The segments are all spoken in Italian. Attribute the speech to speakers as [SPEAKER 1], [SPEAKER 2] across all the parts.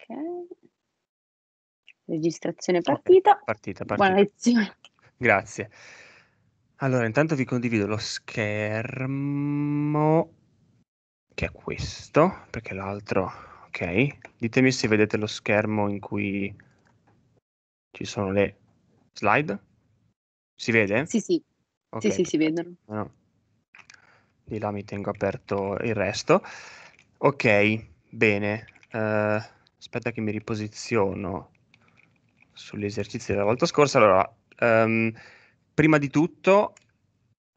[SPEAKER 1] Ok. Registrazione partita. Okay,
[SPEAKER 2] partita, partita. Buona lezione. Grazie. Allora, intanto vi condivido lo schermo che è questo, perché l'altro, ok. Ditemi se vedete lo schermo in cui ci sono le slide. Si vede? Sì, sì. Okay. Sì, sì, si vedono. No. Di là mi tengo aperto il resto. Ok, bene. Uh, aspetta che mi riposiziono sugli esercizi della volta scorsa. Allora, um, prima di tutto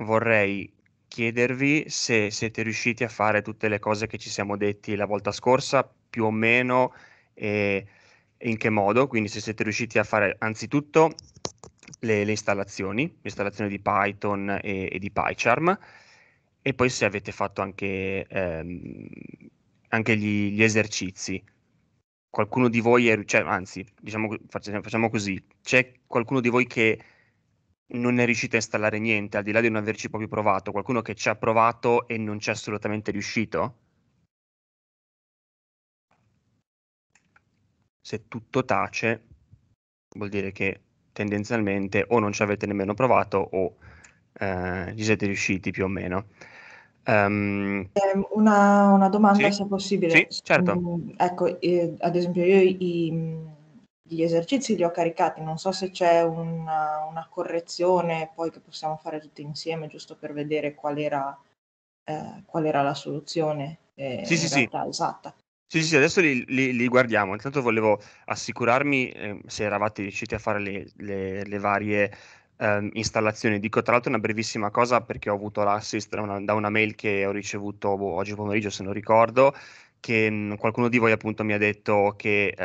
[SPEAKER 2] vorrei chiedervi se siete riusciti a fare tutte le cose che ci siamo detti la volta scorsa, più o meno, e, in che modo. Quindi se siete riusciti a fare anzitutto le, le installazioni, l'installazione di Python e, e, di PyCharm, e poi se avete fatto anche, ehm, anche gli, gli esercizi qualcuno di voi è, cioè, anzi, diciamo, facciamo così, c'è qualcuno di voi che non è riuscito a installare niente, al di là di non averci proprio provato, qualcuno che ci ha provato e non ci è assolutamente riuscito? Se tutto tace, vuol dire che tendenzialmente o non ci avete nemmeno provato o eh, ci siete riusciti più o meno. Um,
[SPEAKER 3] una,
[SPEAKER 2] una, domanda sì? se possibile. Sì, certo. Mm,
[SPEAKER 3] ecco, eh, ad esempio
[SPEAKER 2] io i, gli esercizi li ho caricati,
[SPEAKER 3] non so se c'è una, una, correzione poi che possiamo fare tutti insieme giusto per vedere qual era, eh, qual era la soluzione eh, sì, sì, esatta.
[SPEAKER 2] Sì, sì, adesso li, li, li, guardiamo. Intanto volevo assicurarmi eh, se eravate riusciti a fare le, le, le varie eh, installazioni. Dico tra l'altro una brevissima cosa perché ho avuto l'assist da una, da una mail che ho ricevuto boh, oggi pomeriggio, se non ricordo, che mh, mm, qualcuno di voi appunto mi ha detto che eh,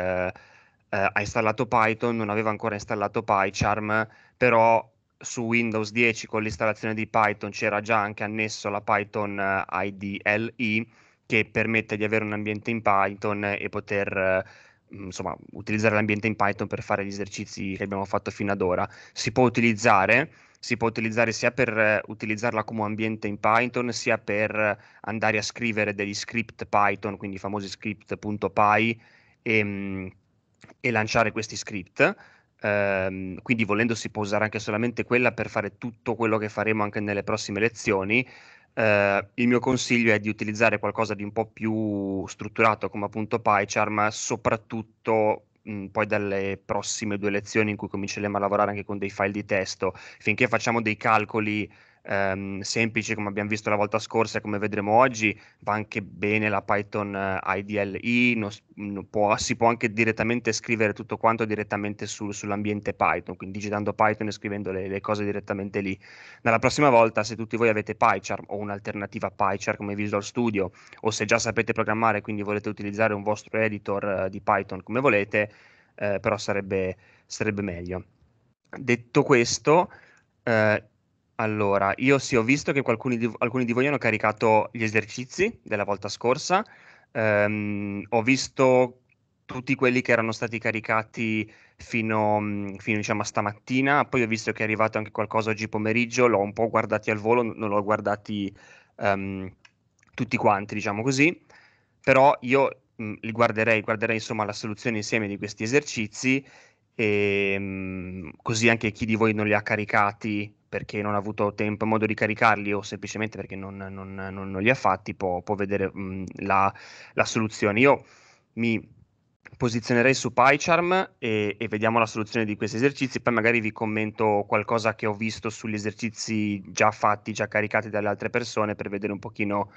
[SPEAKER 2] eh, ha installato Python, non aveva ancora installato PyCharm, però su Windows 10 con l'installazione di Python c'era già anche annesso la Python eh, IDLE che permette di avere un ambiente in Python e poter eh, Mhmm, insomma, utilizzare l'ambiente in Python per fare gli esercizi che abbiamo fatto fino ad ora. Si può utilizzare, si può utilizzare sia per utilizzarla come ambiente in Python, sia per andare a scrivere degli script Python, quindi i famosi script.py, e, ehm, e lanciare questi script. Um, quindi volendo si può usare anche solamente quella per fare tutto quello che faremo anche nelle prossime lezioni, eh, il mio consiglio è di utilizzare qualcosa di un po' più strutturato come appunto PyCharm, soprattutto mh, poi dalle prossime due lezioni in cui cominceremo a lavorare anche con dei file di testo, finché facciamo dei calcoli ehm, semplici come abbiamo visto la volta scorsa e come vedremo oggi, va anche bene la Python eh, IDLE, no, no, mm, può, si può anche direttamente scrivere tutto quanto direttamente su, sull'ambiente Python, quindi digitando Python e scrivendo le, le, cose direttamente lì. Dalla prossima volta se tutti voi avete PyCharm o un'alternativa PyCharm come Visual Studio o se già sapete programmare quindi volete utilizzare un vostro editor eh, di Python come volete, eh, però sarebbe, sarebbe meglio. Detto questo, eh, allora, io sì, ho visto che di, alcuni di voi hanno caricato gli esercizi della volta scorsa, ehm, ho visto tutti quelli che erano stati caricati fino, mhmm, fino diciamo, a stamattina, poi ho visto che è arrivato anche qualcosa oggi pomeriggio, l'ho un po' guardati al volo, non l'ho guardati ehm, tutti quanti, diciamo così, però io mh, mhmm, li guarderei, guarderei insomma la soluzione insieme di questi esercizi e ehm, mh, così anche chi di voi non li ha caricati perché non ha avuto tempo e modo di caricarli o semplicemente perché non, non, non, non li ha fatti, può, può vedere mh, mhmm, la, la, soluzione. Io mi posizionerei su PyCharm e, e, vediamo la soluzione di questi esercizi, poi magari vi commento qualcosa che ho visto sugli esercizi già fatti, già caricati dalle altre persone per vedere un pochino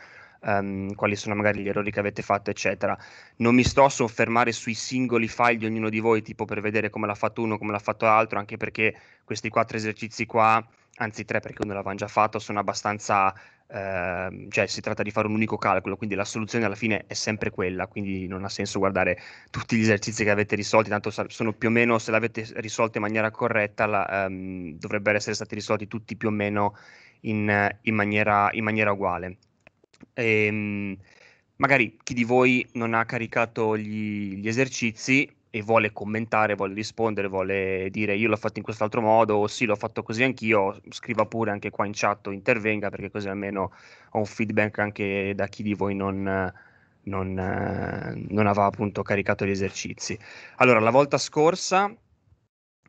[SPEAKER 2] Um, quali sono magari gli errori che avete fatto, eccetera. Non mi sto a soffermare sui singoli file di ognuno di voi, tipo per vedere come l'ha fatto uno, come l'ha fatto l'altro, anche perché questi quattro esercizi qua anzi tre perché uno l'avevano già fatto, sono abbastanza, eh, cioè si tratta di fare un unico calcolo, quindi la soluzione alla fine è sempre quella, quindi non ha senso guardare tutti gli esercizi che avete risolti, tanto sono più o meno, se l'avete risolto in maniera corretta, la, ehm, dovrebbero essere stati risolti tutti più o meno in, in, maniera, in maniera, uguale. E, ehm, magari chi di voi non ha caricato gli, gli esercizi e vuole commentare, vuole rispondere, vuole dire io l'ho fatto in quest'altro modo, o sì l'ho fatto così anch'io, scriva pure anche qua in chat o intervenga perché così almeno ho un feedback anche da chi di voi non, non, non aveva appunto caricato gli esercizi. Allora, la volta scorsa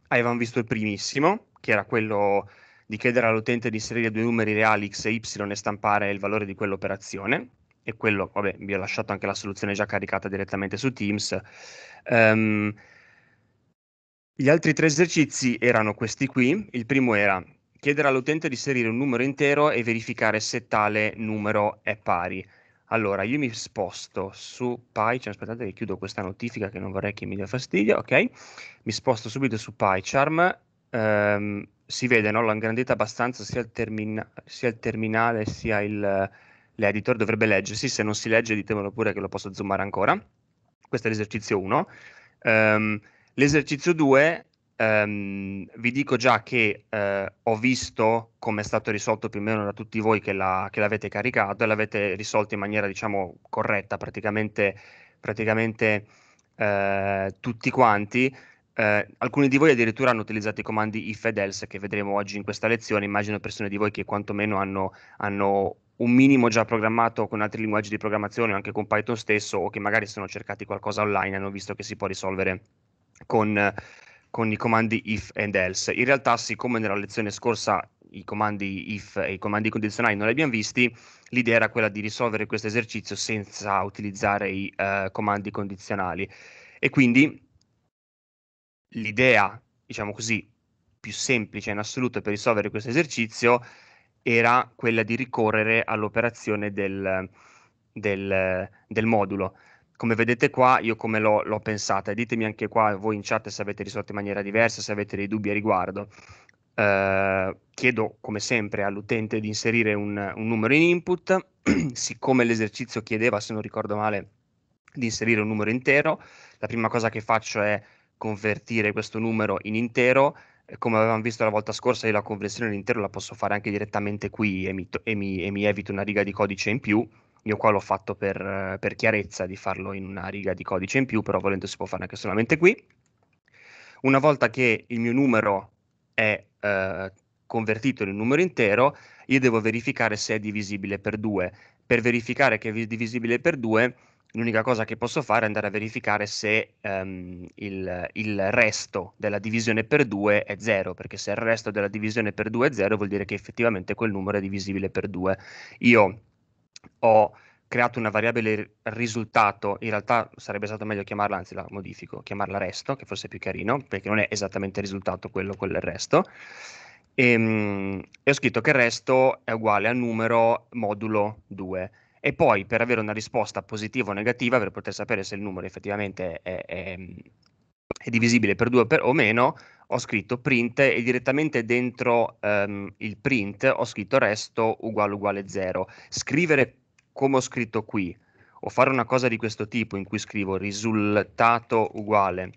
[SPEAKER 2] avevamo visto il primissimo, che era quello di chiedere all'utente di inserire due numeri reali x e y e stampare il valore di quell'operazione e quello, vabbè, vi ho lasciato anche la soluzione già caricata direttamente su Teams. Um, gli altri tre esercizi erano questi qui. Il primo era chiedere all'utente di inserire un numero intero e verificare se tale numero è pari. Allora, io mi sposto su PyCharm, cioè, aspettate che chiudo questa notifica che non vorrei che mi dia fastidio, ok? Mi sposto subito su PyCharm, um, ehm, si vede, no? L'ho ingrandita abbastanza sia il, termina sia il terminale sia il l'editor dovrebbe leggersi, se non si legge ditemelo pure che lo posso zoomare ancora. Questo è l'esercizio 1. Um, ehm, l'esercizio 2 um, ehm, vi dico già che uh, ho visto come è stato risolto più o meno da tutti voi che, la, che l'avete caricato e l'avete risolto in maniera diciamo corretta praticamente, praticamente uh, tutti quanti. Uh, alcuni di voi addirittura hanno utilizzato i comandi if ed else che vedremo oggi in questa lezione, immagino persone di voi che quantomeno hanno, hanno un minimo già programmato con altri linguaggi di programmazione o anche con Python stesso o che magari sono cercati qualcosa online e hanno visto che si può risolvere con, con i comandi if and else. In realtà, siccome nella lezione scorsa i comandi if e i comandi condizionali non li abbiamo visti, l'idea era quella di risolvere questo esercizio senza utilizzare i uh, comandi condizionali. E quindi l'idea, diciamo così, più semplice in assoluto per risolvere questo esercizio era quella di ricorrere all'operazione del, del, del modulo. Come vedete qua, io come l'ho, l'ho pensata, ditemi anche qua voi in chat se avete risolto in maniera diversa, se avete dei dubbi a riguardo. Uh, chiedo come sempre all'utente di inserire un, un numero in input, siccome l'esercizio chiedeva, se non ricordo male, di inserire un numero intero, la prima cosa che faccio è convertire questo numero in intero come avevamo visto la volta scorsa, io la conversione all'interno la posso fare anche direttamente qui e mi, e mi, e mi evito una riga di codice in più. Io qua l'ho fatto per, per, chiarezza di farlo in una riga di codice in più, però volendo si può fare anche solamente qui. Una volta che il mio numero è eh, convertito in un numero intero, io devo verificare se è divisibile per 2. Per verificare che è divisibile per 2, l'unica cosa che posso fare è andare a verificare se um, il, il, resto della divisione per 2 è 0, perché se il resto della divisione per 2 è 0 vuol dire che effettivamente quel numero è divisibile per 2. Io ho creato una variabile risultato, in realtà sarebbe stato meglio chiamarla, anzi la modifico, chiamarla resto, che fosse più carino, perché non è esattamente il risultato quello, quello è il resto, e, um, e ho scritto che il resto è uguale a numero modulo 2 e poi per avere una risposta positiva o negativa, per poter sapere se il numero effettivamente è, è, ehm, è divisibile per 2 o meno, ho scritto print e direttamente dentro um, il print ho scritto resto uguale uguale 0. Scrivere come ho scritto qui o fare una cosa di questo tipo in cui scrivo risultato uguale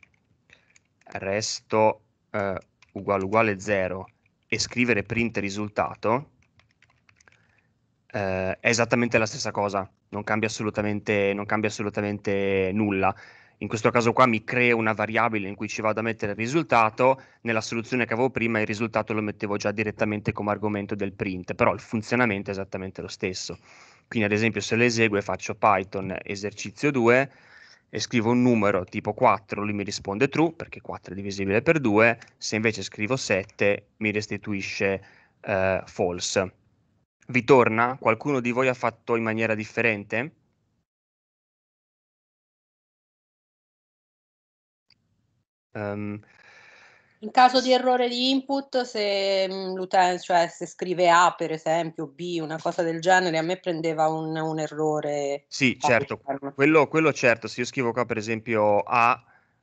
[SPEAKER 2] resto uh, uguale uguale 0 e scrivere print risultato eh, è esattamente la stessa cosa, non cambia, non cambia assolutamente nulla. In questo caso qua mi creo una variabile in cui ci vado a mettere il risultato, nella soluzione che avevo prima il risultato lo mettevo già direttamente come argomento del print, però il funzionamento è esattamente lo stesso. Quindi ad esempio se lo eseguo e faccio Python esercizio 2 e scrivo un numero tipo 4, lui mi risponde true perché 4 è divisibile per 2, se invece scrivo 7 mi restituisce eh, false. Vi torna? Qualcuno di voi ha fatto in maniera differente? Um,
[SPEAKER 1] in caso
[SPEAKER 3] di errore di input, se mhmm, l'utente, cioè se scrive A per esempio, B, una cosa del genere, a me prendeva un, un errore.
[SPEAKER 2] Sì, certo, quello, quello, certo, se io scrivo qua per esempio A,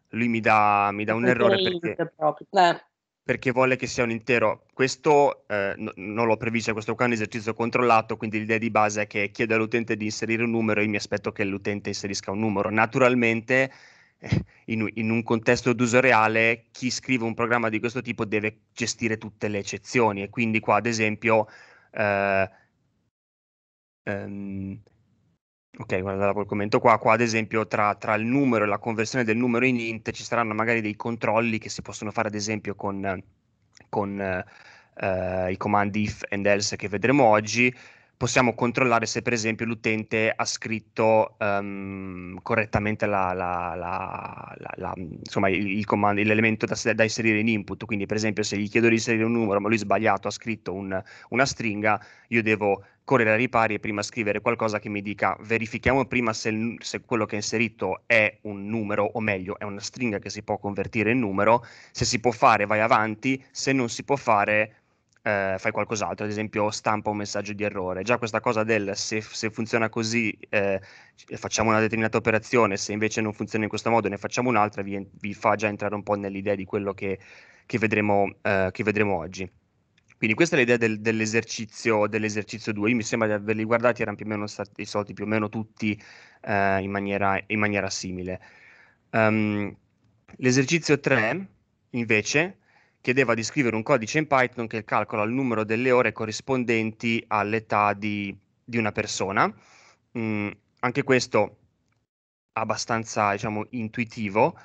[SPEAKER 2] lui mi dà, mi dà un errore perché...
[SPEAKER 1] Proprio. Eh
[SPEAKER 2] perché vuole che sia un intero. Questo eh, no, non l'ho previsto, questo qua è un esercizio controllato, quindi l'idea di base è che chiedo all'utente di inserire un numero e io mi aspetto che l'utente inserisca un numero. Naturalmente, eh, in, in un contesto d'uso reale, chi scrive un programma di questo tipo deve gestire tutte le eccezioni e quindi qua, ad esempio, eh, um, Ok, guarda, lo commento qua. Qua, ad esempio, tra, tra, il numero e la conversione del numero in int ci saranno magari dei controlli che si possono fare, ad esempio, con, con eh, i comandi if and else che vedremo oggi, possiamo controllare se per esempio l'utente ha scritto um, correttamente la, la, la, insomma, il comando, l'elemento da, da, inserire in input, quindi per esempio se gli chiedo di inserire un numero ma lui sbagliato ha scritto un, una stringa, io devo correre ai ripari e prima scrivere qualcosa che mi dica verifichiamo prima se, se, quello che ha inserito è un numero o meglio è una stringa che si può convertire in numero, se si può fare vai avanti, se non si può fare eh, fai qualcos'altro, ad esempio stampa un messaggio di errore. Già questa cosa del se, se funziona così eh, facciamo una determinata operazione, se invece non funziona in questo modo ne facciamo un'altra, vi, vi fa già entrare un po' nell'idea di quello che, che, vedremo, eh, che vedremo, oggi. Quindi questa è l'idea del, dell'esercizio, dell'esercizio 2, Io mi sembra di averli guardati, erano più o meno stati soldi più o meno tutti eh, in maniera, in, maniera, simile. Um, l'esercizio 3 invece chiedeva di scrivere un codice in Python che calcola il numero delle ore corrispondenti all'età di, di una persona. Mm, anche questo abbastanza diciamo, intuitivo.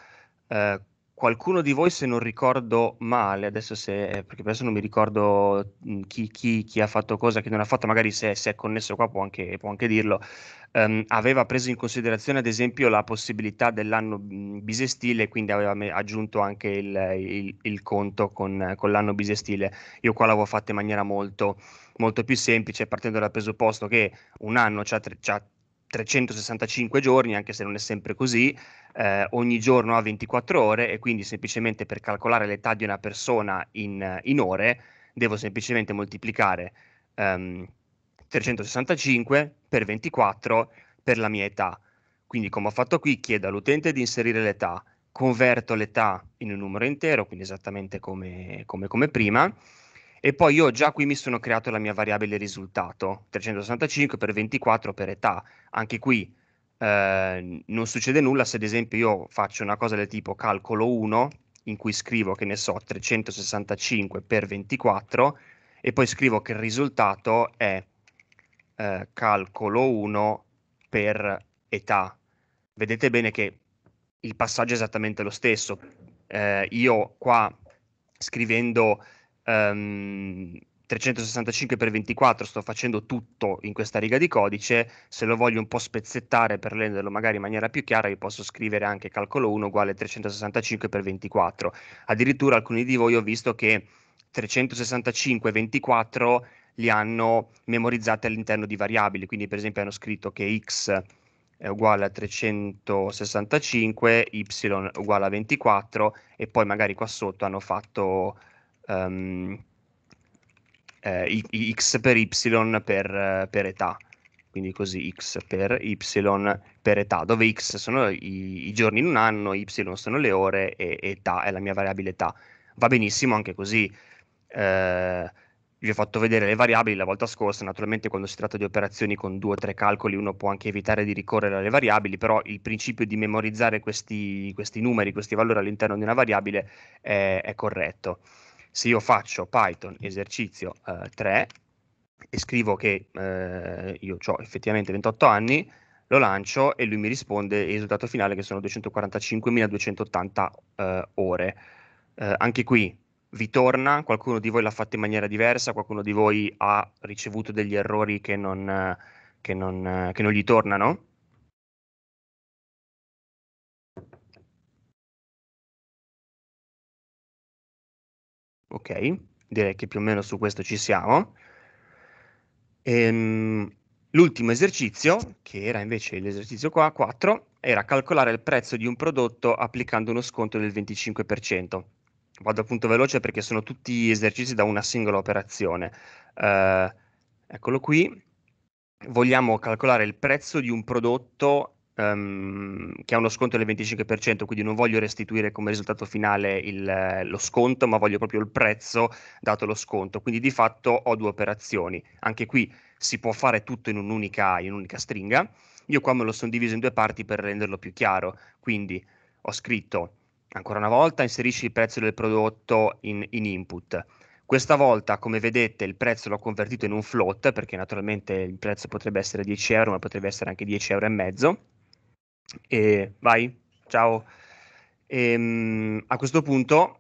[SPEAKER 2] Eh, qualcuno di voi, se non ricordo male, adesso se, perché adesso non mi ricordo mhmm, chi, chi, chi ha fatto cosa, chi non ha fatto, magari se, se è connesso qua può anche, può anche dirlo, um, aveva preso in considerazione ad esempio la possibilità dell'anno mhmm, bisestile, quindi aveva aggiunto anche il, il, il conto con, con, l'anno bisestile. Io qua l'avevo fatta in maniera molto, molto più semplice, partendo dal presupposto che un anno ci ha... 365 giorni, anche se non è sempre così, eh, ogni giorno ha 24 ore e quindi semplicemente per calcolare l'età di una persona in, in ore devo semplicemente moltiplicare um, ehm, 365 per 24 per la mia età. Quindi come ho fatto qui chiedo all'utente di inserire l'età, converto l'età in un numero intero, quindi esattamente come, come, come prima, e poi io già qui mi sono creato la mia variabile risultato, 365 per 24 per età. Anche qui eh, non succede nulla se ad esempio io faccio una cosa del tipo calcolo 1, in cui scrivo che ne so 365 per 24 e poi scrivo che il risultato è eh, calcolo 1 per età. Vedete bene che il passaggio è esattamente lo stesso. Eh, io qua scrivendo Um, ehm, 365 per 24 sto facendo tutto in questa riga di codice, se lo voglio un po' spezzettare per renderlo magari in maniera più chiara, io posso scrivere anche calcolo 1 uguale 365 per 24. Addirittura alcuni di voi ho visto che 365 e 24 li hanno memorizzati all'interno di variabili, quindi per esempio hanno scritto che x è uguale a 365, y uguale a 24 e poi magari qua sotto hanno fatto um, eh, x per y per, eh, per, età, quindi così x per y per età, dove x sono i, i giorni in un anno, y sono le ore e età è la mia variabile età. Va benissimo anche così. Eh, vi ho fatto vedere le variabili la volta scorsa, naturalmente quando si tratta di operazioni con due o tre calcoli uno può anche evitare di ricorrere alle variabili, però il principio di memorizzare questi, questi numeri, questi valori all'interno di una variabile è, è corretto se io faccio Python esercizio eh, 3 e scrivo che eh, io ho effettivamente 28 anni, lo lancio e lui mi risponde il risultato finale che sono 245.280 eh, ore. Eh, anche qui vi torna, qualcuno di voi l'ha fatto in maniera diversa, qualcuno di voi ha ricevuto degli errori che non, che non, che non gli tornano ok? Direi che più o meno su questo ci siamo. Ehm, l'ultimo esercizio, che era invece l'esercizio qua, 4, era calcolare il prezzo di un prodotto applicando uno sconto del 25%. Vado appunto veloce perché sono tutti esercizi da una singola operazione. Eh, eccolo qui. Vogliamo calcolare il prezzo di un prodotto um, che ha uno sconto del 25%, quindi non voglio restituire come risultato finale il, lo sconto, ma voglio proprio il prezzo dato lo sconto. Quindi di fatto ho due operazioni. Anche qui si può fare tutto in un'unica, in un'unica stringa. Io qua me lo sono diviso in due parti per renderlo più chiaro. Quindi ho scritto ancora una volta inserisci il prezzo del prodotto in, in, input. Questa volta, come vedete, il prezzo l'ho convertito in un float, perché naturalmente il prezzo potrebbe essere 10 euro, ma potrebbe essere anche 10 euro e mezzo. E vai, ciao. E, ehm, a questo punto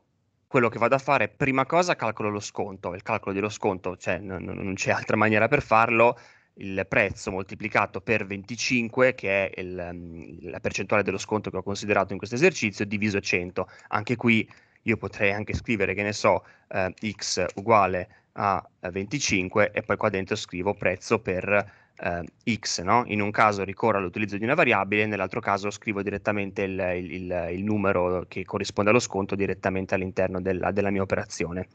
[SPEAKER 2] quello che vado a fare, prima cosa calcolo lo sconto, il calcolo dello sconto, cioè non, non c'è altra maniera per farlo, il prezzo moltiplicato per 25, che è il, la percentuale dello sconto che ho considerato in questo esercizio, diviso 100. Anche qui io potrei anche scrivere, che ne so, eh, x uguale a 25 e poi qua dentro scrivo prezzo per eh, x, no? in un caso ricorro all'utilizzo di una variabile, nell'altro caso scrivo direttamente il, il, il, il numero che corrisponde allo sconto direttamente all'interno della, della mia operazione.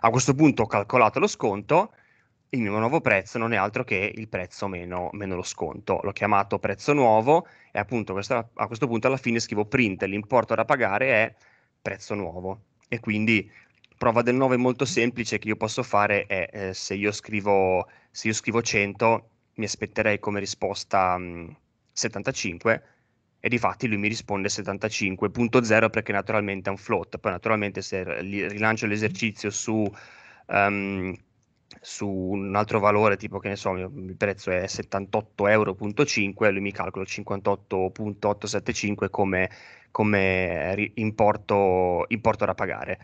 [SPEAKER 2] A questo punto ho calcolato lo sconto, il mio nuovo prezzo non è altro che il prezzo meno, meno lo sconto. L'ho chiamato prezzo nuovo e appunto questo, a questo punto alla fine scrivo print, l'importo da pagare è prezzo nuovo. E quindi prova del 9 molto semplice che io posso fare è eh, se, io scrivo, se, io scrivo, 100 mi aspetterei come risposta mh, mm, 75 e di fatti lui mi risponde 75.0 perché naturalmente è un float, poi naturalmente se rilancio l'esercizio su, um, su un altro valore tipo che ne so il prezzo è 78,5 euro, lui mi calcola 58.875 come, come importo, importo da pagare.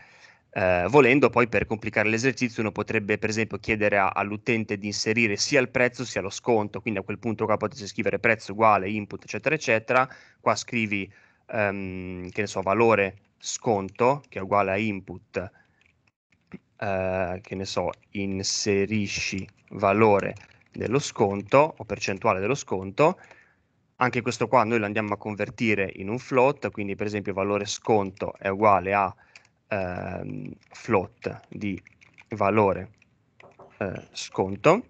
[SPEAKER 2] Eh, volendo poi per complicare l'esercizio uno potrebbe per esempio chiedere a, all'utente di inserire sia il prezzo sia lo sconto, quindi a quel punto qua potete scrivere prezzo uguale input eccetera eccetera, qua scrivi um, che ne so valore sconto che è uguale a input eh, che ne so inserisci valore dello sconto o percentuale dello sconto anche questo qua noi lo andiamo a convertire in un float quindi per esempio valore sconto è uguale a ehm, float di valore eh, sconto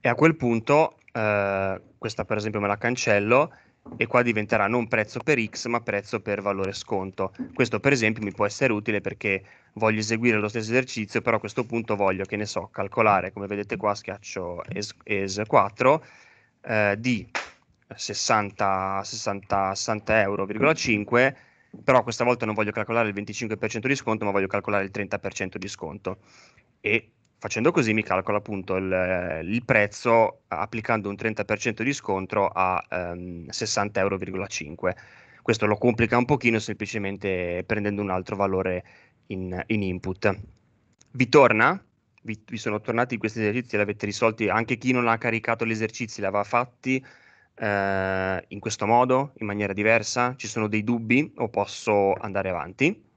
[SPEAKER 2] e a quel punto eh, questa per esempio me la cancello e qua diventerà non prezzo per x ma prezzo per valore sconto. Questo per esempio mi può essere utile perché voglio eseguire lo stesso esercizio, però a questo punto voglio, che ne so, calcolare, come vedete qua schiaccio ES4 eh, di 60, 60, 60 euro,5 però questa volta non voglio calcolare il 25% di sconto, ma voglio calcolare il 30% di sconto. E facendo così mi calcolo appunto il, eh, il prezzo applicando un 30% di sconto a ehm, 60,5 euro. Questo lo complica un pochino semplicemente prendendo un altro valore in, in input. Vi torna? Vi, vi sono tornati questi esercizi? L'avete risolti? Anche chi non ha caricato gli esercizi l'aveva fatti? eh, in questo modo, in maniera diversa? Ci sono dei dubbi o posso andare avanti?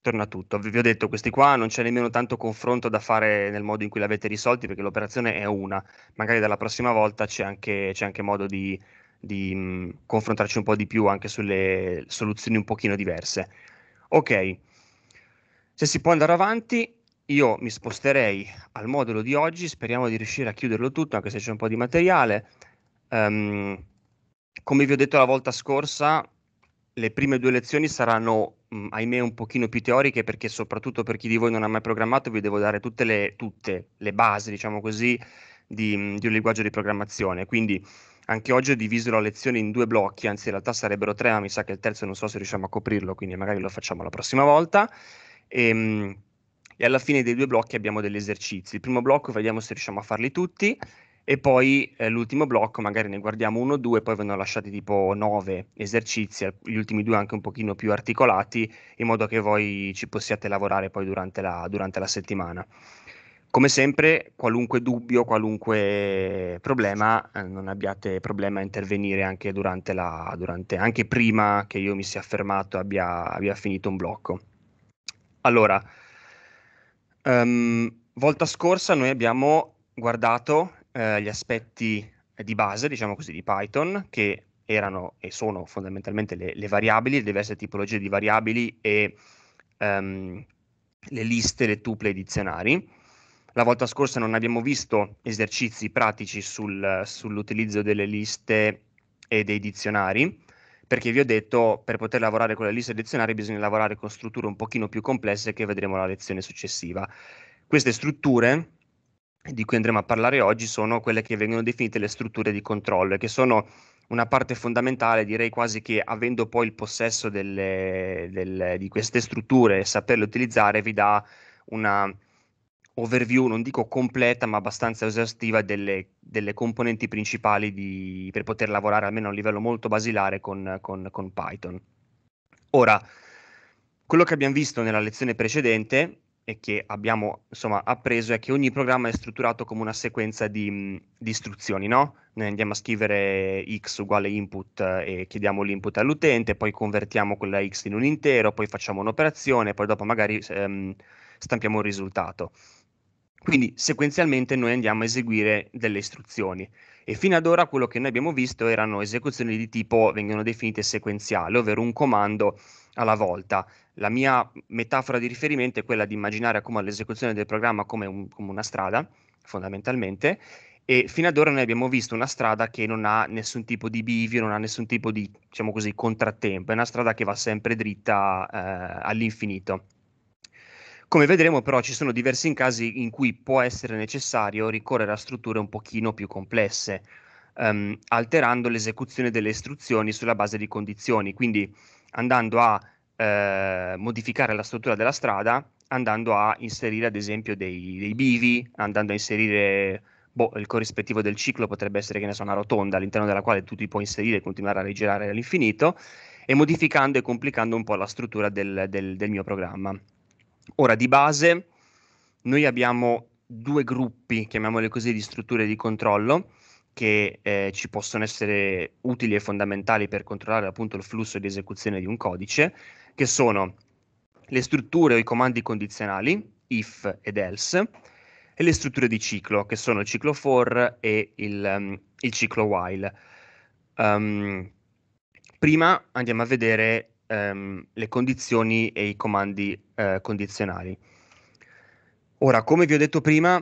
[SPEAKER 2] Torna tutto, vi ho detto questi qua non c'è nemmeno tanto confronto da fare nel modo in cui l'avete risolti perché l'operazione è una, magari dalla prossima volta c'è anche, c'è anche modo di, di mh, mm, confrontarci un po' di più anche sulle soluzioni un pochino diverse. Ok, se si può andare avanti, io mi sposterei al modulo di oggi, speriamo di riuscire a chiuderlo tutto, anche se c'è un po' di materiale. Um, come vi ho detto la volta scorsa, le prime due lezioni saranno, mh, ahimè, un pochino più teoriche perché soprattutto per chi di voi non ha mai programmato vi devo dare tutte le, tutte le basi, diciamo così, di, di, un linguaggio di programmazione. Quindi anche oggi ho diviso la lezione in due blocchi, anzi in realtà sarebbero tre, ma mi sa che il terzo non so se riusciamo a coprirlo, quindi magari lo facciamo la prossima volta. E, ehm, mh, e alla fine dei due blocchi abbiamo degli esercizi. Il primo blocco vediamo se riusciamo a farli tutti e poi eh, l'ultimo blocco magari ne guardiamo uno o due, poi vengono lasciati tipo nove esercizi, gli ultimi due anche un pochino più articolati, in modo che voi ci possiate lavorare poi durante la, durante la settimana. Come sempre, qualunque dubbio, qualunque problema, eh, non abbiate problema a intervenire anche, durante la, durante, anche prima che io mi sia fermato e abbia, abbia finito un blocco. Allora, Um, volta scorsa noi abbiamo guardato eh, gli aspetti di base, diciamo così, di Python, che erano e sono fondamentalmente le, le variabili, le diverse tipologie di variabili e um, le liste, le tuple e i dizionari. La volta scorsa non abbiamo visto esercizi pratici sul, sull'utilizzo delle liste e dei dizionari, perché vi ho detto per poter lavorare con le liste dizionari bisogna lavorare con strutture un pochino più complesse che vedremo la lezione successiva. Queste strutture di cui andremo a parlare oggi sono quelle che vengono definite le strutture di controllo che sono una parte fondamentale, direi quasi che avendo poi il possesso delle, delle, di queste strutture e saperle utilizzare vi dà una overview, non dico completa, ma abbastanza esaustiva delle, delle componenti principali di, per poter lavorare almeno a un livello molto basilare con, con, con Python. Ora, quello che abbiamo visto nella lezione precedente e che abbiamo insomma, appreso è che ogni programma è strutturato come una sequenza di, di istruzioni, no? Noi andiamo a scrivere x uguale input eh, e chiediamo l'input all'utente, poi convertiamo quella x in un intero, poi facciamo un'operazione, poi dopo magari ehm, stampiamo il risultato. Quindi sequenzialmente noi andiamo a eseguire delle istruzioni e fino ad ora quello che noi abbiamo visto erano esecuzioni di tipo, vengono definite sequenziali, ovvero un comando alla volta. La mia metafora di riferimento è quella di immaginare come l'esecuzione del programma come, un, come una strada, fondamentalmente, e fino ad ora noi abbiamo visto una strada che non ha nessun tipo di bivio, non ha nessun tipo di, diciamo così, contrattempo, è una strada che va sempre dritta eh, all'infinito. Come vedremo però ci sono diversi casi in cui può essere necessario ricorrere a strutture un pochino più complesse, um, alterando l'esecuzione delle istruzioni sulla base di condizioni, quindi andando a eh, modificare la struttura della strada, andando a inserire ad esempio dei, dei bivi, andando a inserire boh, il corrispettivo del ciclo potrebbe essere che ne so, una rotonda all'interno della quale tu ti puoi inserire e continuare a rigirare all'infinito e modificando e complicando un po' la struttura del, del, del mio programma. Ora, di base, noi abbiamo due gruppi, chiamiamole così, di strutture di controllo che eh, ci possono essere utili e fondamentali per controllare appunto il flusso di esecuzione di un codice, che sono le strutture o i comandi condizionali, if ed else, e le strutture di ciclo, che sono il ciclo for e il, um, il ciclo while. Um, prima andiamo a vedere ehm, le condizioni e i comandi eh, condizionali. Ora, come vi ho detto prima,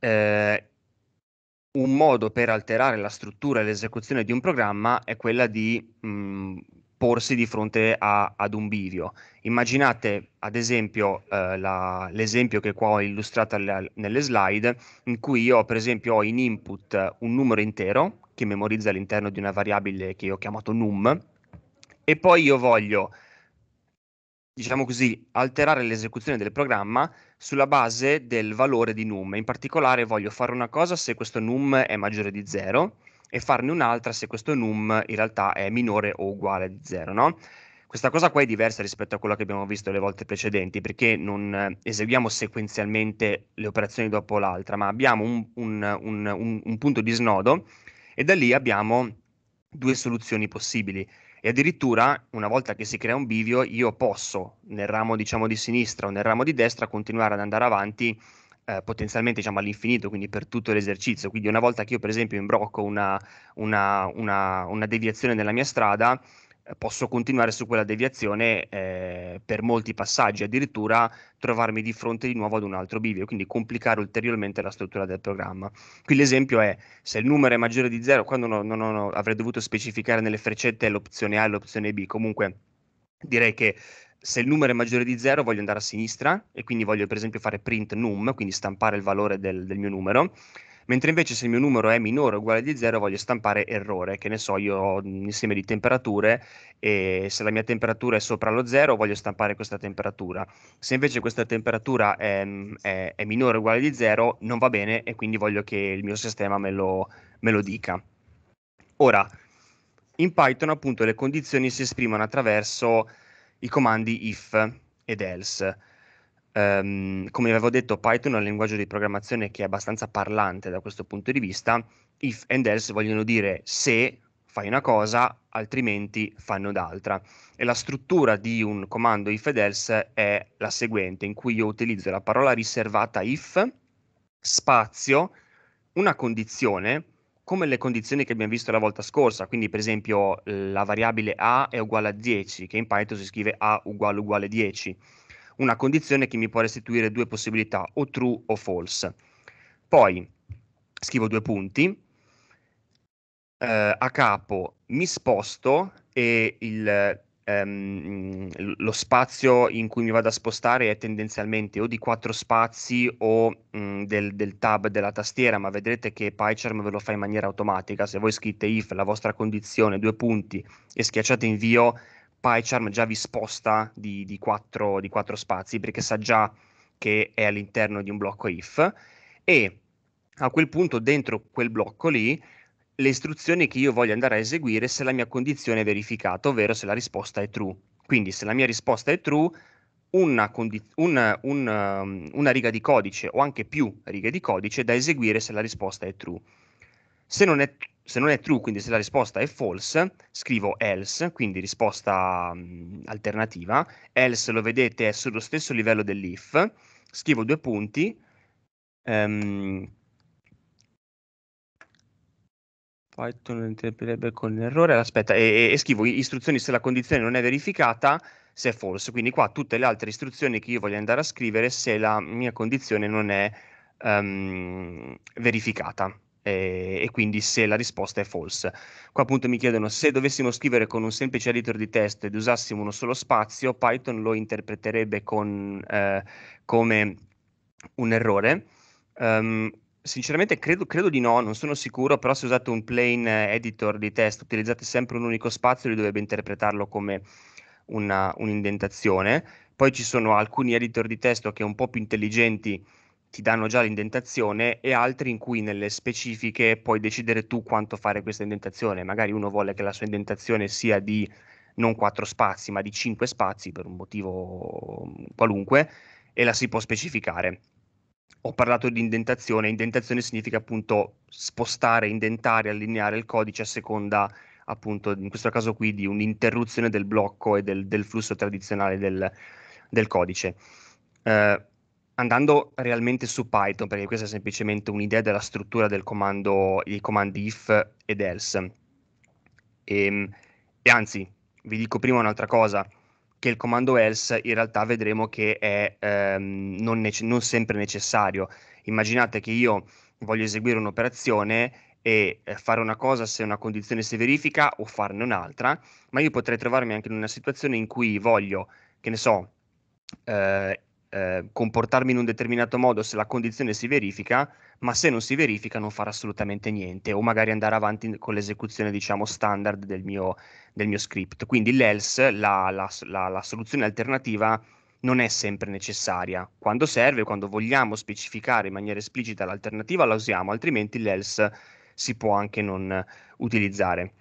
[SPEAKER 2] eh, un modo per alterare la struttura e l'esecuzione di un programma è quella di mh, porsi di fronte a, ad un bivio. Immaginate ad esempio eh, la, l'esempio che qua ho illustrato alle, nelle slide, in cui io per esempio ho in input un numero intero che memorizza all'interno di una variabile che io ho chiamato num, e poi io voglio, diciamo così, alterare l'esecuzione del programma sulla base del valore di num. In particolare voglio fare una cosa se questo num è maggiore di 0 e farne un'altra se questo num in realtà è minore o uguale di 0, no? Questa cosa qua è diversa rispetto a quella che abbiamo visto le volte precedenti, perché non eseguiamo sequenzialmente le operazioni dopo l'altra, ma abbiamo un, un, un, un punto di snodo e da lì abbiamo due soluzioni possibili. E addirittura, una volta che si crea un bivio, io posso, nel ramo diciamo, di sinistra o nel ramo di destra, continuare ad andare avanti eh, potenzialmente diciamo, all'infinito, quindi per tutto l'esercizio. Quindi una volta che io, per esempio, imbrocco una, una, una, una deviazione nella mia strada, eh, posso continuare su quella deviazione eh, per molti passaggi, addirittura trovarmi di fronte di nuovo ad un altro bivio, quindi complicare ulteriormente la struttura del programma. Qui l'esempio è se il numero è maggiore di 0, quando non, non, non, avrei dovuto specificare nelle freccette l'opzione A e l'opzione B, comunque direi che se il numero è maggiore di 0 voglio andare a sinistra e quindi voglio per esempio fare print num, quindi stampare il valore del, del mio numero, mentre invece se il mio numero è minore o uguale di 0 voglio stampare errore, che ne so, io ho un insieme di temperature e se la mia temperatura è sopra lo 0 voglio stampare questa temperatura, se invece questa temperatura è, mm, è, è minore o uguale di 0 non va bene e quindi voglio che il mio sistema me lo, me lo dica. Ora, in Python appunto le condizioni si esprimono attraverso i comandi if ed else. Um, come avevo detto, Python è un linguaggio di programmazione che è abbastanza parlante da questo punto di vista. If and else vogliono dire se fai una cosa, altrimenti fanno d'altra. E la struttura di un comando if ed else è la seguente, in cui io utilizzo la parola riservata if, spazio, una condizione, come le condizioni che abbiamo visto la volta scorsa, quindi per esempio la variabile a è uguale a 10, che in Python si scrive a uguale uguale 10 una condizione che mi può restituire due possibilità, o true o false. Poi scrivo due punti, eh, a capo mi sposto e il, ehm, lo spazio in cui mi vado a spostare è tendenzialmente o di quattro spazi o mh, mm, del, del, tab della tastiera, ma vedrete che PyCharm ve lo fa in maniera automatica. Se voi scrivete if la vostra condizione, due punti e schiacciate invio, PyCharm già vi sposta di, di, quattro, di quattro spazi perché sa già che è all'interno di un blocco if e a quel punto dentro quel blocco lì le istruzioni che io voglio andare a eseguire se la mia condizione è verificata, ovvero se la risposta è true. Quindi se la mia risposta è true, una, condi- una, una, um, una, riga di codice o anche più righe di codice da eseguire se la risposta è true. Se non è se non è true, quindi se la risposta è false, scrivo else, quindi risposta mh, alternativa. Else, lo vedete, è sullo stesso livello dell'if. Scrivo due punti. Um, Python interpreterebbe con errore. Aspetta, e, e, scrivo istruzioni se la condizione non è verificata, se è false. Quindi qua tutte le altre istruzioni che io voglio andare a scrivere se la mia condizione non è um, verificata eh, e quindi se la risposta è false. Qua appunto mi chiedono se dovessimo scrivere con un semplice editor di test ed usassimo uno solo spazio, Python lo interpreterebbe con, eh, come un errore. Um, sinceramente credo, credo, di no, non sono sicuro, però se usate un plain editor di test, utilizzate sempre un unico spazio, lui dovrebbe interpretarlo come una, un'indentazione. Poi ci sono alcuni editor di testo che un po' più intelligenti ti danno già l'indentazione e altri in cui nelle specifiche puoi decidere tu quanto fare questa indentazione. Magari uno vuole che la sua indentazione sia di non quattro spazi, ma di cinque spazi per un motivo mm, qualunque e la si può specificare. Ho parlato di indentazione, indentazione significa appunto spostare, indentare, allineare il codice a seconda appunto in questo caso qui di un'interruzione del blocco e del, del flusso tradizionale del, del codice. Eh, andando realmente su Python, perché questa è semplicemente un'idea della struttura del comando, dei comandi if ed else. E, ehm, e, anzi, vi dico prima un'altra cosa, che il comando else in realtà vedremo che è ehm, non, nece- non sempre necessario. Immaginate che io voglio eseguire un'operazione e eh, fare una cosa se una condizione si verifica o farne un'altra, ma io potrei trovarmi anche in una situazione in cui voglio, che ne so, eh, eh, comportarmi in un determinato modo se la condizione si verifica, ma se non si verifica non fare assolutamente niente o magari andare avanti con l'esecuzione diciamo standard del mio, del mio script. Quindi l'else, la, la, la, la soluzione alternativa non è sempre necessaria. Quando serve, quando vogliamo specificare in maniera esplicita l'alternativa, la usiamo, altrimenti l'else si può anche non utilizzare,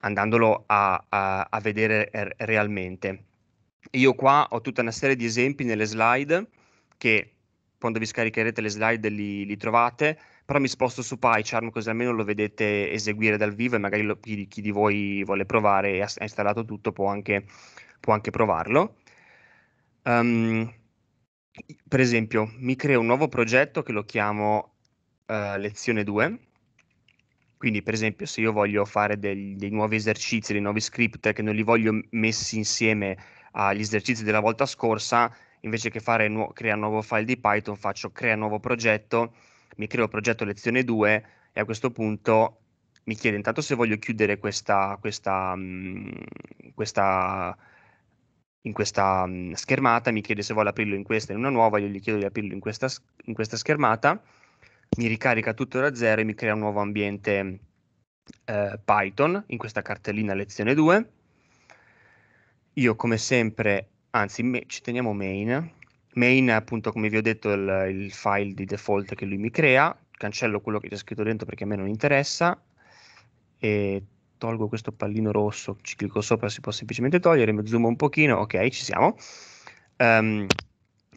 [SPEAKER 2] andandolo a, a, a vedere er- realmente. Io qua ho tutta una serie di esempi nelle slide che quando vi scaricherete le slide li, li trovate, però mi sposto su PyCharm così almeno lo vedete eseguire dal vivo e magari lo, chi, chi, di voi vuole provare e ha, installato tutto può anche, può anche provarlo. Um, per esempio, mi creo un nuovo progetto che lo chiamo uh, lezione 2. Quindi, per esempio, se io voglio fare dei, dei nuovi esercizi, dei nuovi script che non li voglio messi insieme agli esercizi della volta scorsa, invece che fare nu- crea nuovo file di Python, faccio crea nuovo progetto, mi creo progetto lezione 2 e a questo punto mi chiede intanto se voglio chiudere questa, questa, mm, questa in questa mm, schermata, mi chiede se vuole aprirlo in questa e in una nuova, io gli chiedo di aprirlo in questa, in questa schermata, mi ricarica tutto da zero e mi crea un nuovo ambiente eh, Python in questa cartellina lezione 2 io come sempre, anzi me, ci teniamo main, main appunto come vi ho detto il, il file di default che lui mi crea, cancello quello che c'è scritto dentro perché a me non interessa e tolgo questo pallino rosso, ci clicco sopra, si può semplicemente togliere, mi zoom un pochino, ok ci siamo. Um,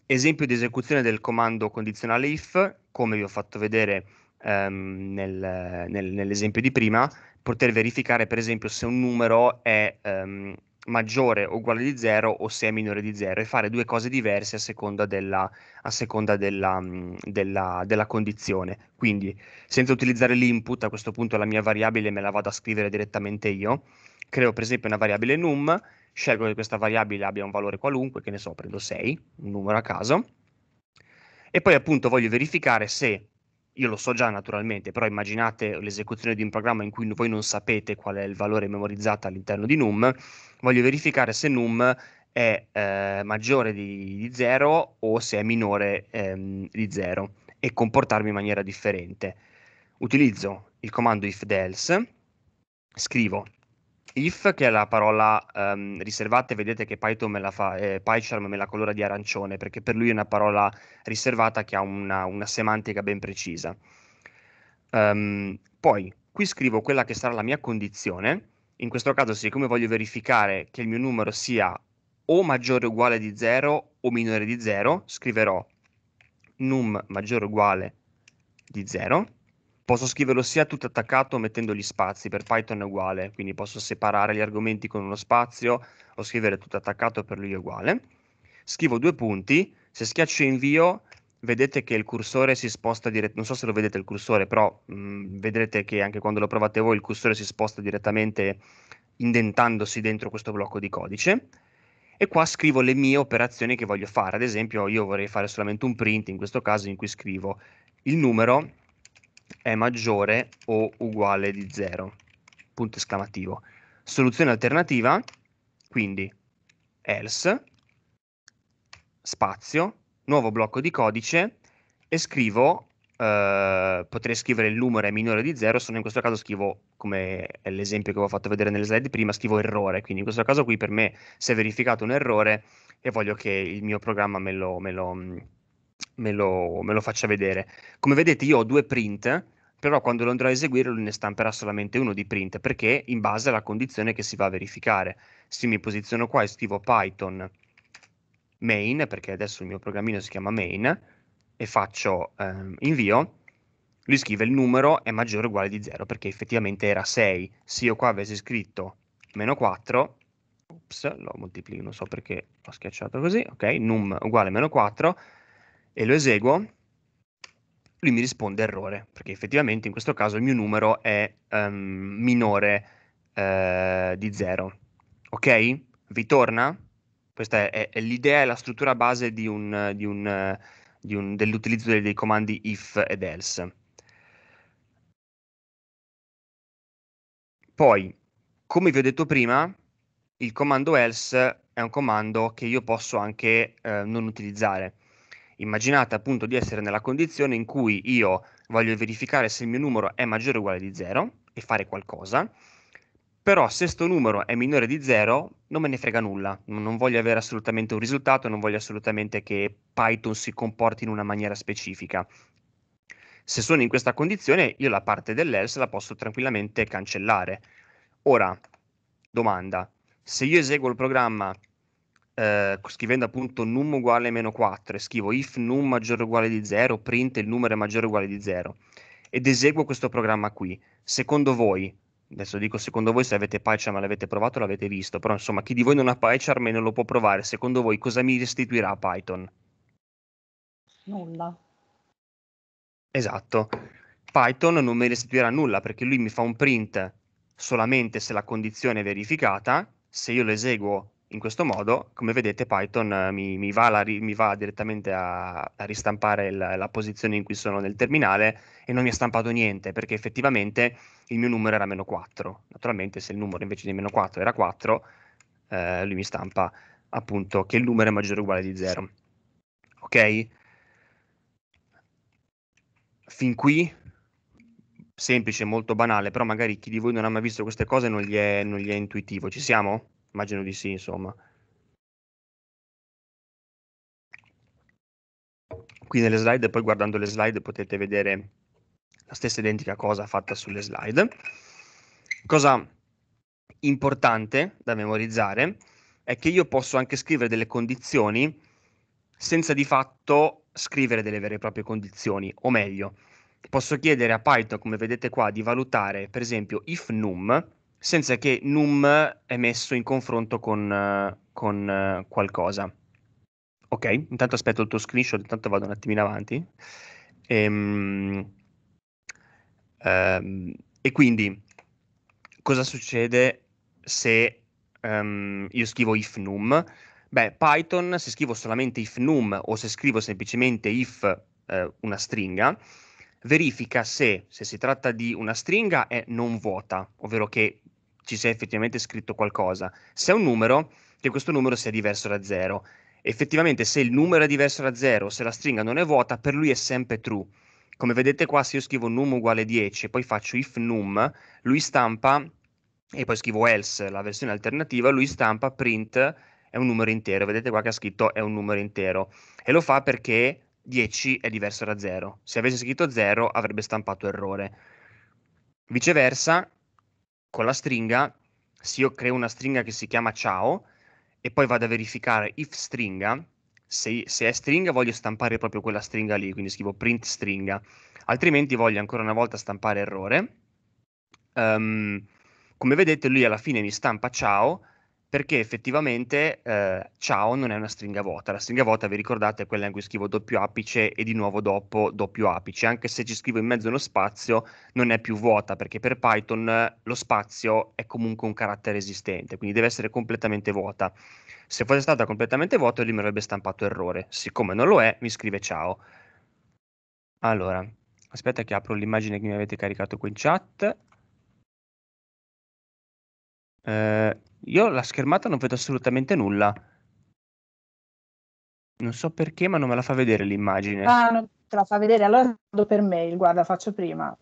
[SPEAKER 2] esempio di esecuzione del comando condizionale if, come vi ho fatto vedere um, nel, nel, nell'esempio di prima, poter verificare per esempio se un numero è um, maggiore o uguale di 0 o se è minore di 0 e fare due cose diverse a seconda della, a seconda della, mm, della, della condizione. Quindi senza utilizzare l'input, a questo punto la mia variabile me la vado a scrivere direttamente io, creo per esempio una variabile num, scelgo che questa variabile abbia un valore qualunque, che ne so, prendo 6, un numero a caso, e poi appunto voglio verificare se io lo so già naturalmente, però immaginate l'esecuzione di un programma in cui voi non sapete qual è il valore memorizzato all'interno di num, voglio verificare se num è eh, maggiore di, 0 o se è minore ehm, di 0 e comportarmi in maniera differente. Utilizzo il comando if else, scrivo if, che è la parola um, riservata, vedete che Python me la fa, eh, PyCharm me la colora di arancione, perché per lui è una parola riservata che ha una, una semantica ben precisa. Um, poi, qui scrivo quella che sarà la mia condizione, in questo caso siccome voglio verificare che il mio numero sia o maggiore o uguale di 0 o minore di 0, scriverò num maggiore o uguale di 0 Posso scriverlo sia tutto attaccato mettendo gli spazi, per Python è uguale, quindi posso separare gli argomenti con uno spazio o scrivere tutto attaccato per lui è uguale. Scrivo due punti, se schiaccio invio vedete che il cursore si sposta direttamente, non so se lo vedete il cursore, però mh, mm, vedrete che anche quando lo provate voi il cursore si sposta direttamente indentandosi dentro questo blocco di codice e qua scrivo le mie operazioni che voglio fare, ad esempio io vorrei fare solamente un print in questo caso in cui scrivo il numero è maggiore o uguale di 0. Punto esclamativo. Soluzione alternativa, quindi else, spazio, nuovo blocco di codice e scrivo, eh, potrei scrivere il numero è minore di 0, solo in questo caso scrivo, come è l'esempio che avevo fatto vedere nelle slide prima, scrivo errore, quindi in questo caso qui per me si è verificato un errore e voglio che il mio programma me lo, me lo me lo, me lo faccia vedere. Come vedete io ho due print, però quando lo andrò a eseguire lui ne stamperà solamente uno di print, perché in base alla condizione che si va a verificare. Se mi posiziono qua e scrivo Python main, perché adesso il mio programmino si chiama main, e faccio eh, invio, lui scrive il numero è maggiore o uguale di 0, perché effettivamente era 6. Se io qua avessi scritto meno 4, ops, lo moltiplico, non so perché ho schiacciato così, ok, num uguale meno 4, e lo eseguo, lui mi risponde errore, perché effettivamente in questo caso il mio numero è um, minore eh, di 0. Ok? Vi torna? Questa è, è, è l'idea, è la struttura base di un, di un, di un, dell'utilizzo dei, dei comandi if ed else. Poi, come vi ho detto prima, il comando else è un comando che io posso anche eh, non utilizzare Immaginate appunto di essere nella condizione in cui io voglio verificare se il mio numero è maggiore o uguale di 0 e fare qualcosa, però se questo numero è minore di 0 non me ne frega nulla, non voglio avere assolutamente un risultato, non voglio assolutamente che Python si comporti in una maniera specifica. Se sono in questa condizione io la parte dell'else la posso tranquillamente cancellare. Ora, domanda, se io eseguo il programma eh, scrivendo appunto num uguale meno 4 e scrivo if num maggiore o uguale di 0, print il numero è maggiore o uguale di 0 ed eseguo questo programma qui. Secondo voi, adesso dico secondo voi se avete PyCharm l'avete provato, l'avete visto, però insomma chi di voi non ha PyCharm e non lo può provare, secondo voi cosa mi restituirà Python? Nulla. Esatto. Python non mi restituirà nulla perché lui mi fa un print solamente se la condizione è verificata, se io lo eseguo in questo modo, come vedete, Python eh, mi, mi, va, la, mi va, direttamente a, a ristampare il, la posizione in cui sono nel terminale e non mi ha stampato niente perché effettivamente il mio numero era meno 4. Naturalmente, se il numero invece di meno 4 era 4, eh, lui mi stampa appunto che il numero è maggiore o uguale di 0. Ok? Fin qui semplice, molto banale, però magari chi di voi non ha mai visto queste cose non gli è, non gli è intuitivo. Ci siamo? Immagino di sì, insomma. Qui nelle slide, poi guardando le slide potete vedere la stessa identica cosa fatta sulle slide. Cosa importante da memorizzare è che io posso anche scrivere delle condizioni senza di fatto scrivere delle vere e proprie condizioni, o meglio, posso chiedere a Python, come vedete qua, di valutare per esempio if num, senza che num è messo in confronto con, con uh, qualcosa. Ok, intanto aspetto il tuo screenshot, intanto vado un attimino avanti. Ehm, um, e quindi cosa succede se um, io scrivo if num? Beh, Python, se scrivo solamente if num o se scrivo semplicemente if uh, una stringa, verifica se, se si tratta di una stringa, è non vuota, ovvero che ci sia effettivamente scritto qualcosa. Se è un numero, che questo numero sia diverso da zero. Effettivamente, se il numero è diverso da zero, se la stringa non è vuota, per lui è sempre true. Come vedete qua, se io scrivo num uguale 10 e poi faccio if num, lui stampa, e poi scrivo else, la versione alternativa, lui stampa print è un numero intero. Vedete qua che ha scritto è un numero intero. E lo fa perché 10 è diverso da 0. Se avesse scritto 0 avrebbe stampato errore. Viceversa, con la stringa, se io creo una stringa che si chiama ciao e poi vado a verificare if stringa, se, se è stringa voglio stampare proprio quella stringa lì, quindi scrivo print stringa, altrimenti voglio ancora una volta stampare errore. Um, come vedete lui alla fine mi stampa ciao, perché effettivamente eh, ciao non è una stringa vuota. La stringa vuota, vi ricordate, è quella in cui scrivo doppio apice e di nuovo dopo doppio apice. Anche se ci scrivo in mezzo uno spazio, non è più vuota, perché per Python lo spazio è comunque un carattere esistente, quindi deve essere completamente vuota. Se fosse stata completamente vuota, lì mi avrebbe stampato errore. Siccome non lo è, mi scrive ciao. Allora, aspetta che apro l'immagine che mi avete caricato qui in chat. Eh, io la schermata non vedo assolutamente nulla. Non so perché, ma non me la fa vedere l'immagine. Ah,
[SPEAKER 3] non te la fa vedere, allora vado per mail, guarda, faccio prima.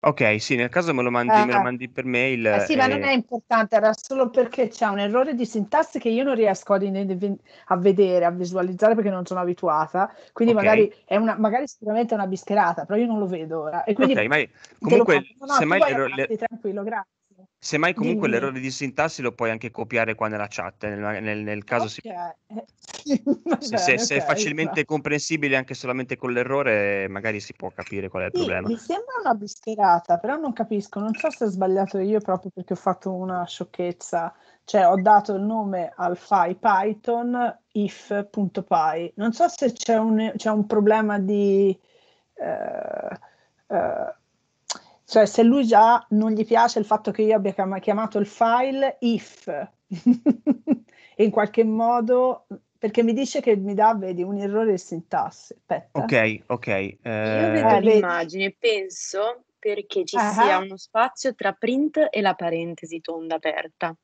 [SPEAKER 2] Ok, sì, nel caso me lo mandi, eh, me lo ah, ah. mandi per mail. Eh sì, e... ma non eh. è
[SPEAKER 3] importante, era solo perché c'è un errore di sintassi che io non riesco ad a vedere, a visualizzare perché non sono abituata. Quindi okay. magari, è una, magari sicuramente è una bischerata, però io non lo vedo ora. E quindi ok, ma comunque, semmai l'errore... Tranquillo, grazie.
[SPEAKER 2] Semmai comunque Dimmi. l'errore di sintassi lo puoi anche copiare qua nella chat, nel, nel, nel caso okay.
[SPEAKER 3] Eh, si... se, se, okay, se, è facilmente va.
[SPEAKER 2] comprensibile anche solamente con l'errore, magari si può capire qual è il sì, problema. Mi
[SPEAKER 3] sembra una bischerata, però non capisco, non so se ho sbagliato io proprio perché ho fatto una sciocchezza, cioè ho dato il nome al file Python if.py, non so se c'è un, c'è un problema di... Eh, eh, cioè, se lui già non gli piace il fatto che io abbia chiamato il file if, in qualche modo, perché mi dice che mi dà, vedi, un errore di sintassi. Aspetta.
[SPEAKER 2] Ok, ok. Eh... Io vedo eh, l'immagine,
[SPEAKER 3] penso perché ci uh-huh. sia uno spazio tra print e la parentesi tonda aperta.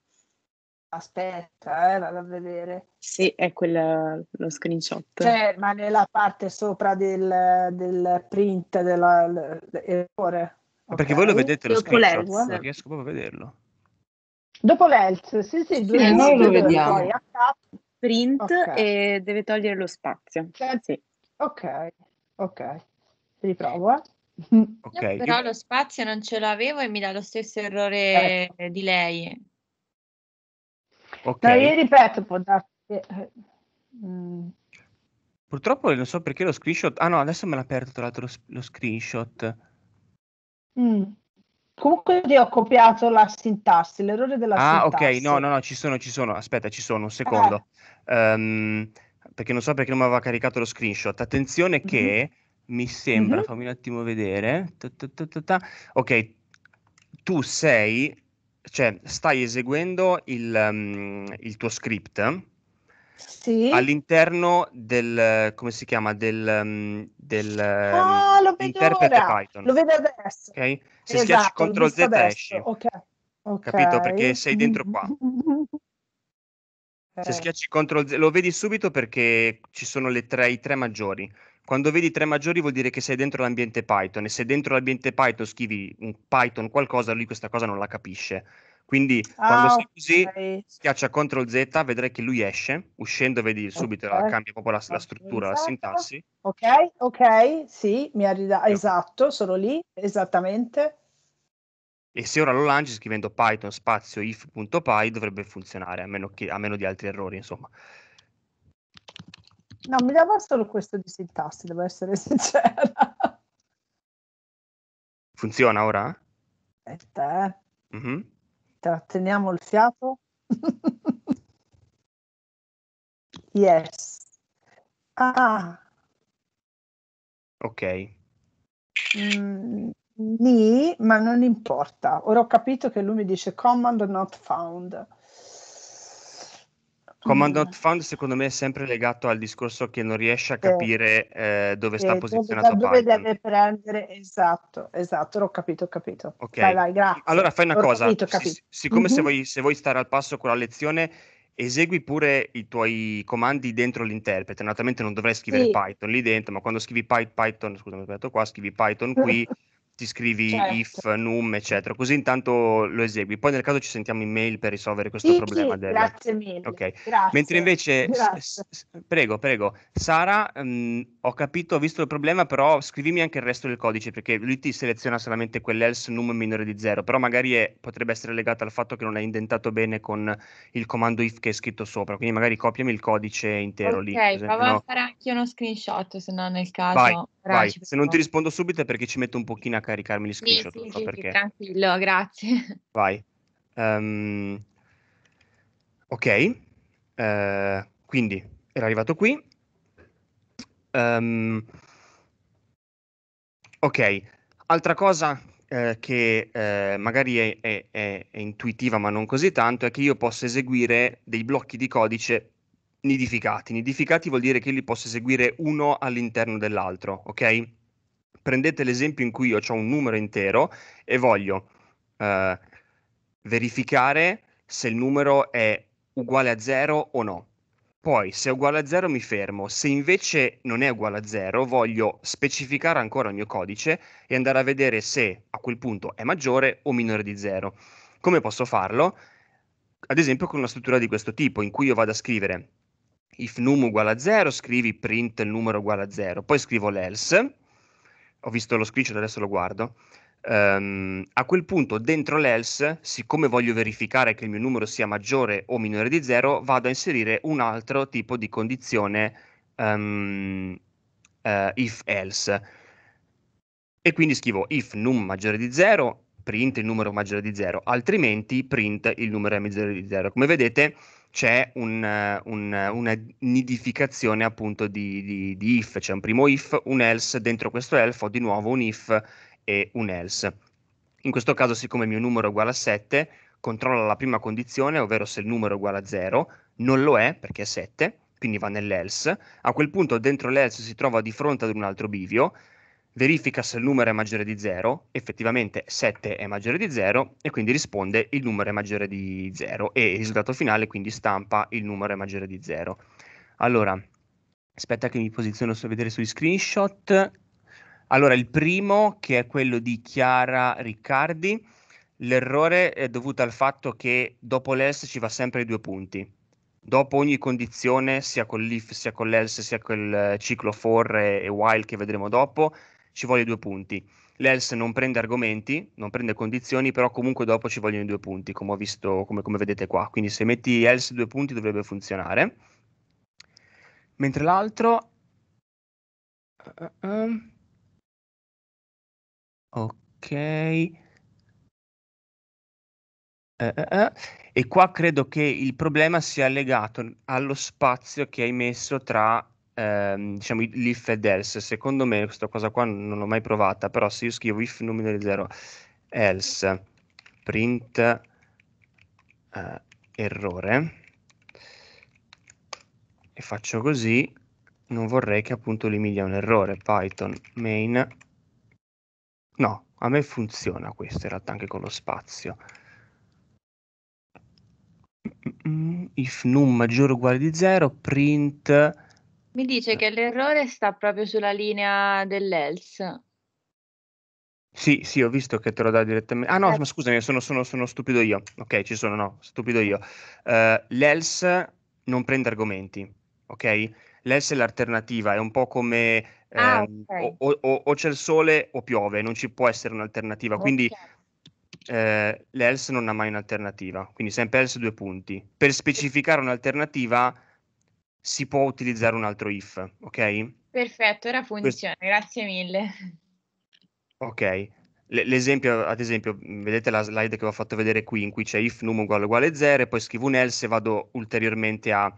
[SPEAKER 3] Aspetta, eh, vado a vedere. Sì, è quello lo screenshot. Cioè, ma nella parte sopra del, del print dell'errore.
[SPEAKER 2] Okay. Perché voi lo vedete lo Dopo screenshot, non riesco proprio a vederlo.
[SPEAKER 3] Dopo l'ELS, sì, sì, due sì, sì, noi lo vediamo. Poi, print okay. e deve togliere lo spazio. sì. Ok, ok, riprovo. Eh. Okay, no, però io... lo spazio non ce l'avevo e mi dà lo stesso errore eh. di lei. Ok. No, io ripeto, può darsi... Eh,
[SPEAKER 2] mm. Purtroppo non so perché lo screenshot... Ah no, adesso me l'ha aperto tra l'altro lo, lo screenshot.
[SPEAKER 3] Mm. Comunque io ho copiato la sintassi, l'errore della ah, sintassi. Ah, ok, no, no,
[SPEAKER 2] no, ci sono, ci sono. Aspetta, ci sono, un eh. secondo. Eh. Um, perché non so perché non mi aveva caricato lo screenshot. Attenzione mm-hmm. mi sembra, mm-hmm. fammi un attimo vedere. Ta, ta, ta, ok, tu sei, cioè stai eseguendo il, um, il tuo script sì. All'interno del, come si chiama, del, mhmm, del ah, lo mhmm, vedo interprete ora. Python. Lo vedo adesso. Okay? Se esatto, schiacci CTRL Z esci.
[SPEAKER 3] Okay. Okay. Capito? Perché
[SPEAKER 2] sei dentro qua. Se eh. schiacci CTRL Z lo vedi subito perché ci sono tre, i tre maggiori. Quando vedi tre maggiori vuol dire che sei dentro l'ambiente Python e se dentro l'ambiente Python scrivi un Python qualcosa, lui questa cosa non la capisce. Quindi ah, quando sei così, schiaccia CTRL Z, vedrai che lui esce, uscendo vedi subito okay. la, cambia proprio la, la struttura, esatto. la sintassi.
[SPEAKER 3] Ok, ok, sì, mi arriva, esatto, sono lì, esattamente.
[SPEAKER 2] E se ora lo lanci scrivendo Python spazio if.py dovrebbe funzionare, a meno, che, a meno di altri errori, insomma.
[SPEAKER 3] No, mi dava solo questo di sintassi, devo essere sincera.
[SPEAKER 2] Funziona ora?
[SPEAKER 3] Aspetta, eh. Mm-hmm. Tratteniamo il fiato. yes. Ah. Ok. Mm. Lì, ma non importa. Ora ho capito che lui mi dice command not found.
[SPEAKER 2] Command Not Found secondo me è sempre legato al discorso che non riesce a capire eh, eh, dove sta dove, posizionato dove, Python.
[SPEAKER 3] deve prendere, esatto, esatto, ho capito, ho capito. Ok, vai, vai, grazie. Allora fai una ho cosa, capito, capito. S-
[SPEAKER 2] siccome mm-hmm. se, mhm. vuoi, se, vuoi, stare al passo con la lezione, esegui pure i tuoi comandi dentro l'interprete, naturalmente non dovrai scrivere sì. Python lì dentro, ma quando scrivi Python, scusami, ho qua, scrivi Python qui... ti scrivi certo. if, num, eccetera, così intanto lo esegui. Poi nel caso ci sentiamo in mail per risolvere questo sì, problema. Sì, delle... Grazie mille. Okay. Grazie. Mentre invece, grazie. S- s- prego, prego, Sara, mh, mm, ho capito, ho visto il problema, però scrivimi anche il resto del codice perché lui ti seleziona solamente quell'else num minore di 0, però magari è, potrebbe essere legato al fatto che non hai indentato bene con il comando if che è scritto sopra, quindi magari copiami il codice intero okay, lì. Ok, provo no. a fare
[SPEAKER 3] anche uno screenshot, se no nel caso... Vai, vai. se non ti
[SPEAKER 2] rispondo subito è perché ci metto un pochino a caricarmi gli screenshot. Sì, sì, so sì
[SPEAKER 3] tranquillo, grazie.
[SPEAKER 2] Vai. Um, ok, uh, quindi era arrivato qui Um, ok, altra cosa eh, che eh, magari è, è, è, intuitiva ma non così tanto è che io posso eseguire dei blocchi di codice nidificati. Nidificati vuol dire che io li posso eseguire uno all'interno dell'altro, ok? Prendete l'esempio in cui io ho un numero intero e voglio eh, verificare se il numero è uguale a 0 o no. Poi, se è uguale a 0 mi fermo, se invece non è uguale a 0 voglio specificare ancora il mio codice e andare a vedere se a quel punto è maggiore o minore di 0. Come posso farlo? Ad esempio con una struttura di questo tipo, in cui io vado a scrivere if num uguale a 0, scrivi print il numero uguale a 0, poi scrivo l'else, ho visto lo screenshot, adesso lo guardo, Um, a quel punto dentro l'else, siccome voglio verificare che il mio numero sia maggiore o minore di 0, vado a inserire un altro tipo di condizione um, uh, if else. E quindi scrivo if num maggiore di 0, print il numero maggiore di 0, altrimenti print il numero maggiore di 0. Come vedete c'è un, un, una nidificazione appunto di, di, di if, c'è un primo if, un else, dentro questo else ho di nuovo un if e un else. In questo caso, siccome il mio numero è uguale a 7, controlla la prima condizione, ovvero se il numero è uguale a 0, non lo è perché è 7, quindi va nell'else. A quel punto dentro l'else si trova di fronte ad un altro bivio, verifica se il numero è maggiore di 0, effettivamente 7 è maggiore di 0 e quindi risponde il numero è maggiore di 0 e il risultato finale quindi stampa il numero è maggiore di 0. Allora, aspetta che mi posiziono su vedere sugli screenshot. Allora, il primo, che è quello di Chiara Riccardi, l'errore è dovuto al fatto che dopo l'else ci va sempre i due punti. Dopo ogni condizione, sia con l'IF, sia con l'else, sia con il ciclo for e, e while che vedremo dopo, ci vogliono i due punti. L'else non prende argomenti, non prende condizioni, però comunque dopo ci vogliono i due punti, come ho visto, come, come vedete qua. Quindi se metti else due punti dovrebbe funzionare. Mentre l'altro... Uh, uh Ok. Eh, eh, eh. E qua credo che il problema sia legato allo spazio che hai messo tra ehm, diciamo l'if ed else. Secondo me questa cosa qua non l'ho mai provata, però se io scrivo if numero 0 else print eh, errore e faccio così, non vorrei che appunto lì mi dia un errore. Python main No, a me funziona questo in realtà anche con lo spazio. If num maggiore o uguale di 0, print...
[SPEAKER 3] Mi dice che l'errore sta proprio sulla linea dell'else.
[SPEAKER 2] Sì, sì, ho visto che te lo dà direttamente. Ah no, eh. ma scusami, sono, sono, sono stupido io. Ok, ci sono, no, stupido io. Uh, L'else non prende argomenti, ok? è l'alternativa, è un po' come ah, ehm, okay. o, o, o, c'è il sole o piove, non ci può essere un'alternativa, quindi okay. eh, l'else non ha mai un'alternativa, quindi sempre else due punti. Per specificare un'alternativa si può utilizzare un altro if, ok?
[SPEAKER 3] Perfetto, ora funziona, Questo... grazie mille.
[SPEAKER 2] Ok, L'esempio, ad esempio, vedete la slide che vi ho fatto vedere qui, in cui c'è if num uguale uguale 0 poi scrivo un else e vado ulteriormente a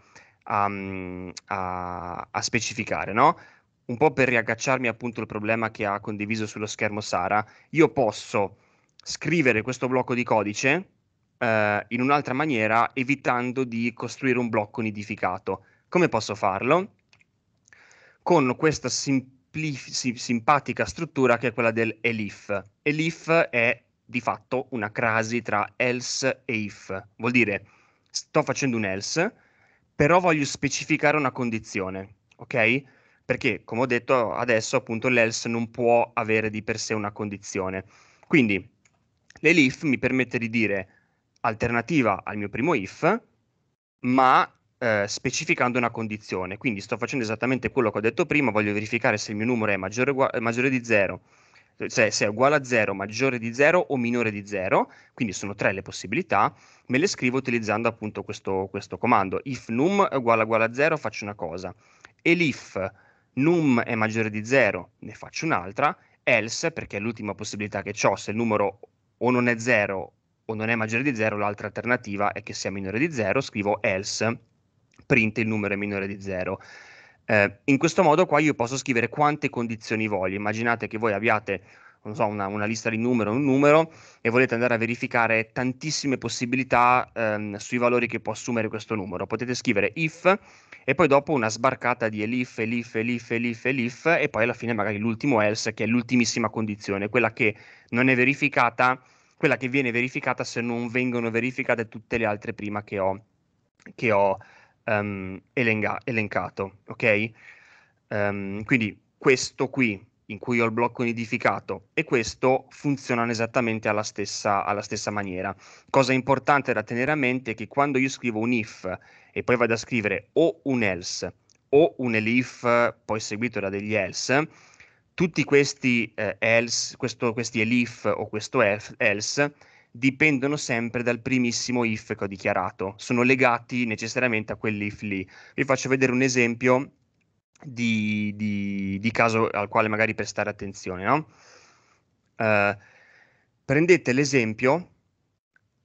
[SPEAKER 2] a, mhmm, a, a specificare, no? Un po' per riaggacciarmi appunto al problema che ha condiviso sullo schermo Sara, io posso scrivere questo blocco di codice eh, in un'altra maniera evitando di costruire un blocco nidificato. Come posso farlo? Con questa simplif- simpatica struttura che è quella del elif. Elif è di fatto una crasi tra else e if. Vuol dire sto facendo un else, però voglio specificare una condizione, ok? Perché, come ho detto adesso, appunto l'else non può avere di per sé una condizione. Quindi l'elif mi permette di dire alternativa al mio primo if, ma eh, specificando una condizione. Quindi sto facendo esattamente quello che ho detto prima, voglio verificare se il mio numero è maggiore, maggiore di 0 cioè se, è uguale a 0, maggiore di 0 o minore di 0, quindi sono tre le possibilità, me le scrivo utilizzando appunto questo, questo comando. If num è uguale, uguale a 0 faccio una cosa, e l'if num è maggiore di 0 ne faccio un'altra, else perché è l'ultima possibilità che ho, se il numero o non è 0 o non è maggiore di 0, l'altra alternativa è che sia minore di 0, scrivo else, print il numero è minore di 0. Eh, in questo modo qua io posso scrivere quante condizioni voglio. Immaginate che voi abbiate so, una, una, lista di numero, un numero, e volete andare a verificare tantissime possibilità ehm, sui valori che può assumere questo numero. Potete scrivere if e poi dopo una sbarcata di elif, elif, elif, elif, elif, e poi alla fine magari l'ultimo else, che è l'ultimissima condizione, quella che non è verificata, quella che viene verificata se non vengono verificate tutte le altre prima che ho, che ho um, elenga- elencato, ok? Um, quindi questo qui in cui ho il blocco nidificato e questo funzionano esattamente alla stessa, alla stessa, maniera. Cosa importante da tenere a mente è che quando io scrivo un if e poi vado a scrivere o un else o un elif poi seguito da degli else, tutti questi eh, else, questo, questi elif o questo else dipendono sempre dal primissimo if che ho dichiarato, sono legati necessariamente a quell'if lì. Vi faccio vedere un esempio di, di, di caso al quale magari prestare attenzione. No? Uh, prendete l'esempio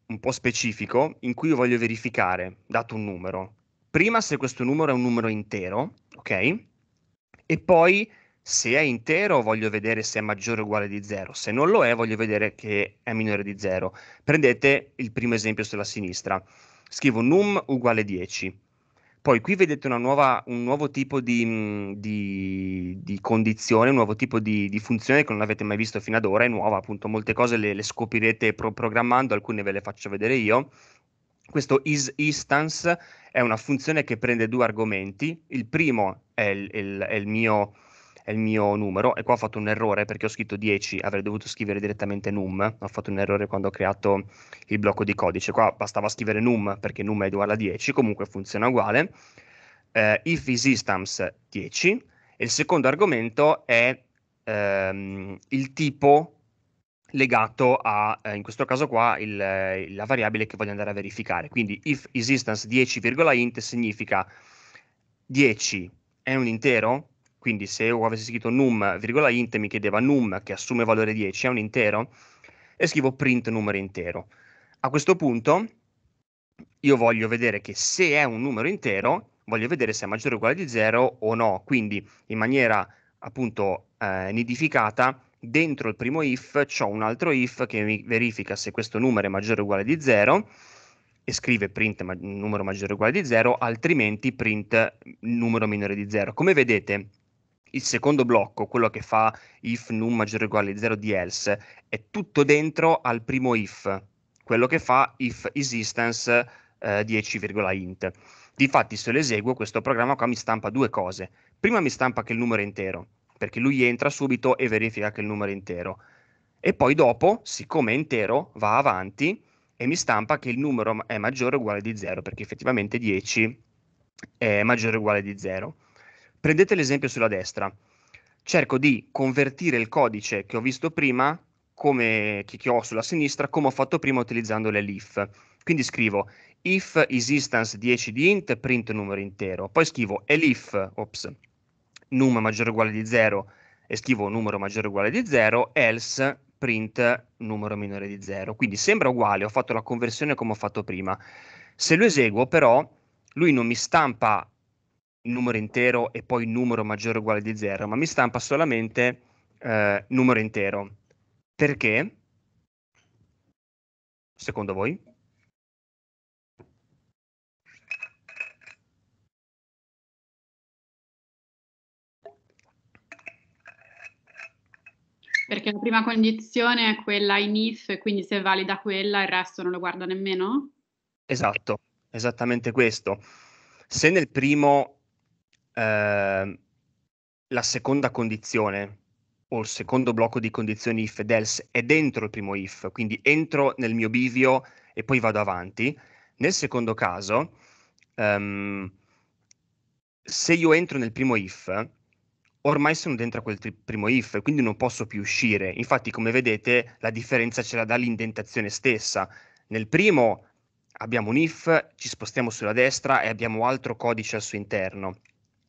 [SPEAKER 2] un po' specifico in cui io voglio verificare, dato un numero, prima se questo numero è un numero intero, ok? E poi se è intero voglio vedere se è maggiore o uguale di 0, se non lo è voglio vedere che è minore di 0. Prendete il primo esempio sulla sinistra, scrivo num uguale 10, poi qui vedete nuova, un nuovo tipo di, mm, di, di, condizione, un nuovo tipo di, di, funzione che non avete mai visto fino ad ora, è nuova appunto, molte cose le, le scoprirete pro programmando, alcune ve le faccio vedere io. Questo isInstance è una funzione che prende due argomenti, il primo è il, il, è il mio è il mio numero e qua ho fatto un errore perché ho scritto 10, avrei dovuto scrivere direttamente num, ho fatto un errore quando ho creato il blocco di codice, qua bastava scrivere num perché num è uguale a 10, comunque funziona uguale, eh, if is 10 e il secondo argomento è ehm, il tipo legato a, eh, in questo caso qua, il, eh, la variabile che voglio andare a verificare. Quindi if existence instance 10,int significa 10 è un intero? Quindi se io avessi scritto num, virgola int, mi chiedeva num che assume valore 10 è un intero e scrivo print numero intero. A questo punto io voglio vedere che se è un numero intero, voglio vedere se è maggiore o uguale di 0 o no. Quindi in maniera appunto eh, nidificata, dentro il primo if ho un altro if che mi verifica se questo numero è maggiore o uguale di 0 e scrive print ma- numero maggiore o uguale di 0, altrimenti print mm, numero minore di 0. Come vedete, il secondo blocco, quello che fa if num maggiore o uguale di 0 di else, è tutto dentro al primo if, quello che fa if existence eh, 10, int. Difatti se lo eseguo questo programma qua mi stampa due cose. Prima mi stampa che il numero è intero, perché lui entra subito e verifica che il numero è intero. E poi dopo, siccome è intero, va avanti e mi stampa che il numero è maggiore o uguale di 0, perché effettivamente 10 è maggiore o uguale di 0. Prendete l'esempio sulla destra. Cerco di convertire il codice che ho visto prima, come, che, che ho sulla sinistra, come ho fatto prima utilizzando le leaf. Quindi scrivo if existence 10 di int, print numero intero. Poi scrivo elif, ops, num maggiore o uguale di 0 e scrivo numero maggiore o uguale di 0, else print numero minore di 0. Quindi sembra uguale, ho fatto la conversione come ho fatto prima. Se lo eseguo però, lui non mi stampa numero intero e poi numero maggiore o uguale di 0, ma mi stampa solamente eh, numero intero. Perché? Secondo voi?
[SPEAKER 1] Perché
[SPEAKER 3] la prima condizione è quella in if, quindi se è valida quella il resto non lo guarda nemmeno?
[SPEAKER 2] Esatto, esattamente questo. Se nel primo Ehm, la seconda condizione o il secondo blocco di condizioni if ed else è dentro il primo if, quindi entro nel mio bivio e poi vado avanti. Nel secondo caso, um, se io entro nel primo if, ormai sono dentro quel tri- primo if, quindi non posso più uscire. Infatti, come vedete, la differenza ce la dà l'indentazione stessa. Nel primo abbiamo un if, ci spostiamo sulla destra e abbiamo altro codice al suo interno.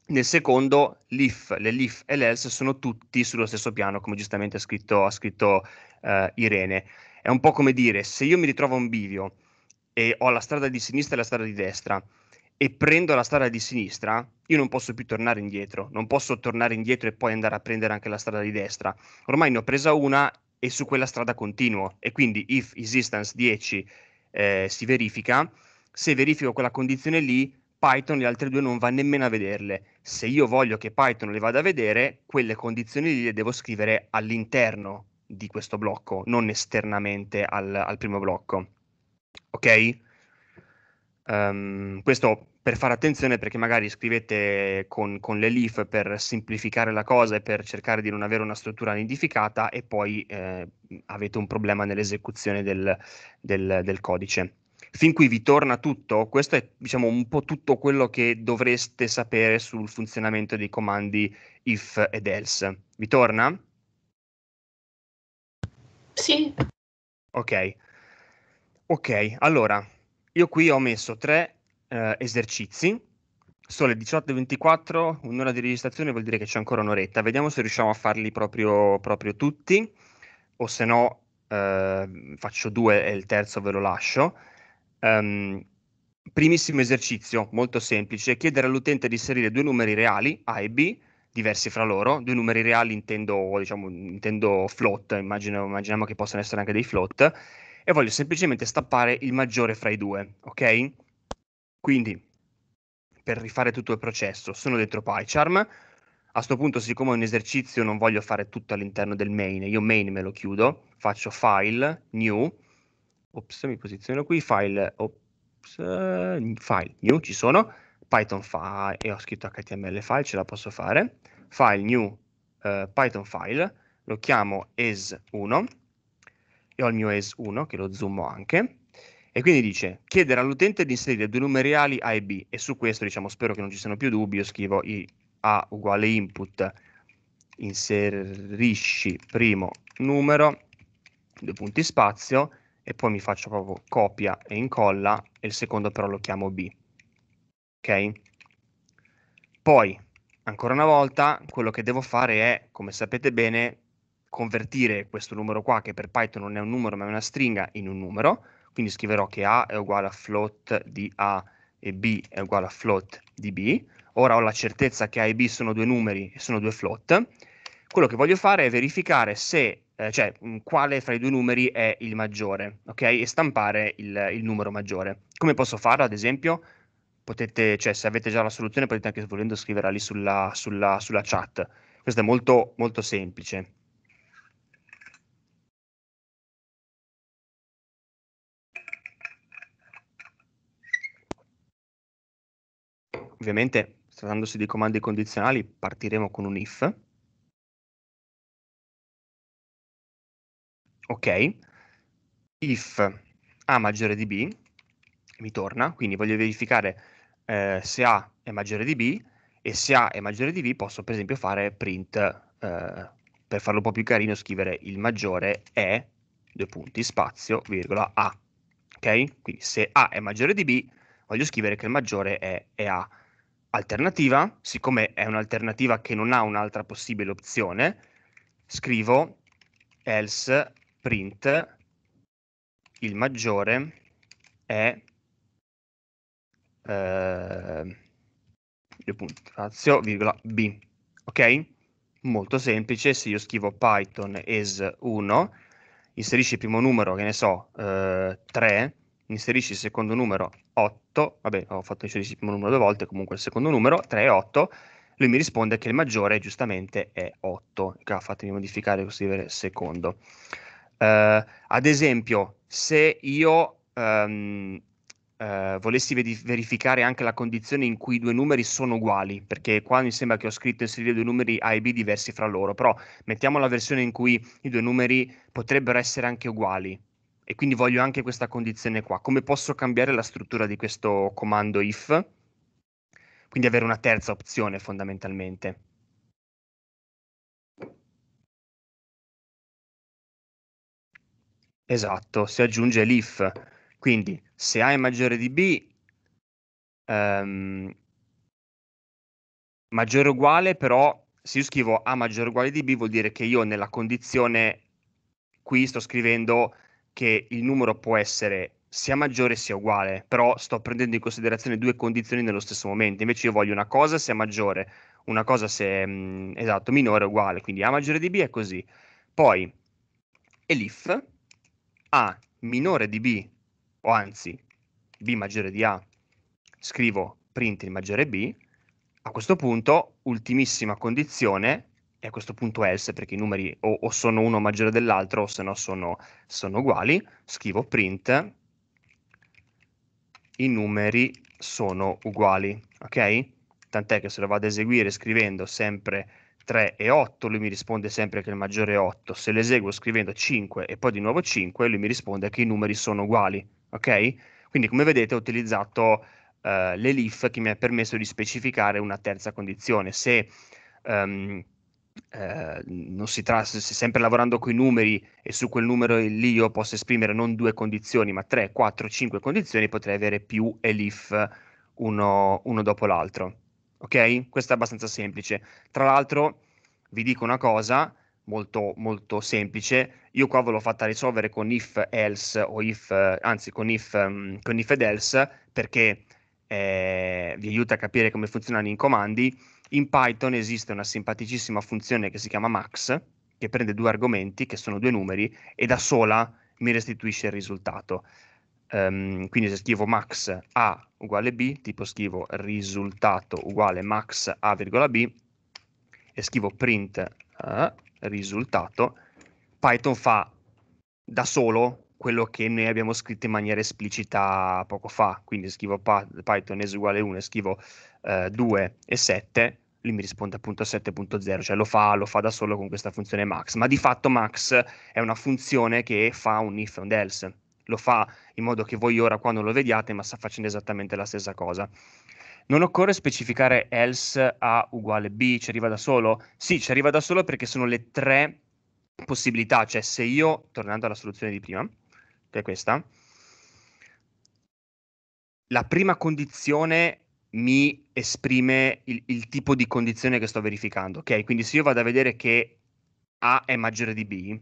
[SPEAKER 2] Nel secondo, l'if, le l'if e l'else sono tutti sullo stesso piano, come giustamente ha scritto, ha scritto uh, Irene. È un po' come dire, se io mi ritrovo a un bivio e ho la strada di sinistra e la strada di destra, e prendo la strada di sinistra, io non posso più tornare indietro, non posso tornare indietro e poi andare a prendere anche la strada di destra. Ormai ne ho presa una e su quella strada continuo, e quindi if existence 10 eh, si verifica, se verifico quella condizione lì, Python le altre due non va nemmeno a vederle. Se io voglio che Python le vada a vedere, quelle condizioni lì le devo scrivere all'interno di questo blocco, non esternamente al, al primo blocco. Ok? Um, questo per fare attenzione perché magari scrivete con, con, le leaf per semplificare la cosa e per cercare di non avere una struttura nidificata e poi eh, avete un problema nell'esecuzione del, del, del codice fin qui vi torna tutto? Questo è diciamo, un po' tutto quello che dovreste sapere sul funzionamento dei comandi if ed else. Vi torna? Sì. Ok. Ok, allora, io qui ho messo tre eh, esercizi, sono le 18.24, un'ora di registrazione vuol dire che c'è ancora un'oretta, vediamo se riusciamo a farli proprio, proprio tutti, o se no eh, faccio due e il terzo ve lo lascio. Um, primissimo esercizio, molto semplice, chiedere all'utente di inserire due numeri reali, A e B, diversi fra loro, due numeri reali intendo, diciamo, intendo float, immagino, immaginiamo che possano essere anche dei float, e voglio semplicemente stappare il maggiore fra i due, ok? Quindi, per rifare tutto il processo, sono dentro PyCharm, a questo punto siccome è un esercizio non voglio fare tutto all'interno del main, io main me lo chiudo, faccio file, new, ops, mi posiziono qui, file, ops, file, new, ci sono, Python file, e ho scritto HTML file, ce la posso fare, file, new, eh, Python file, lo chiamo es1, e ho il mio es1 che lo zoomo anche, e quindi dice chiedere all'utente di inserire due numeri reali A e B, e su questo diciamo spero che non ci siano più dubbi, io scrivo i A uguale input, inserisci primo numero, due punti spazio, e poi mi faccio proprio copia e incolla e il secondo però lo chiamo B. Ok? Poi, ancora una volta, quello che devo fare è, come sapete bene, convertire questo numero qua, che per Python non è un numero ma è una stringa, in un numero. Quindi scriverò che A è uguale a float di A e B è uguale a float di B. Ora ho la certezza che A e B sono due numeri e sono due float. Quello che voglio fare è verificare se eh, cioè mhmm, quale fra i due numeri è il maggiore, ok? E stampare il, il numero maggiore. Come posso farlo, ad esempio? Potete, cioè, se avete già la soluzione, potete anche volendo scriverla lì sulla, sulla, sulla chat. Questo è molto, molto semplice. Ovviamente, trattandosi di comandi condizionali, partiremo con un if. ok, if A maggiore di B, mi torna, quindi voglio verificare eh, se A è maggiore di B e se A è maggiore di B posso per esempio fare print, eh, per farlo un po' più carino scrivere il maggiore è, due punti, spazio, virgola, A, ok? Quindi se A è maggiore di B voglio scrivere che il maggiore è, è A. Alternativa, siccome è un'alternativa che non ha un'altra possibile opzione, scrivo else print il maggiore è eh, razio virgola b ok molto semplice se io scrivo python is 1 inserisci il primo numero che ne so eh, 3 inserisci il secondo numero 8 vabbè ho fatto inserire il primo numero due volte comunque il secondo numero 3 e 8 lui mi risponde che il maggiore giustamente è 8 fatemi modificare e scrivere secondo Uh, ad esempio, se io um, uh, volessi verificare anche la condizione in cui i due numeri sono uguali, perché qua mi sembra che ho scritto inserire due numeri A e B diversi fra loro, però mettiamo la versione in cui i due numeri potrebbero essere anche uguali, e quindi voglio anche questa condizione qua. Come posso cambiare la struttura di questo comando if? Quindi avere una terza opzione fondamentalmente. Esatto, si aggiunge l'if. Quindi se A è maggiore di B, ehm, maggiore o uguale, però se io scrivo A maggiore o uguale di B vuol dire che io nella condizione qui sto scrivendo che il numero può essere sia maggiore sia uguale, però sto prendendo in considerazione due condizioni nello stesso momento, invece io voglio una cosa se è maggiore, una cosa se è mm, esatto, minore o uguale, quindi A maggiore di B è così. Poi, elif, a minore di B, o anzi B maggiore di A, scrivo print il maggiore B, a questo punto ultimissima condizione, e a questo punto else perché i numeri o, o sono uno maggiore dell'altro o se no sono, sono uguali, scrivo print, i numeri sono uguali, ok? Tant'è che se lo vado ad eseguire scrivendo sempre 3 e 8, lui mi risponde sempre che il maggiore è 8. Se l'eseguo scrivendo 5 e poi di nuovo 5, lui mi risponde che i numeri sono uguali. Ok? Quindi, come vedete, ho utilizzato uh, eh, l'elif che mi ha permesso di specificare una terza condizione. Se um, eh, non si tratta, se sempre lavorando con i numeri e su quel numero lì io posso esprimere non due condizioni, ma 3, 4, 5 condizioni, potrei avere più elif uno, uno dopo l'altro. Ok? Questo è abbastanza semplice. Tra l'altro, vi dico una cosa molto, molto semplice. Io qua ve l'ho fatta risolvere con if else o if, eh, anzi con if, mm, con if ed else perché eh, vi aiuta a capire come funzionano i comandi. In Python esiste una simpaticissima funzione che si chiama max, che prende due argomenti, che sono due numeri, e da sola mi restituisce il risultato. Um, quindi se scrivo max A uguale B, tipo scrivo risultato uguale max A virgola B e scrivo print uh, risultato, Python fa da solo quello che noi abbiamo scritto in maniera esplicita poco fa, quindi scrivo Python es uguale 1 e scrivo uh, eh, 2 e 7, lui mi risponde appunto a 7.0, cioè lo fa, lo fa, da solo con questa funzione max, ma di fatto max è una funzione che fa un if e un else, lo fa in modo che voi ora qua non lo vediate, ma sta facendo esattamente la stessa cosa. Non occorre specificare else a uguale b, ci arriva da solo? Sì, ci arriva da solo perché sono le tre possibilità, cioè se io, tornando alla soluzione di prima, che è questa, la prima condizione mi esprime il, il tipo di condizione che sto verificando, ok? Quindi se io vado a vedere che A è maggiore di B,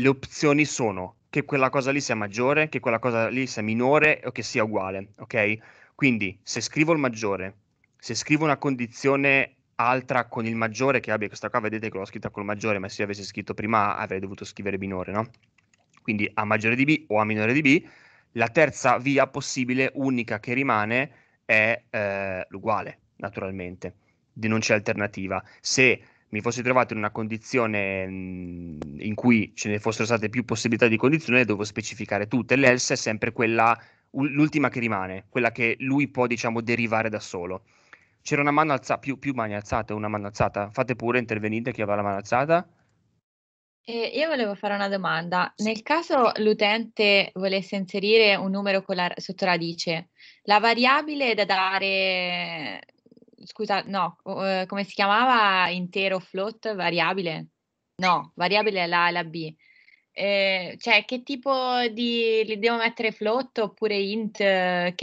[SPEAKER 2] le opzioni sono che quella cosa lì sia maggiore, che quella cosa lì sia minore o che sia uguale, ok? Quindi se scrivo il maggiore, se scrivo una condizione altra con il maggiore, che abbia questa qua vedete che l'ho scritta col maggiore, ma se io avessi scritto prima A avrei dovuto scrivere minore, no? Quindi A maggiore di B o A minore di B, la terza via possibile, unica che rimane, è eh, l'uguale, naturalmente, non c'è alternativa. Se mi fossi trovato in una condizione mhmm, in cui ce ne fossero state più possibilità di condizione, devo specificare tutte. L'else è sempre quella, l'ultima che rimane, quella che lui può, diciamo, derivare da solo. C'era una mano alzata, più, più mani alzate, una mano alzata. Fate pure, intervenite chi aveva la mano alzata.
[SPEAKER 1] Eh,
[SPEAKER 3] io volevo fare una domanda. Nel caso l'utente volesse inserire un numero la, sotto radice, la variabile da dare scusa, no, uh, come si chiamava intero float variabile? No, variabile è la, la B. Eh, cioè, che tipo di li devo mettere float oppure int? Che,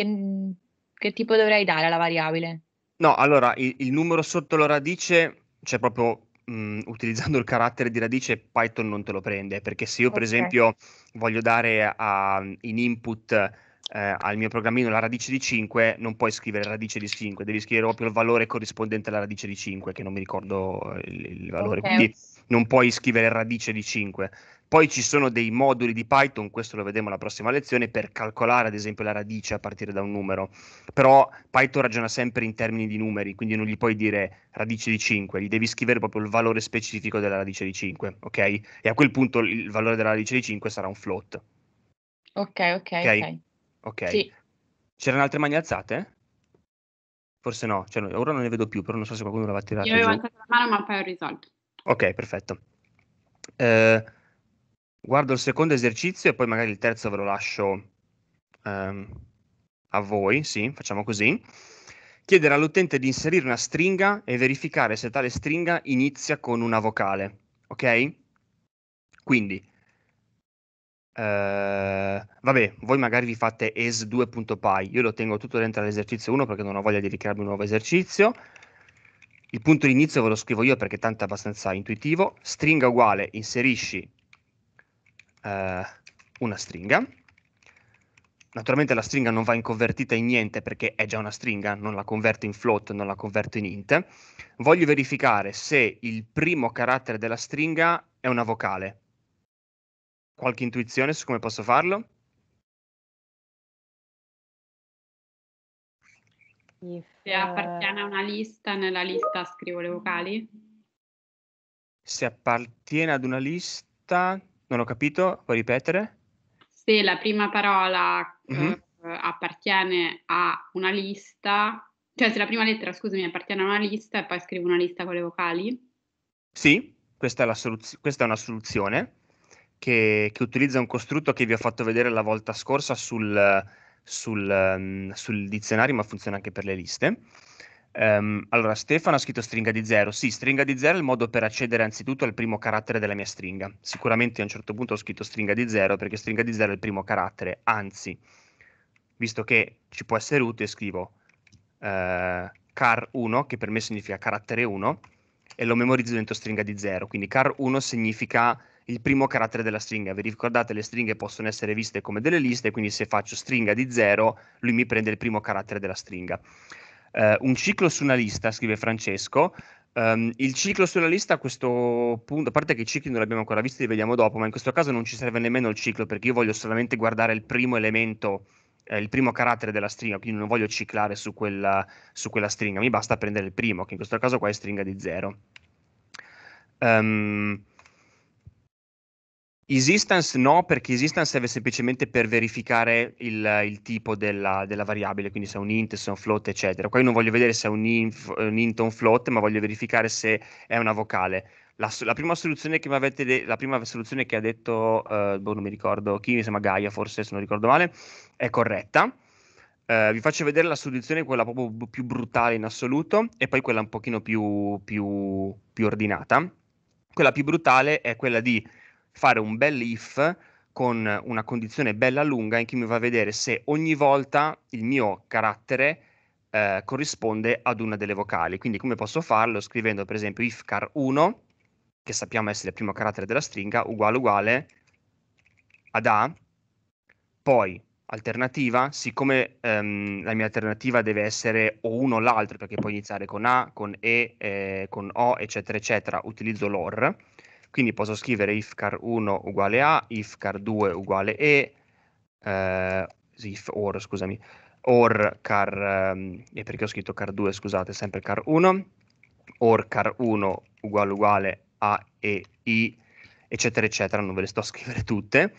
[SPEAKER 3] che tipo dovrei dare alla variabile?
[SPEAKER 2] No, allora il, il numero sotto la radice, cioè proprio mh, mm, utilizzando il carattere di radice, Python non te lo prende perché se io, per esempio, voglio dare a, in input eh, al mio programmino la radice di 5, non puoi scrivere radice di 5, devi scrivere proprio il valore corrispondente alla radice di 5, che non mi ricordo eh, il, il valore, okay. quindi non puoi scrivere radice di 5. Poi ci sono dei moduli di Python, questo lo vedremo alla prossima lezione, per calcolare ad esempio la radice a partire da un numero. Però Python ragiona sempre in termini di numeri, quindi non gli puoi dire radice di 5, gli devi scrivere proprio il valore specifico della radice di 5, ok? E a quel punto il valore della radice di 5 sarà un float.
[SPEAKER 1] Ok, ok, ok. okay.
[SPEAKER 2] Ok. Sì. C'erano altre mani alzate? Forse no, cioè, ora non ne vedo più, però non so se qualcuno l'aveva tirata. Io avevo alzato
[SPEAKER 1] la mano, ma poi ho risolto.
[SPEAKER 2] Ok, perfetto. Eh, guardo il secondo esercizio e poi magari il terzo ve lo lascio ehm, a voi, sì, facciamo così. Chiedere all'utente di inserire una stringa e verificare se tale stringa inizia con una vocale, ok? Quindi Uh, vabbè, voi magari vi fate es2.py, io lo tengo tutto dentro all'esercizio 1 perché non ho voglia di ricrearmi un nuovo esercizio. Il punto di inizio ve lo scrivo io perché tanto è abbastanza intuitivo. Stringa uguale, inserisci uh, una stringa. Naturalmente la stringa non va inconvertita in niente perché è già una stringa, non la converto in float, non la converto in int. Voglio verificare se il primo carattere della stringa è una vocale, Qualche intuizione su come posso farlo? se appartiene a una
[SPEAKER 1] lista, nella lista scrivo le vocali.
[SPEAKER 2] Se appartiene ad una lista, non ho capito, puoi ripetere?
[SPEAKER 3] Se la prima parola mm-hmm. Eh, appartiene a una lista, cioè se la prima lettera, scusami, appartiene a una lista e poi scrivo una lista con le vocali?
[SPEAKER 2] Sì, questa è, soluz- questa è una soluzione che, che, utilizza un costrutto che vi ho fatto vedere la volta scorsa sul, sul, ehm, sul dizionario, ma funziona anche per le liste. Um, allora, Stefano ha scritto stringa di zero. Sì, stringa di zero è il modo per accedere anzitutto al primo carattere della mia stringa. Sicuramente a un certo punto ho scritto stringa di zero perché stringa di zero è il primo carattere. Anzi, visto che ci può essere utile, scrivo eh, car 1, che per me significa carattere 1, e lo memorizzo dentro stringa di zero. Quindi car 1 significa il primo carattere della stringa. Vi ricordate le stringhe possono essere viste come delle liste, quindi se faccio stringa di 0, lui mi prende il primo carattere della stringa. Uh, un ciclo su una lista, scrive Francesco. Um, il ciclo sulla lista a questo punto, a parte che i cicli non li abbiamo ancora visti, li vediamo dopo, ma in questo caso non ci serve nemmeno il ciclo perché io voglio solamente guardare il primo elemento eh, il primo carattere della stringa, quindi non voglio ciclare su quella, su quella, stringa, mi basta prendere il primo, che in questo caso qua è stringa di 0. Um, ehm, Existence no, perché existence serve semplicemente per verificare il, il tipo della, della, variabile, quindi se è un int, se è un float, eccetera. Qua io non voglio vedere se è un, inf, un int o un float, ma voglio verificare se è una vocale. La, la, prima, soluzione che mi de- la prima soluzione che ha detto, eh, boh, non mi ricordo chi, mi sembra Gaia forse, se non ricordo male, è corretta. Eh, vi faccio vedere la soluzione, quella proprio b- più brutale in assoluto, e poi quella un pochino più, più, più ordinata. Quella più brutale è quella di fare un bel if con una condizione bella lunga in cui mi va a vedere se ogni volta il mio carattere eh, corrisponde ad una delle vocali. Quindi come posso farlo? Scrivendo per esempio if car 1, che sappiamo essere il primo carattere della stringa, uguale uguale ad A, poi alternativa, siccome ehm, la mia alternativa deve essere o uno o l'altro, perché può iniziare con A, con E, eh, con O, eccetera, eccetera, utilizzo l'OR quindi posso scrivere if car 1 uguale a, if car 2 uguale e, eh, if or, scusami, or car, um, e perché ho scritto car 2, scusate, sempre car 1, or car 1 uguale uguale a e i, eccetera, eccetera, non ve le sto a scrivere tutte.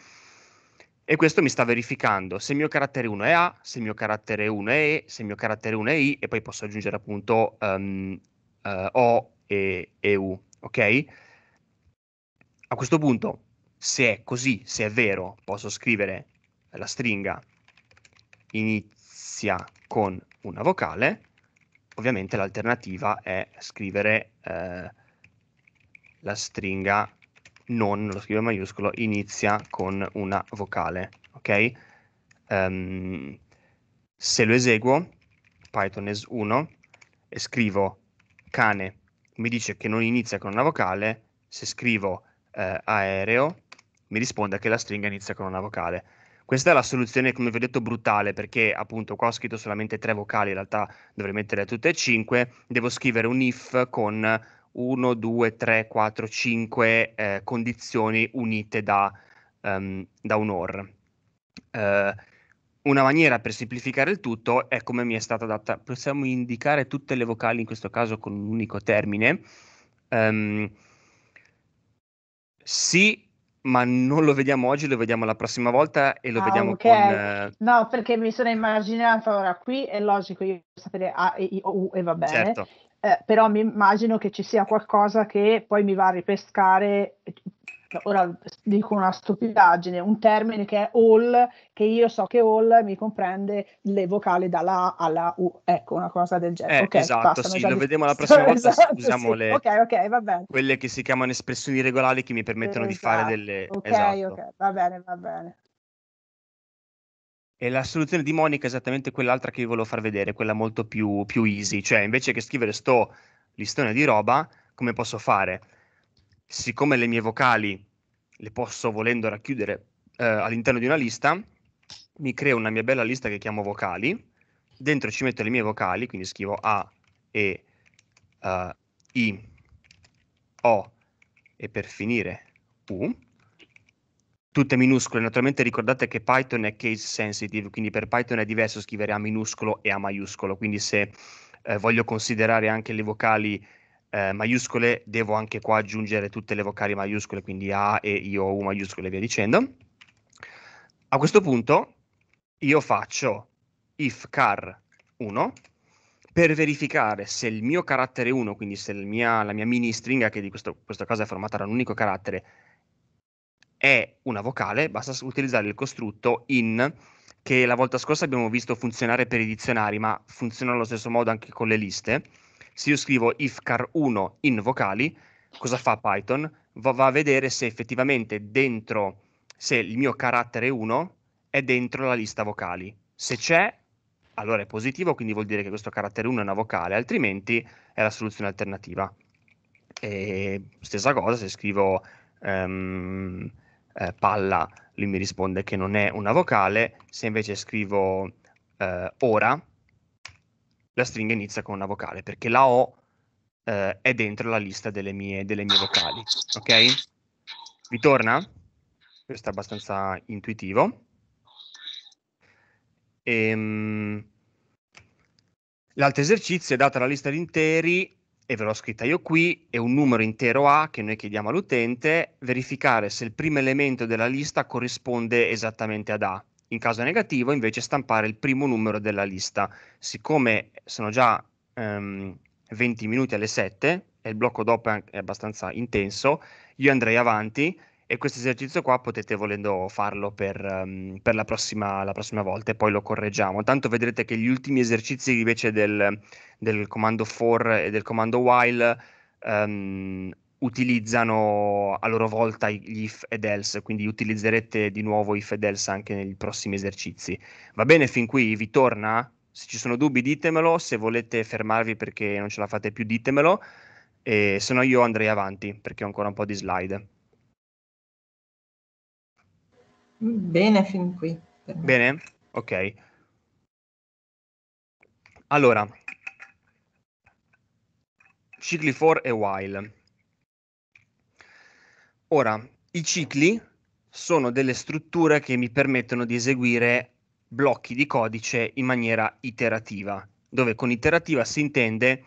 [SPEAKER 2] E questo mi sta verificando se il mio carattere 1 è A, se il mio carattere 1 è E, se il mio carattere 1 è I, e poi posso aggiungere appunto um, uh, O e, e U, ok? a questo punto, se è così, se è vero, posso scrivere la stringa inizia con una vocale, ovviamente l'alternativa è scrivere eh, la stringa non, lo scrivo in maiuscolo, inizia con una vocale, ok? Um, se lo eseguo, Python es 1, e scrivo cane, mi dice che non inizia con una vocale, se scrivo eh, aereo, mi risponda che la stringa inizia con una vocale. Questa è la soluzione, come vi ho detto, brutale, perché appunto qua ho scritto solamente tre vocali, in realtà dovrei mettere tutte e cinque, devo scrivere un if con 1, 2, 3, 4, 5 condizioni unite da, um, da un OR. Uh, una maniera per semplificare il tutto è come mi è stata data, possiamo indicare tutte le vocali in questo caso con un unico termine, um, sì, ma non lo vediamo oggi, lo vediamo la prossima volta e lo ah, vediamo okay. con...
[SPEAKER 3] No, perché mi sono immaginato, ora qui è logico io sapere A, E, I, O, U e va bene, certo. eh, però mi immagino che ci sia qualcosa che poi mi va a ripescare ora dico una stupidaggine, un termine che è all, che io so che all mi comprende le vocali dalla A alla U, ecco una cosa del genere. Eh, okay, esatto, sì, lo di... vediamo la prossima volta, esatto, usiamo sì. le, okay, okay,
[SPEAKER 2] quelle che si chiamano espressioni regolari che mi permettono esatto. di fare esatto. delle... Ok, esatto. ok,
[SPEAKER 3] va bene, va bene.
[SPEAKER 2] E la soluzione di Monica è esattamente quell'altra che vi volevo far vedere, quella molto più, più easy, cioè invece che scrivere sto listone di roba, come posso fare? siccome le mie vocali le posso volendo racchiudere eh, all'interno di una lista, mi creo una mia bella lista che chiamo vocali, dentro ci metto le mie vocali, quindi scrivo A, E, uh, I, O e per finire U, tutte minuscole, naturalmente ricordate che Python è case sensitive, quindi per Python è diverso scrivere A minuscolo e A maiuscolo, quindi se eh, voglio considerare anche le vocali eh, maiuscole, devo anche qua aggiungere tutte le vocali maiuscole, quindi A e io U maiuscole e via dicendo. A questo punto io faccio if car 1 per verificare se il mio carattere 1, quindi se mia, la mia mini stringa, che di questo, questo caso è formata da un unico carattere, è una vocale, basta utilizzare il costrutto in, che la volta scorsa abbiamo visto funzionare per i dizionari, ma funziona allo stesso modo anche con le liste se io scrivo ifcar1 in vocali, cosa fa Python? Va, va a vedere se effettivamente dentro, se il mio carattere 1 è dentro la lista vocali. Se c'è, allora è positivo, quindi vuol dire che questo carattere 1 è una vocale, altrimenti è la soluzione alternativa. E stessa cosa se scrivo um, eh, palla, lui mi risponde che non è una vocale, se invece scrivo eh, ora, la stringa inizia con una vocale, perché la O eh, è dentro la lista delle mie, delle mie vocali. Ok? Vi torna? Questo è abbastanza intuitivo. Ehm... L'altro esercizio è data la lista di interi, e ve l'ho scritta io qui, è un numero intero A che noi chiediamo all'utente, verificare se il primo elemento della lista corrisponde esattamente ad A. In caso negativo, invece, stampare il primo numero della lista. Siccome sono già ehm, 20 minuti alle 7 e il blocco dopo è abbastanza intenso, io andrei avanti e questo esercizio qua potete volendo farlo per, um, per la, prossima, la, prossima, volta e poi lo correggiamo. Tanto vedrete che gli ultimi esercizi invece del, del comando for e del comando while um, utilizzano a loro volta gli if ed else, quindi utilizzerete di nuovo if ed else anche nei prossimi esercizi. Va bene fin qui? Vi torna? Se ci sono dubbi ditemelo, se volete fermarvi perché non ce la fate più ditemelo, e se no io andrei avanti perché ho ancora un po' di slide.
[SPEAKER 1] Bene fin qui.
[SPEAKER 2] Bene? Ok. Allora, cicli for e while. Ora, i cicli sono delle strutture che mi permettono di eseguire blocchi di codice in maniera iterativa, dove con iterativa si intende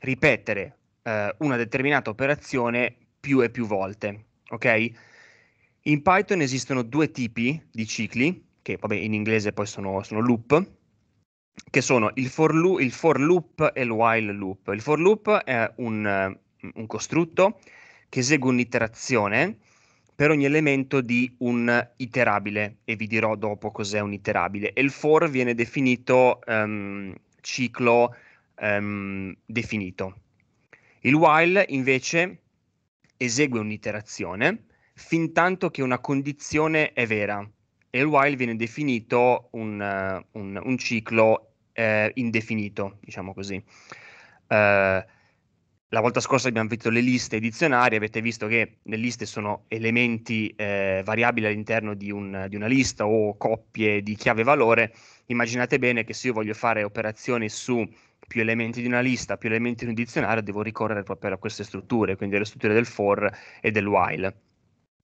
[SPEAKER 2] ripetere eh, una determinata operazione più e più volte, ok? In Python esistono due tipi di cicli, che vabbè in inglese poi sono, sono loop, che sono il for, loop, il for, loop, e il while loop. Il for loop è un, un costrutto che esegue un'iterazione per ogni elemento di un iterabile e vi dirò dopo cos'è un iterabile. E il for viene definito um, ciclo um, definito. Il while invece esegue un'iterazione fin tanto che una condizione è vera e il while viene definito un, uh, un, un ciclo uh, indefinito, diciamo così. Uh, la volta scorsa abbiamo visto le liste e i dizionari, avete visto che le liste sono elementi eh, variabili all'interno di, un, di, una lista o coppie di chiave valore. Immaginate bene che se io voglio fare operazioni su più elementi di una lista, più elementi di un dizionario, devo ricorrere proprio a queste strutture, quindi alle strutture del for e del while.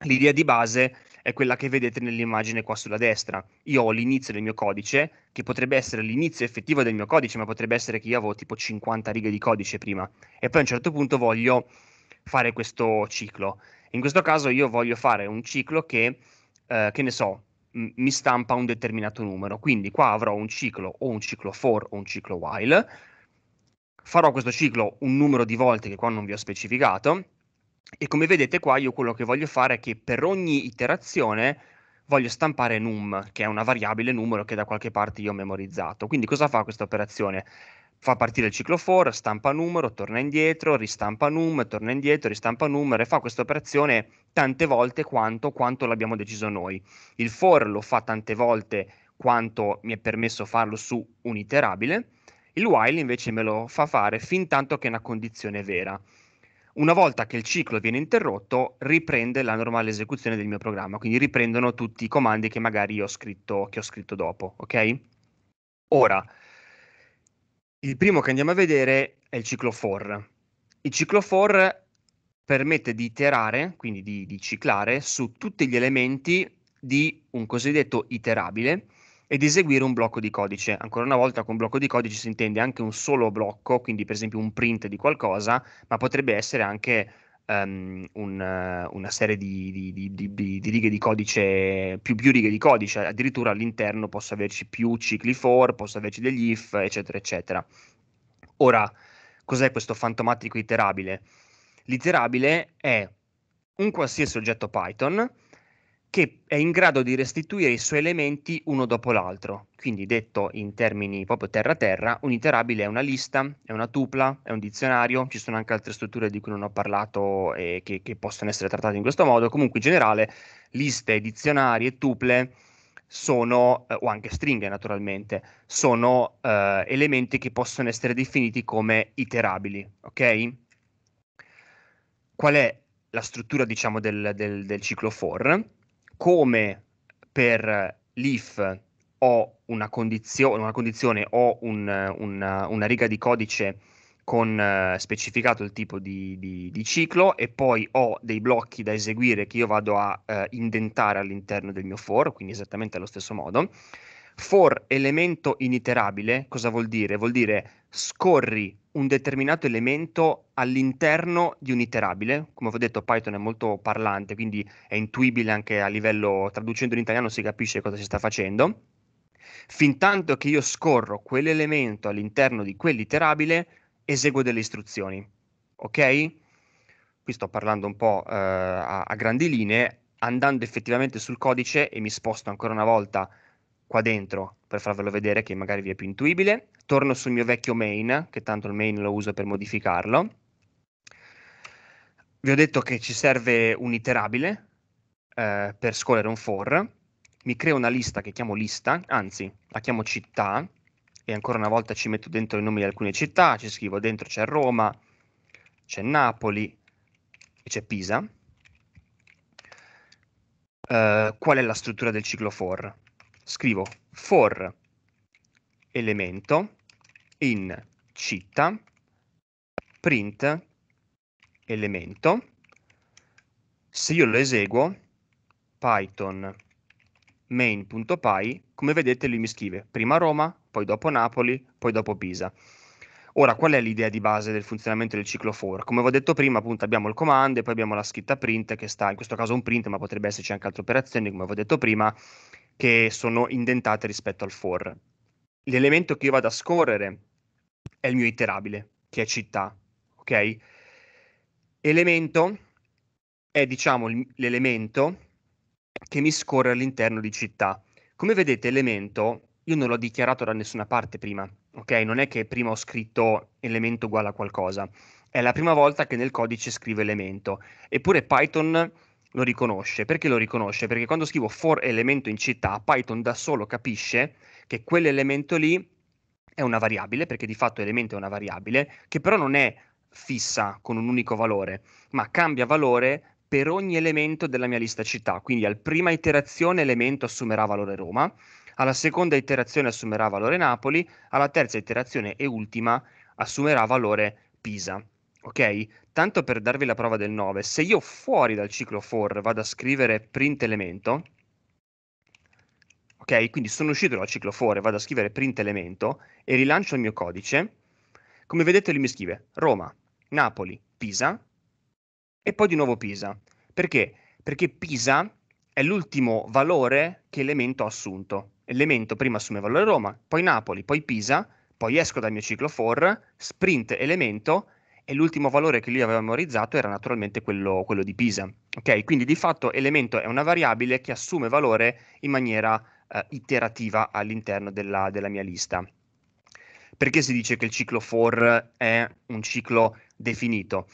[SPEAKER 2] L'idea di base è è quella che vedete nell'immagine qua sulla destra. Io ho l'inizio del mio codice, che potrebbe essere l'inizio effettivo del mio codice, ma potrebbe essere che io avevo tipo 50 righe di codice prima, e poi a un certo punto voglio fare questo ciclo. In questo caso io voglio fare un ciclo che, eh, che ne so, m- mi stampa un determinato numero, quindi qua avrò un ciclo o un ciclo for o un ciclo while, farò questo ciclo un numero di volte che qua non vi ho specificato, e come vedete qua io quello che voglio fare è che per ogni iterazione voglio stampare num, che è una variabile numero che da qualche parte io ho memorizzato. Quindi cosa fa questa operazione? Fa partire il ciclo for, stampa numero, torna indietro, ristampa num, torna indietro, ristampa numero e fa questa operazione tante volte quanto, quanto l'abbiamo deciso noi. Il for lo fa tante volte quanto mi è permesso farlo su un iterabile, il while invece me lo fa fare fin tanto che è una condizione vera. Una volta che il ciclo viene interrotto, riprende la normale esecuzione del mio programma, quindi riprendono tutti i comandi che magari ho scritto, ho scritto dopo, ok? Ora, il primo che andiamo a vedere è il ciclo for. Il ciclo for permette di iterare, quindi di, di ciclare, su tutti gli elementi di un cosiddetto iterabile, ed eseguire un blocco di codice. Ancora una volta con blocco di codice si intende anche un solo blocco, quindi per esempio un print di qualcosa, ma potrebbe essere anche um, un, una serie di, di, di, di, righe di codice, più, più, righe di codice, addirittura all'interno posso averci più cicli for, posso averci degli if, eccetera, eccetera. Ora, cos'è questo fantomatico iterabile? L'iterabile è un qualsiasi oggetto Python che è in grado di restituire i suoi elementi uno dopo l'altro. Quindi detto in termini proprio terra-terra, un iterabile è una lista, è una tupla, è un dizionario, ci sono anche altre strutture di cui non ho parlato e che, che possono essere trattate in questo modo. Comunque in generale liste, dizionari e tuple sono, eh, o anche stringhe naturalmente, sono eh, elementi che possono essere definiti come iterabili, ok? Qual è la struttura diciamo del, del, del ciclo for? come per l'if ho una, condizio- una condizione, ho un, una, una, riga di codice con uh, specificato il tipo di, di, di, ciclo e poi ho dei blocchi da eseguire che io vado a uh, indentare all'interno del mio for, quindi esattamente allo stesso modo. For elemento initerabile, cosa vuol dire? Vuol dire scorri un determinato elemento all'interno di un iterabile. Come ho detto, Python è molto parlante, quindi è intuibile anche a livello, traducendo in italiano si capisce cosa si sta facendo. Fintanto che io scorro quell'elemento all'interno di quell'iterabile, eseguo delle istruzioni. Ok? Qui sto parlando un po' eh, a, a grandi linee, andando effettivamente sul codice e mi sposto ancora una volta qua dentro per farvelo vedere che magari vi è più intuibile torno sul mio vecchio main, che tanto il main lo uso per modificarlo. Vi ho detto che ci serve un iterabile eh, per scolare un for. Mi creo una lista che chiamo lista, anzi la chiamo città, e ancora una volta ci metto dentro i nomi di alcune città, ci scrivo dentro c'è Roma, c'è Napoli e c'è Pisa. Uh, qual è la struttura del ciclo for? Scrivo for elemento in città print elemento se io lo eseguo python main.py come vedete lui mi scrive prima Roma poi dopo Napoli poi dopo Pisa Ora, qual è l'idea di base del funzionamento del ciclo for? Come avevo detto prima, appunto, abbiamo il comando e poi abbiamo la scritta print che sta, in questo caso un print, ma potrebbe esserci anche altre operazioni, come avevo detto prima, che sono indentate rispetto al for l'elemento che io vado a scorrere è il mio iterabile, che è città, ok? Elemento è, diciamo, l'elemento che mi scorre all'interno di città. Come vedete, elemento, io non l'ho dichiarato da nessuna parte prima, ok? Non è che prima ho scritto elemento uguale a qualcosa. È la prima volta che nel codice scrivo elemento. Eppure Python lo riconosce. Perché lo riconosce? Perché quando scrivo for elemento in città, Python da solo capisce che quell'elemento lì è una variabile, perché di fatto elemento è una variabile, che però non è fissa con un unico valore, ma cambia valore per ogni elemento della mia lista città. Quindi al prima iterazione elemento assumerà valore Roma, alla seconda iterazione assumerà valore Napoli, alla terza iterazione e ultima assumerà valore Pisa. Ok? Tanto per darvi la prova del 9, se io fuori dal ciclo for vado a scrivere print elemento, ok? Quindi sono uscito dal ciclo ciclofore, vado a scrivere print elemento e rilancio il mio codice. Come vedete lui mi scrive Roma, Napoli, Pisa e poi di nuovo Pisa. Perché? Perché Pisa è l'ultimo valore che elemento ha assunto. Elemento prima assume valore Roma, poi Napoli, poi Pisa, poi esco dal mio ciclo for, sprint elemento e l'ultimo valore che lui aveva memorizzato era naturalmente quello, quello di Pisa. Ok, quindi di fatto elemento è una variabile che assume valore in maniera eh, iterativa all'interno della, della mia lista. Perché si dice che il ciclo for è un ciclo definito?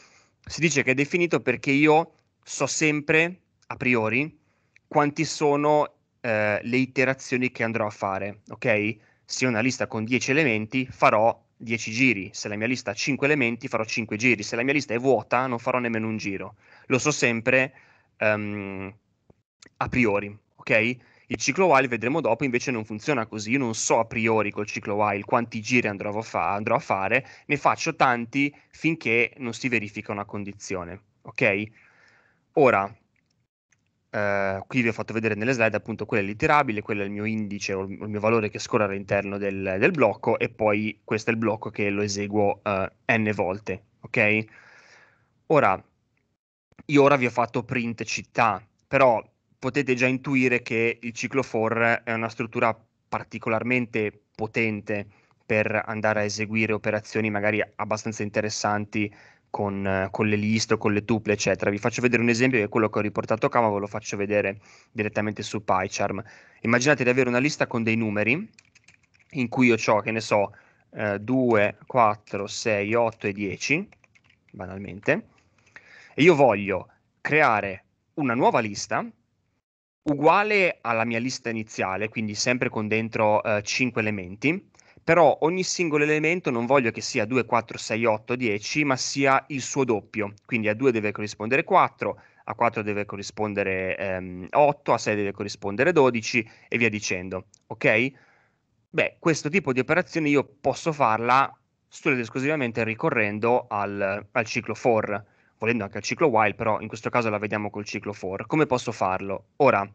[SPEAKER 2] Si dice che è definito perché io so sempre, a priori, quanti sono eh, le iterazioni che andrò a fare, ok? Se ho una lista con 10 elementi, farò 10 giri, se la mia lista ha 5 elementi farò 5 giri, se la mia lista è vuota non farò nemmeno un giro, lo so sempre um, a priori, ok? Il ciclo while vedremo dopo, invece non funziona così. Io non so a priori col ciclo while quanti giri andrò a, fa- andrò a fare, ne faccio tanti finché non si verifica una condizione. Ok? Ora, Uh, qui vi ho fatto vedere nelle slide appunto quella è l'iterabile, quello è il mio indice o il mio valore che scorre all'interno del, del blocco e poi questo è il blocco che lo eseguo uh, n volte, ok? Ora, io ora vi ho fatto print città, però potete già intuire che il ciclo ciclofor è una struttura particolarmente potente per andare a eseguire operazioni magari abbastanza interessanti con, con, le list o con le tuple, eccetera. Vi faccio vedere un esempio che è quello che ho riportato a ma ve lo faccio vedere direttamente su PyCharm. Immaginate di avere una lista con dei numeri in cui io ho, che ne so, eh, 2, 4, 6, 8 e 10, banalmente, e io voglio creare una nuova lista uguale alla mia lista iniziale, quindi sempre con dentro eh, 5 elementi, però ogni singolo elemento non voglio che sia 2, 4, 6, 8, 10, ma sia il suo doppio, quindi a 2 deve corrispondere 4, a 4 deve corrispondere ehm, 8, a 6 deve corrispondere 12 e via dicendo, ok? Beh, questo tipo di operazione io posso farla solo ed esclusivamente ricorrendo al, al ciclo for, volendo anche al ciclo while, però in questo caso la vediamo col ciclo for. Come posso farlo? Ora,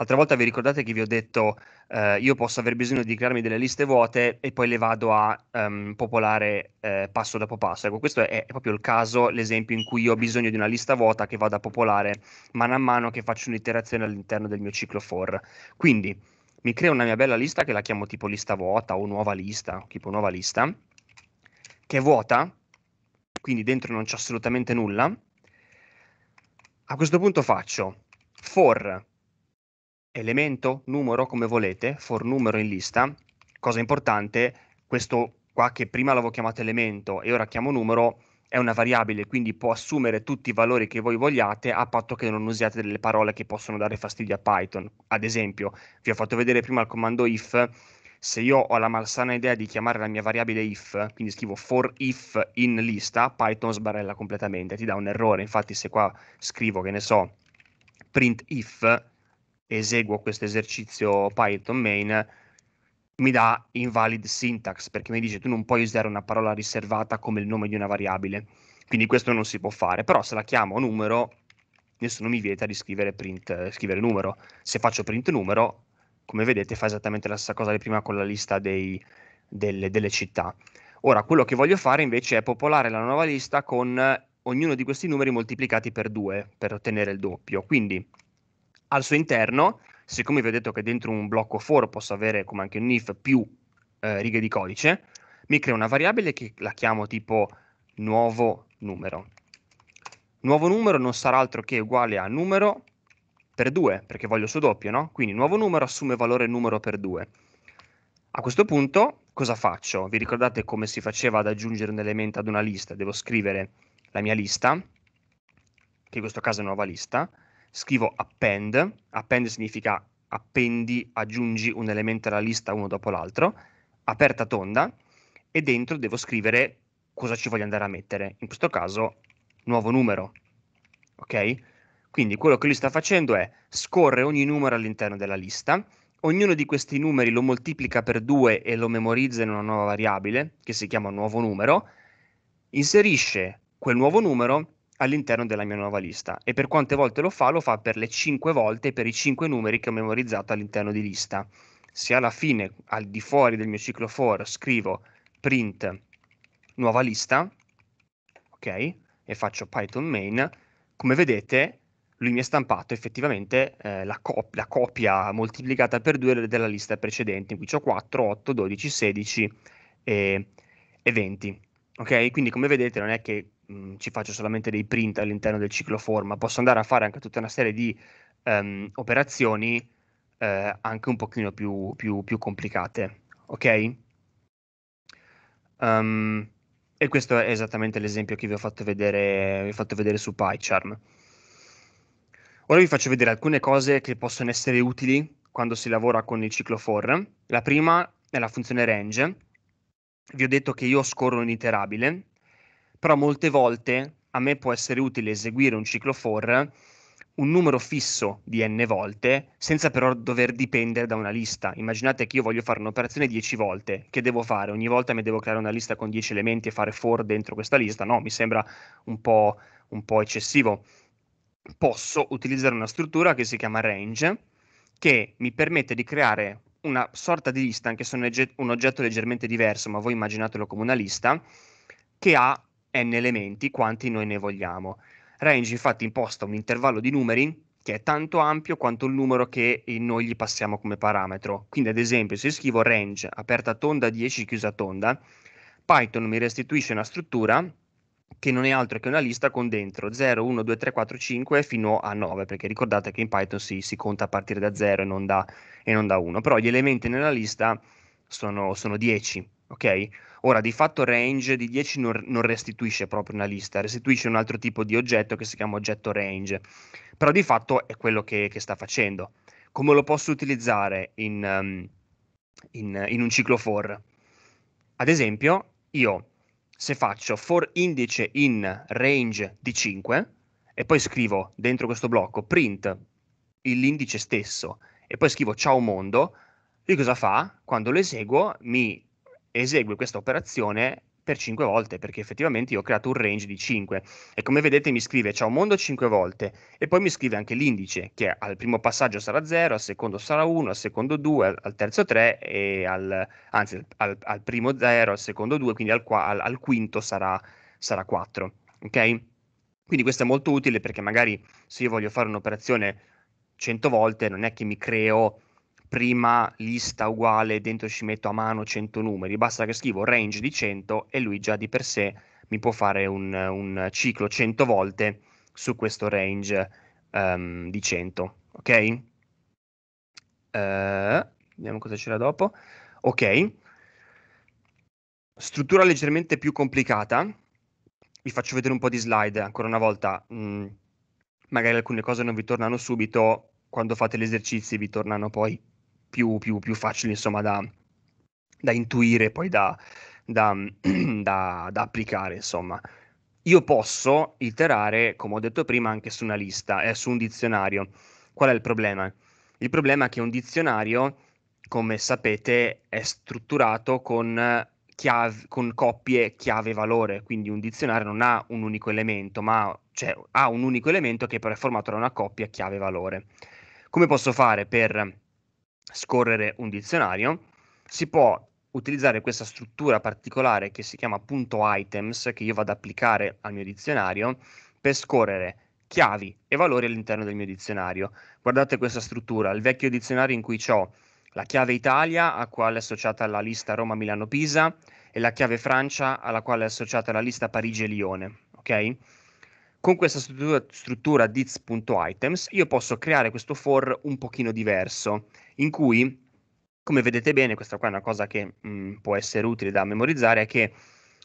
[SPEAKER 2] L'altra volta vi ricordate che vi ho detto eh, io posso aver bisogno di crearmi delle liste vuote e poi le vado a um, popolare eh, passo dopo passo. Ecco, questo è, è, proprio il caso, l'esempio in cui io ho bisogno di una lista vuota che vado a popolare mano a mano che faccio un'iterazione all'interno del mio ciclo for. Quindi mi creo una mia bella lista che la chiamo tipo lista vuota o nuova lista, tipo nuova lista, che è vuota quindi dentro non c'è assolutamente nulla. A questo punto faccio for elemento, numero, come volete, for numero in lista, cosa importante, questo qua che prima l'avevo chiamato elemento e ora chiamo numero è una variabile, quindi può assumere tutti i valori che voi vogliate a patto che non usiate delle parole che possono dare fastidio a Python. Ad esempio, vi ho fatto vedere prima il comando if se io ho la malsana idea di chiamare la mia variabile if, quindi scrivo for if in lista, Python sbarella completamente, ti dà un errore, infatti se qua scrivo, che ne so, print if, eseguo questo esercizio Python main, mi dà invalid syntax, perché mi dice tu non puoi usare una parola riservata come il nome di una variabile, quindi questo non si può fare, però se la chiamo numero, nessuno mi vieta di scrivere print, scrivere numero, se faccio print numero, come vedete fa esattamente la stessa cosa di prima con la lista dei, delle, delle città. Ora, quello che voglio fare invece è popolare la nuova lista con eh, ognuno di questi numeri moltiplicati per 2 per ottenere il doppio. Quindi al suo interno, siccome vi ho detto che dentro un blocco for posso avere come anche un if più eh, righe di codice, mi creo una variabile che la chiamo tipo nuovo numero. Nuovo numero non sarà altro che uguale a numero per 2, perché voglio il suo doppio, no? Quindi nuovo numero assume valore numero per 2. A questo punto cosa faccio? Vi ricordate come si faceva ad aggiungere un elemento ad una lista? Devo scrivere la mia lista, che in questo caso è nuova lista, scrivo append, append significa appendi, aggiungi un elemento alla lista uno dopo l'altro, aperta tonda, e dentro devo scrivere cosa ci voglio andare a mettere, in questo caso nuovo numero, ok? Quindi quello che lui sta facendo è scorre ogni numero all'interno della lista, ognuno di questi numeri lo moltiplica per 2 e lo memorizza in una nuova variabile che si chiama nuovo numero, inserisce quel nuovo numero all'interno della mia nuova lista e per quante volte lo fa? Lo fa per le 5 volte per i 5 numeri che ho memorizzato all'interno di lista. Se alla fine, al di fuori del mio ciclo for, scrivo print nuova lista, ok, e faccio Python main, come vedete lui mi ha stampato effettivamente eh, la, cop- la, copia moltiplicata per due della lista precedente, in cui ho 4, 8, 12, 16 e, e 20. Ok, quindi come vedete non è che mh, mm, ci faccio solamente dei print all'interno del cicloforma, posso andare a fare anche tutta una serie di um, operazioni eh, anche un pochino più, più, più complicate. Ok? Um, e questo è esattamente l'esempio che vi ho fatto vedere, vi ho fatto vedere su PyCharm. Ora vi faccio vedere alcune cose che possono essere utili quando si lavora con il ciclo for. La prima è la funzione range. Vi ho detto che io scorro un iterabile, però molte volte a me può essere utile eseguire un ciclo for un numero fisso di n volte senza però dover dipendere da una lista. Immaginate che io voglio fare un'operazione 10 volte, che devo fare? Ogni volta mi devo creare una lista con 10 elementi e fare for dentro questa lista? No, mi sembra un po', un po eccessivo posso utilizzare una struttura che si chiama range, che mi permette di creare una sorta di lista, anche se è un oggetto leggermente diverso, ma voi immaginatelo come una lista, che ha n elementi, quanti noi ne vogliamo. Range infatti imposta un intervallo di numeri che è tanto ampio quanto il numero che noi gli passiamo come parametro. Quindi ad esempio se scrivo range aperta tonda 10 chiusa tonda, Python mi restituisce una struttura che non è altro che una lista con dentro 0, 1, 2, 3, 4, 5 fino a 9, perché ricordate che in Python si, si conta a partire da 0 e non da, e non da 1, però gli elementi nella lista sono, sono 10, ok? Ora, di fatto range di 10 non, non, restituisce proprio una lista, restituisce un altro tipo di oggetto che si chiama oggetto range, però di fatto è quello che, che sta facendo. Come lo posso utilizzare in, um, in, in un ciclo for? Ad esempio, io se faccio for indice in range di 5 e poi scrivo dentro questo blocco print l'indice stesso e poi scrivo ciao mondo, lui cosa fa? Quando lo eseguo mi esegue questa operazione per 5 volte, perché effettivamente io ho creato un range di 5 e come vedete mi scrive ciao mondo 5 volte e poi mi scrive anche l'indice che al primo passaggio sarà 0, al secondo sarà 1, al secondo 2, al, terzo 3 e al, anzi al, al primo 0, al secondo 2, quindi al, al quinto sarà, sarà 4, ok? Quindi questo è molto utile perché magari se io voglio fare un'operazione 100 volte non è che mi creo prima lista uguale, dentro ci metto a mano 100 numeri, basta che scrivo range di 100 e lui già di per sé mi può fare un, un ciclo 100 volte su questo range um, di 100, ok? Uh, vediamo cosa c'era dopo. Ok. Struttura leggermente più complicata. Vi faccio vedere un po' di slide ancora una volta. Mm, magari alcune cose non vi tornano subito, quando fate gli esercizi vi tornano poi più, più, più facili insomma da, da intuire e poi da, da, da, da, applicare insomma. Io posso iterare, come ho detto prima, anche su una lista, eh, su un dizionario. Qual è il problema? Il problema è che un dizionario, come sapete, è strutturato con, chiave, con coppie chiave-valore, quindi un dizionario non ha un unico elemento, ma cioè, ha un unico elemento che però è formato da una coppia chiave-valore. Come posso fare per scorrere un dizionario, si può utilizzare questa struttura particolare che si chiama punto items che io vado ad applicare al mio dizionario per scorrere chiavi e valori all'interno del mio dizionario. Guardate questa struttura, il vecchio dizionario in cui ho la chiave Italia, a quale è associata la lista Roma-Milano-Pisa, e la chiave Francia, alla quale è associata la lista Parigi-Lione. Ok? Con questa struttura, struttura diz.items io posso creare questo for un pochino diverso, in cui, come vedete bene, questa qua è una cosa che mh, mm, può essere utile da memorizzare, è che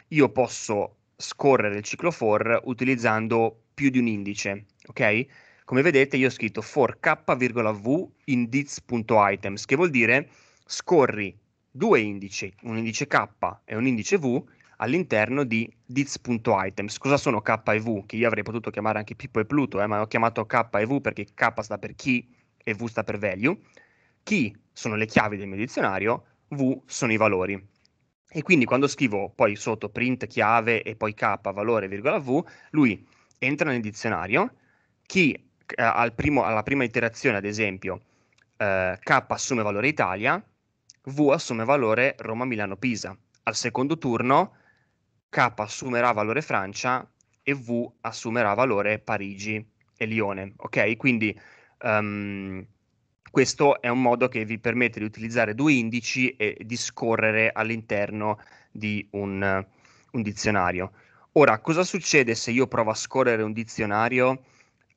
[SPEAKER 2] io posso scorrere il ciclo for utilizzando più di un indice, ok? Come vedete io ho scritto for k, v in diz.items, che vuol dire scorri due indici, un indice k e un indice v, all'interno di diz.items. Cosa sono K e V? Che io avrei potuto chiamare anche Pippo e Pluto, eh, ma ho chiamato K e V perché K sta per key e V sta per value. Key sono le chiavi del mio dizionario, V sono i valori. E quindi quando scrivo poi sotto print chiave e poi K valore virgola V, lui entra nel dizionario, key eh, al primo, alla prima iterazione ad esempio eh, K assume valore Italia, V assume valore Roma-Milano-Pisa. Al secondo turno K assumerà valore Francia e V assumerà valore Parigi e Lione. Ok, quindi um, questo è un modo che vi permette di utilizzare due indici e di scorrere all'interno di un, un dizionario. Ora, cosa succede se io provo a scorrere un dizionario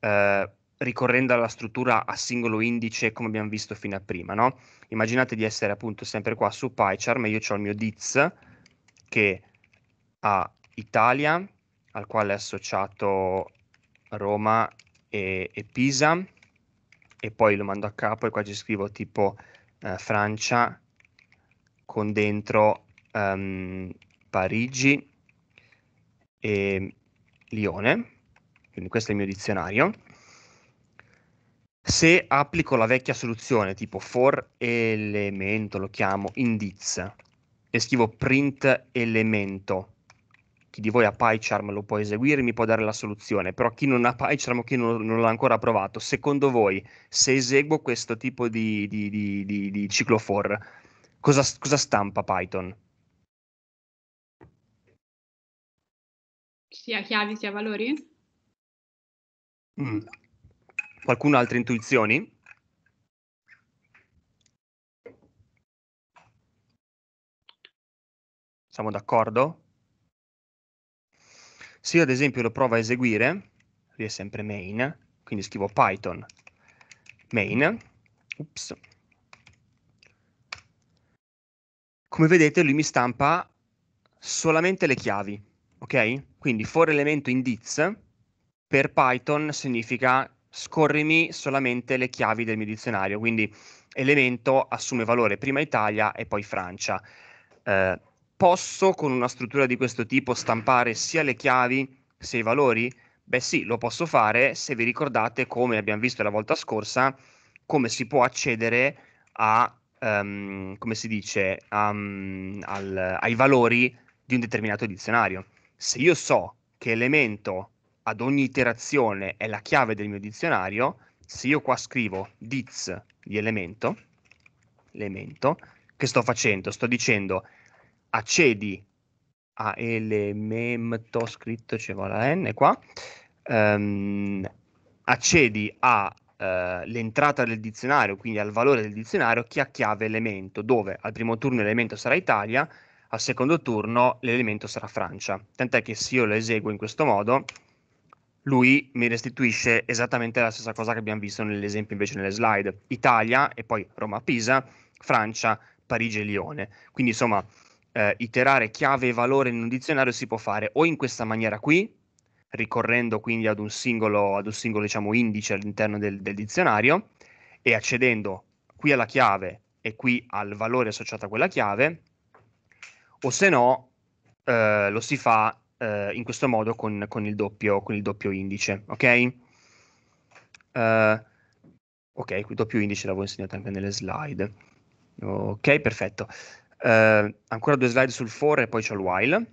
[SPEAKER 2] eh, ricorrendo alla struttura a singolo indice come abbiamo visto fino a prima, no? Immaginate di essere appunto sempre qua su PyCharm e io ho il mio diz che a Italia, al quale è associato Roma e, e Pisa, e poi lo mando a capo e qua ci scrivo tipo eh, Francia con dentro um, Parigi e Lione, quindi questo è il mio dizionario. Se applico la vecchia soluzione tipo for elemento, lo chiamo indiz, e scrivo print elemento, chi di voi ha PyCharm lo può eseguire, mi può dare la soluzione, però chi non ha PyCharm o chi non, non l'ha ancora provato, secondo voi se eseguo questo tipo di, di, di, di, di ciclo for, cosa, cosa stampa Python?
[SPEAKER 1] Sia chiavi sia valori? Mm. Qualcuno ha altre intuizioni?
[SPEAKER 2] Siamo d'accordo? Se io ad esempio lo provo a eseguire, qui è sempre main, quindi scrivo python main, ups, come vedete lui mi stampa solamente le chiavi, ok? Quindi for elemento indiz per Python significa scorrimi solamente le chiavi del mio dizionario, quindi elemento assume valore prima Italia e poi Francia. Eh, Posso con una struttura di questo tipo stampare sia le chiavi sia i valori? Beh sì, lo posso fare se vi ricordate come abbiamo visto la volta scorsa, come si può accedere a, um, come si dice, um, al, ai valori di un determinato dizionario. Se io so che elemento ad ogni iterazione è la chiave del mio dizionario, se io qua scrivo diz di elemento, elemento, che sto facendo? Sto dicendo accedi a elemento scritto, c'è la N qua, um, accedi all'entrata eh, uh, del dizionario, quindi al valore del dizionario, che ha chiave elemento, dove al primo turno l'elemento sarà Italia, al secondo turno l'elemento sarà Francia. Tant'è che se io lo eseguo in questo modo, lui mi restituisce esattamente la stessa cosa che abbiamo visto nell'esempio invece nelle slide. Italia e poi Roma-Pisa, Francia, Parigi e Lione. Quindi insomma eh, iterare chiave e valore in un dizionario si può fare o in questa maniera qui, ricorrendo quindi ad un singolo, ad un singolo diciamo, indice all'interno del, del dizionario e accedendo qui alla chiave e qui al valore associato a quella chiave, o se no eh, lo si fa eh, in questo modo con, con, il doppio, con, il doppio, indice, ok? Uh, ok, qui doppio indice l'avevo insegnato anche nelle slide. Ok, perfetto. Eh, ancora due slide sul for e poi c'è il while.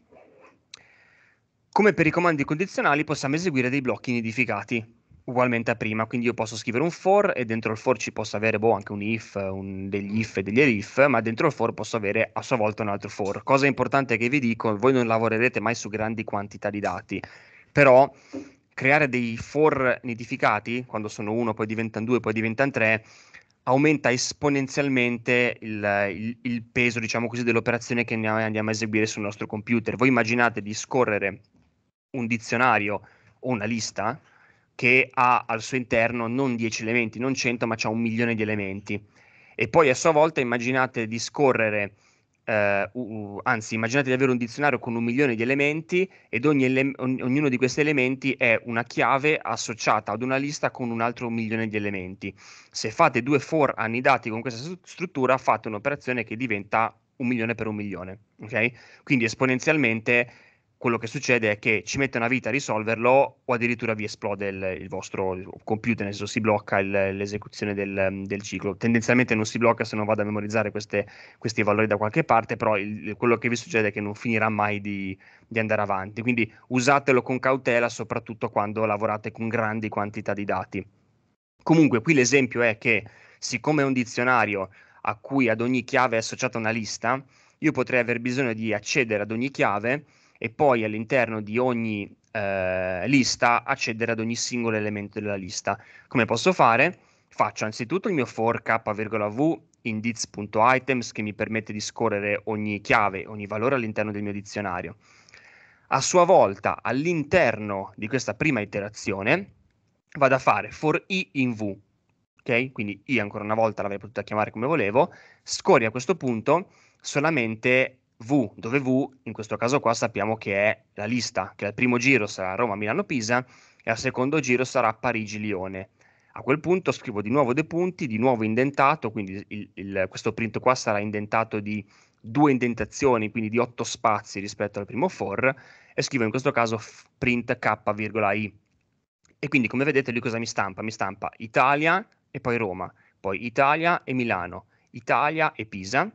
[SPEAKER 2] Come per i comandi condizionali possiamo eseguire dei blocchi nidificati, ugualmente a prima, quindi io posso scrivere un for e dentro il for ci posso avere boh, anche un if, un, degli if e degli elif, ma dentro il for posso avere a sua volta un altro for. Cosa importante che vi dico, voi non lavorerete mai su grandi quantità di dati, però creare dei for nidificati, quando sono uno, poi diventano due, poi diventano tre, aumenta esponenzialmente il, il, il peso, diciamo così, dell'operazione che andiamo a eseguire sul nostro computer. Voi immaginate di scorrere un dizionario o una lista che ha al suo interno non 10 elementi, non 100, ma ha un milione di elementi. E poi a sua volta immaginate di scorrere Uh, uh, anzi, immaginate di avere un dizionario con un milione di elementi ed ogni ele- ogn- ognuno di questi elementi è una chiave associata ad una lista con un altro milione di elementi. Se fate due for annidati con questa st- struttura, fate un'operazione che diventa un milione per un milione. Okay? Quindi esponenzialmente quello che succede è che ci mette una vita a risolverlo o addirittura vi esplode il, il vostro computer, nel senso si blocca il, l'esecuzione del, del, ciclo. Tendenzialmente non si blocca se non vado a memorizzare queste, questi valori da qualche parte, però il, quello che vi succede è che non finirà mai di, di, andare avanti. Quindi usatelo con cautela, soprattutto quando lavorate con grandi quantità di dati. Comunque qui l'esempio è che siccome è un dizionario a cui ad ogni chiave è associata una lista, io potrei aver bisogno di accedere ad ogni chiave e poi all'interno di ogni eh, lista accedere ad ogni singolo elemento della lista. Come posso fare? Faccio anzitutto il mio for k,v indiz.items che mi permette di scorrere ogni chiave, ogni valore all'interno del mio dizionario. A sua volta, all'interno di questa prima iterazione, vado a fare for i in v, ok? Quindi i ancora una volta l'avrei potuta chiamare come volevo, scori a questo punto solamente V, dove V in questo caso qua sappiamo che è la lista, che al primo giro sarà Roma-Milano-Pisa e al secondo giro sarà Parigi-Lione. A quel punto scrivo di nuovo dei punti, di nuovo indentato, quindi il, il, questo print qua sarà indentato di due indentazioni, quindi di otto spazi rispetto al primo for, e scrivo in questo caso f- print k,i. E quindi come vedete lui cosa mi stampa? Mi stampa Italia e poi Roma, poi Italia e Milano, Italia e Pisa,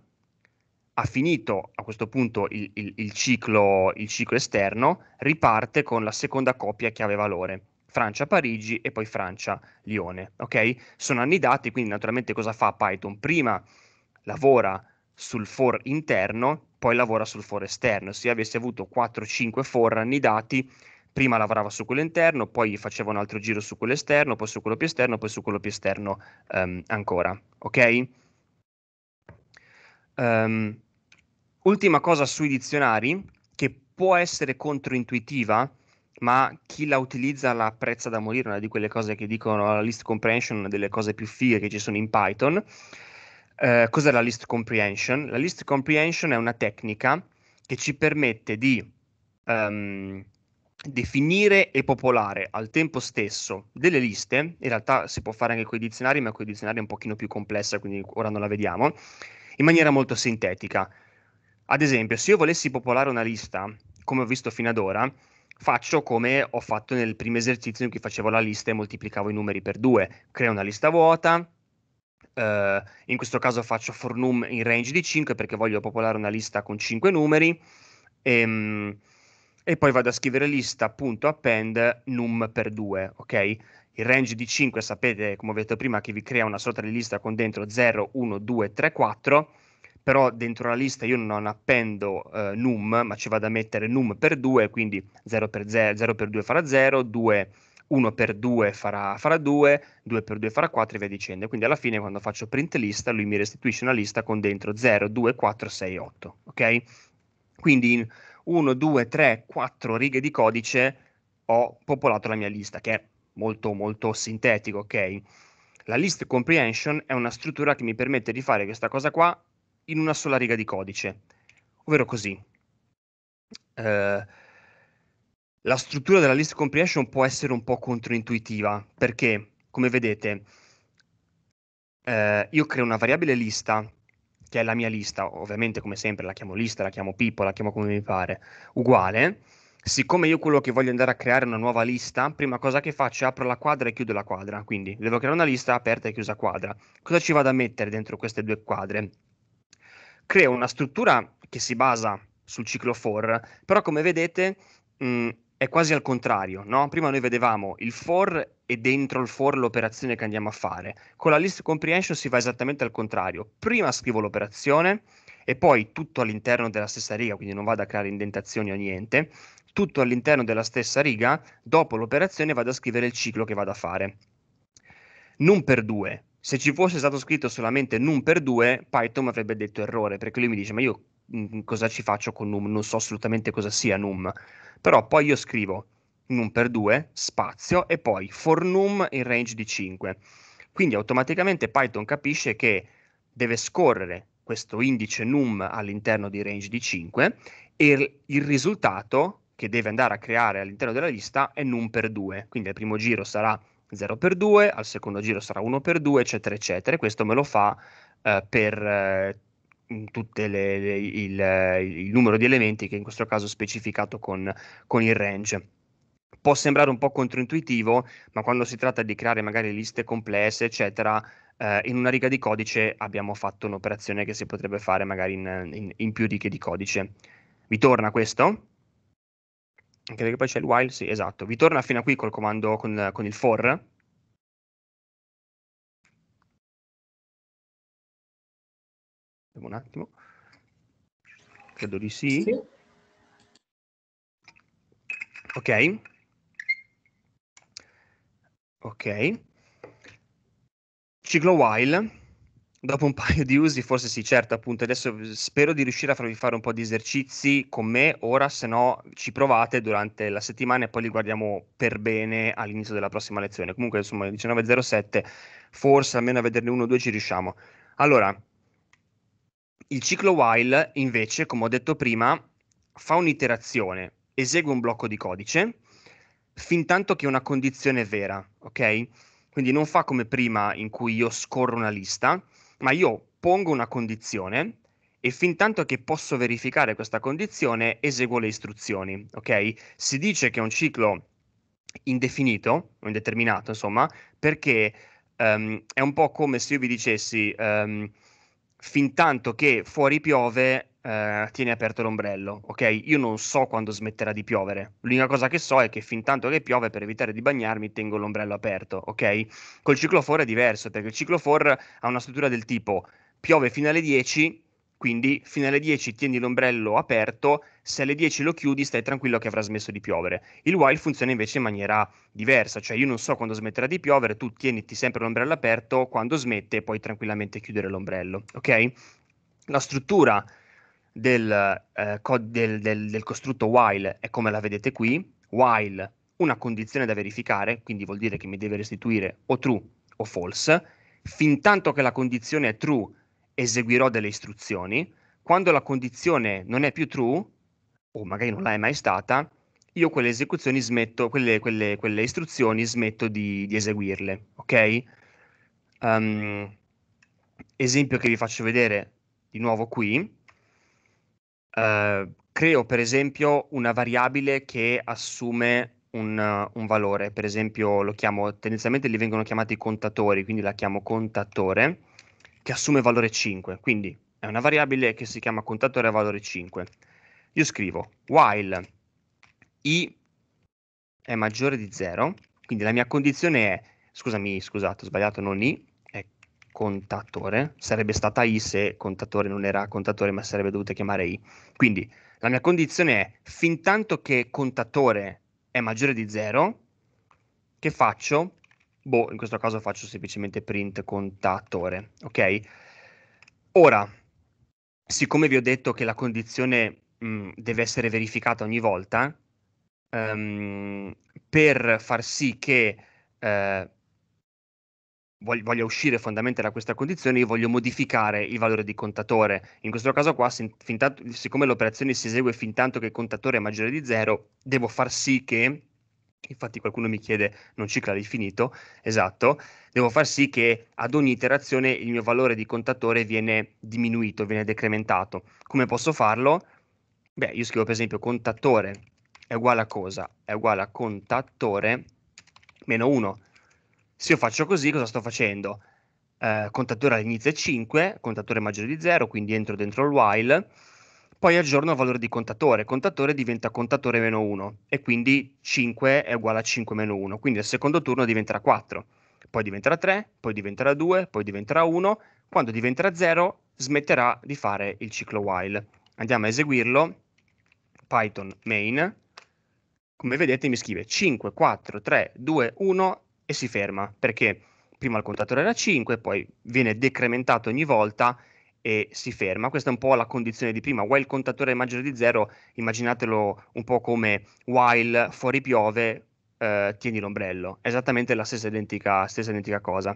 [SPEAKER 2] ha finito a questo punto il, il, il, ciclo, il, ciclo, esterno, riparte con la seconda coppia che aveva valore. Francia-Parigi e poi Francia-Lione. Ok? Sono anni dati, quindi naturalmente cosa fa Python? Prima lavora sul for interno, poi lavora sul for esterno. Se avesse avuto 4-5 for annidati, prima lavorava su quello interno, poi faceva un altro giro su quello esterno, poi su quello più esterno, poi su quello più esterno um, ancora. Ok? Um, Ultima cosa sui dizionari, che può essere controintuitiva, ma chi la utilizza la apprezza da morire, una di quelle cose che dicono la list comprehension, una delle cose più fighe che ci sono in Python. Eh, cos'è la list comprehension? La list comprehension è una tecnica che ci permette di um, definire e popolare al tempo stesso delle liste, in realtà si può fare anche con i dizionari, ma con i dizionari è un pochino più complessa, quindi ora non la vediamo, in maniera molto sintetica ad esempio, se io volessi popolare una lista, come ho visto fino ad ora, faccio come ho fatto nel primo esercizio in cui facevo la lista e moltiplicavo i numeri per due. Creo una lista vuota, Uh, in questo caso faccio for num in range di 5 perché voglio popolare una lista con 5 numeri e, ehm, e poi vado a scrivere lista.append num per 2, ok? Il range di 5 sapete, come ho detto prima, che vi crea una sorta di lista con dentro 0, 1, 2, 3, 4 però dentro la lista io non appendo eh, num, ma ci vado a mettere num per 2, quindi 0 per, 0, 0 per 2 farà 0, 2, 1 per 2 farà, farà 2, 2 per 2 farà 4 e via dicendo. Quindi alla fine quando faccio print lista, lui mi restituisce una lista con dentro 0, 2, 4, 6, 8, ok? Quindi in 1, 2, 3, 4 righe di codice ho popolato la mia lista, che è molto molto sintetico, ok? La list comprehension è una struttura che mi permette di fare questa cosa qua in una sola riga di codice, ovvero così. Eh, la struttura della list comprehension può essere un po' controintuitiva, perché, come vedete, eh, io creo una variabile lista, che è la mia lista, ovviamente come sempre la chiamo lista, la chiamo people, la chiamo come mi pare, uguale, siccome io quello che voglio andare a creare è una nuova lista, prima cosa che faccio è apro la quadra e chiudo la quadra, quindi devo creare una lista aperta e chiusa quadra. Cosa ci vado a mettere dentro queste due quadre? creo una struttura che si basa sul ciclo for, però come vedete mh, mm, è quasi al contrario, no? Prima noi vedevamo il for e dentro il for l'operazione che andiamo a fare. Con la list comprehension si va esattamente al contrario. Prima scrivo l'operazione e poi tutto all'interno della stessa riga, quindi non vado a creare indentazioni o niente, tutto all'interno della stessa riga, dopo l'operazione vado a scrivere il ciclo che vado a fare. Non per due, se ci fosse stato scritto solamente num per 2, Python avrebbe detto errore, perché lui mi dice, ma io mh, mm, mm, cosa ci faccio con num? Non so assolutamente cosa sia num. Però poi io scrivo num per 2, spazio, e poi for num in range di 5. Quindi automaticamente Python capisce che deve scorrere questo indice num all'interno di range di 5 e il risultato che deve andare a creare all'interno della lista è num per 2, quindi al primo giro sarà 0 per 2 al secondo giro sarà 1 per 2 eccetera, eccetera. E Questo me lo fa eh, per eh, tutto eh, il, numero di elementi che in questo caso ho specificato con, con il range. Può sembrare un po' controintuitivo, ma quando si tratta di creare magari liste complesse, eccetera, Uh, in una riga di codice abbiamo fatto un'operazione che si potrebbe fare magari in, in, in più righe di codice. Vi torna questo? Anche perché poi c'è il while, sì, esatto. Vi torna fino a qui col comando con, con il for. un attimo. Credo di sì. sì. Ok. Ok. Ciclo while dopo un paio di usi, forse sì, certo, appunto, adesso spero di riuscire a farvi fare un po' di esercizi con me ora, se no ci provate durante la settimana e poi li guardiamo per bene all'inizio della prossima lezione. Comunque, insomma, 19.07, forse almeno a vederne uno o due ci riusciamo. Allora, il ciclo while, invece, come ho detto prima, fa un'iterazione, esegue un blocco di codice, fin tanto che una condizione è vera, ok? Quindi non fa come prima in cui io scorro una lista, ma io pongo una condizione e fin tanto che posso verificare questa condizione eseguo le istruzioni, ok? Si dice che è un ciclo indefinito, indeterminato, insomma, perché um, è un po' come se io vi dicessi um, fin tanto che fuori piove eh, tieni aperto l'ombrello, ok? Io non so quando smetterà di piovere. L'unica cosa che so è che fin tanto che piove, per evitare di bagnarmi, tengo l'ombrello aperto, ok? Col ciclofor è diverso, perché il ciclofor ha una struttura del tipo piove fino alle 10, quindi fino alle 10 tieni l'ombrello aperto, se alle 10 lo chiudi stai tranquillo che avrà smesso di piovere. Il while funziona invece in maniera diversa, cioè io non so quando smetterà di piovere, tu tieniti sempre l'ombrello aperto, quando smette puoi tranquillamente chiudere l'ombrello, ok? La struttura del, eh, co- del, del, del costrutto while è come la vedete qui, while una condizione da verificare, quindi vuol dire che mi deve restituire o true o false, fin tanto che la condizione è true eseguirò delle istruzioni, quando la condizione non è più true, o magari non l'è mai stata, io quelle esecuzioni smetto, quelle, quelle, quelle istruzioni smetto di, di eseguirle, ok? Um, esempio che vi faccio vedere di nuovo qui, eh, creo per esempio una variabile che assume un, un, valore, per esempio lo chiamo, tendenzialmente li vengono chiamati contatori, quindi la chiamo contatore, che assume valore 5, quindi è una variabile che si chiama contatore a valore 5. Io scrivo while i è maggiore di 0, quindi la mia condizione è, scusami, scusate, ho sbagliato, non i, contatore, sarebbe stata I se contatore non era contatore ma sarebbe dovuta chiamare I. Quindi la mia condizione è fin tanto che contatore è maggiore di 0, che faccio? Boh, in questo caso faccio semplicemente print contatore, ok? Ora, siccome vi ho detto che la condizione mh, mm, deve essere verificata ogni volta, um, per far sì che... Uh, voglia uscire fondamentalmente da questa condizione, io voglio modificare il valore di contatore. In questo caso qua, fintanto, siccome l'operazione si esegue fin tanto che il contatore è maggiore di zero, devo far sì che, infatti qualcuno mi chiede, non cicla l'infinito, esatto, devo far sì che ad ogni iterazione il mio valore di contatore viene diminuito, viene decrementato. Come posso farlo? Beh, io scrivo per esempio contatore è uguale a cosa? È uguale a contatore meno 1 se io faccio così cosa sto facendo? Eh, contatore all'inizio è 5, contatore maggiore di 0, quindi entro dentro il while, poi aggiorno il valore di contatore, contatore diventa contatore meno 1 e quindi 5 è uguale a 5 meno 1, quindi al secondo turno diventerà 4, poi diventerà 3, poi diventerà 2, poi diventerà 1, quando diventerà 0 smetterà di fare il ciclo while. Andiamo a eseguirlo, Python main, come vedete mi scrive 5, 4, 3, 2, 1 e si ferma perché prima il contatore era 5, poi viene decrementato ogni volta e si ferma. Questa è un po' la condizione di prima. While il contatore è maggiore di 0, immaginatelo un po' come while fuori piove, eh, tieni l'ombrello. Esattamente la stessa identica, stessa identica cosa.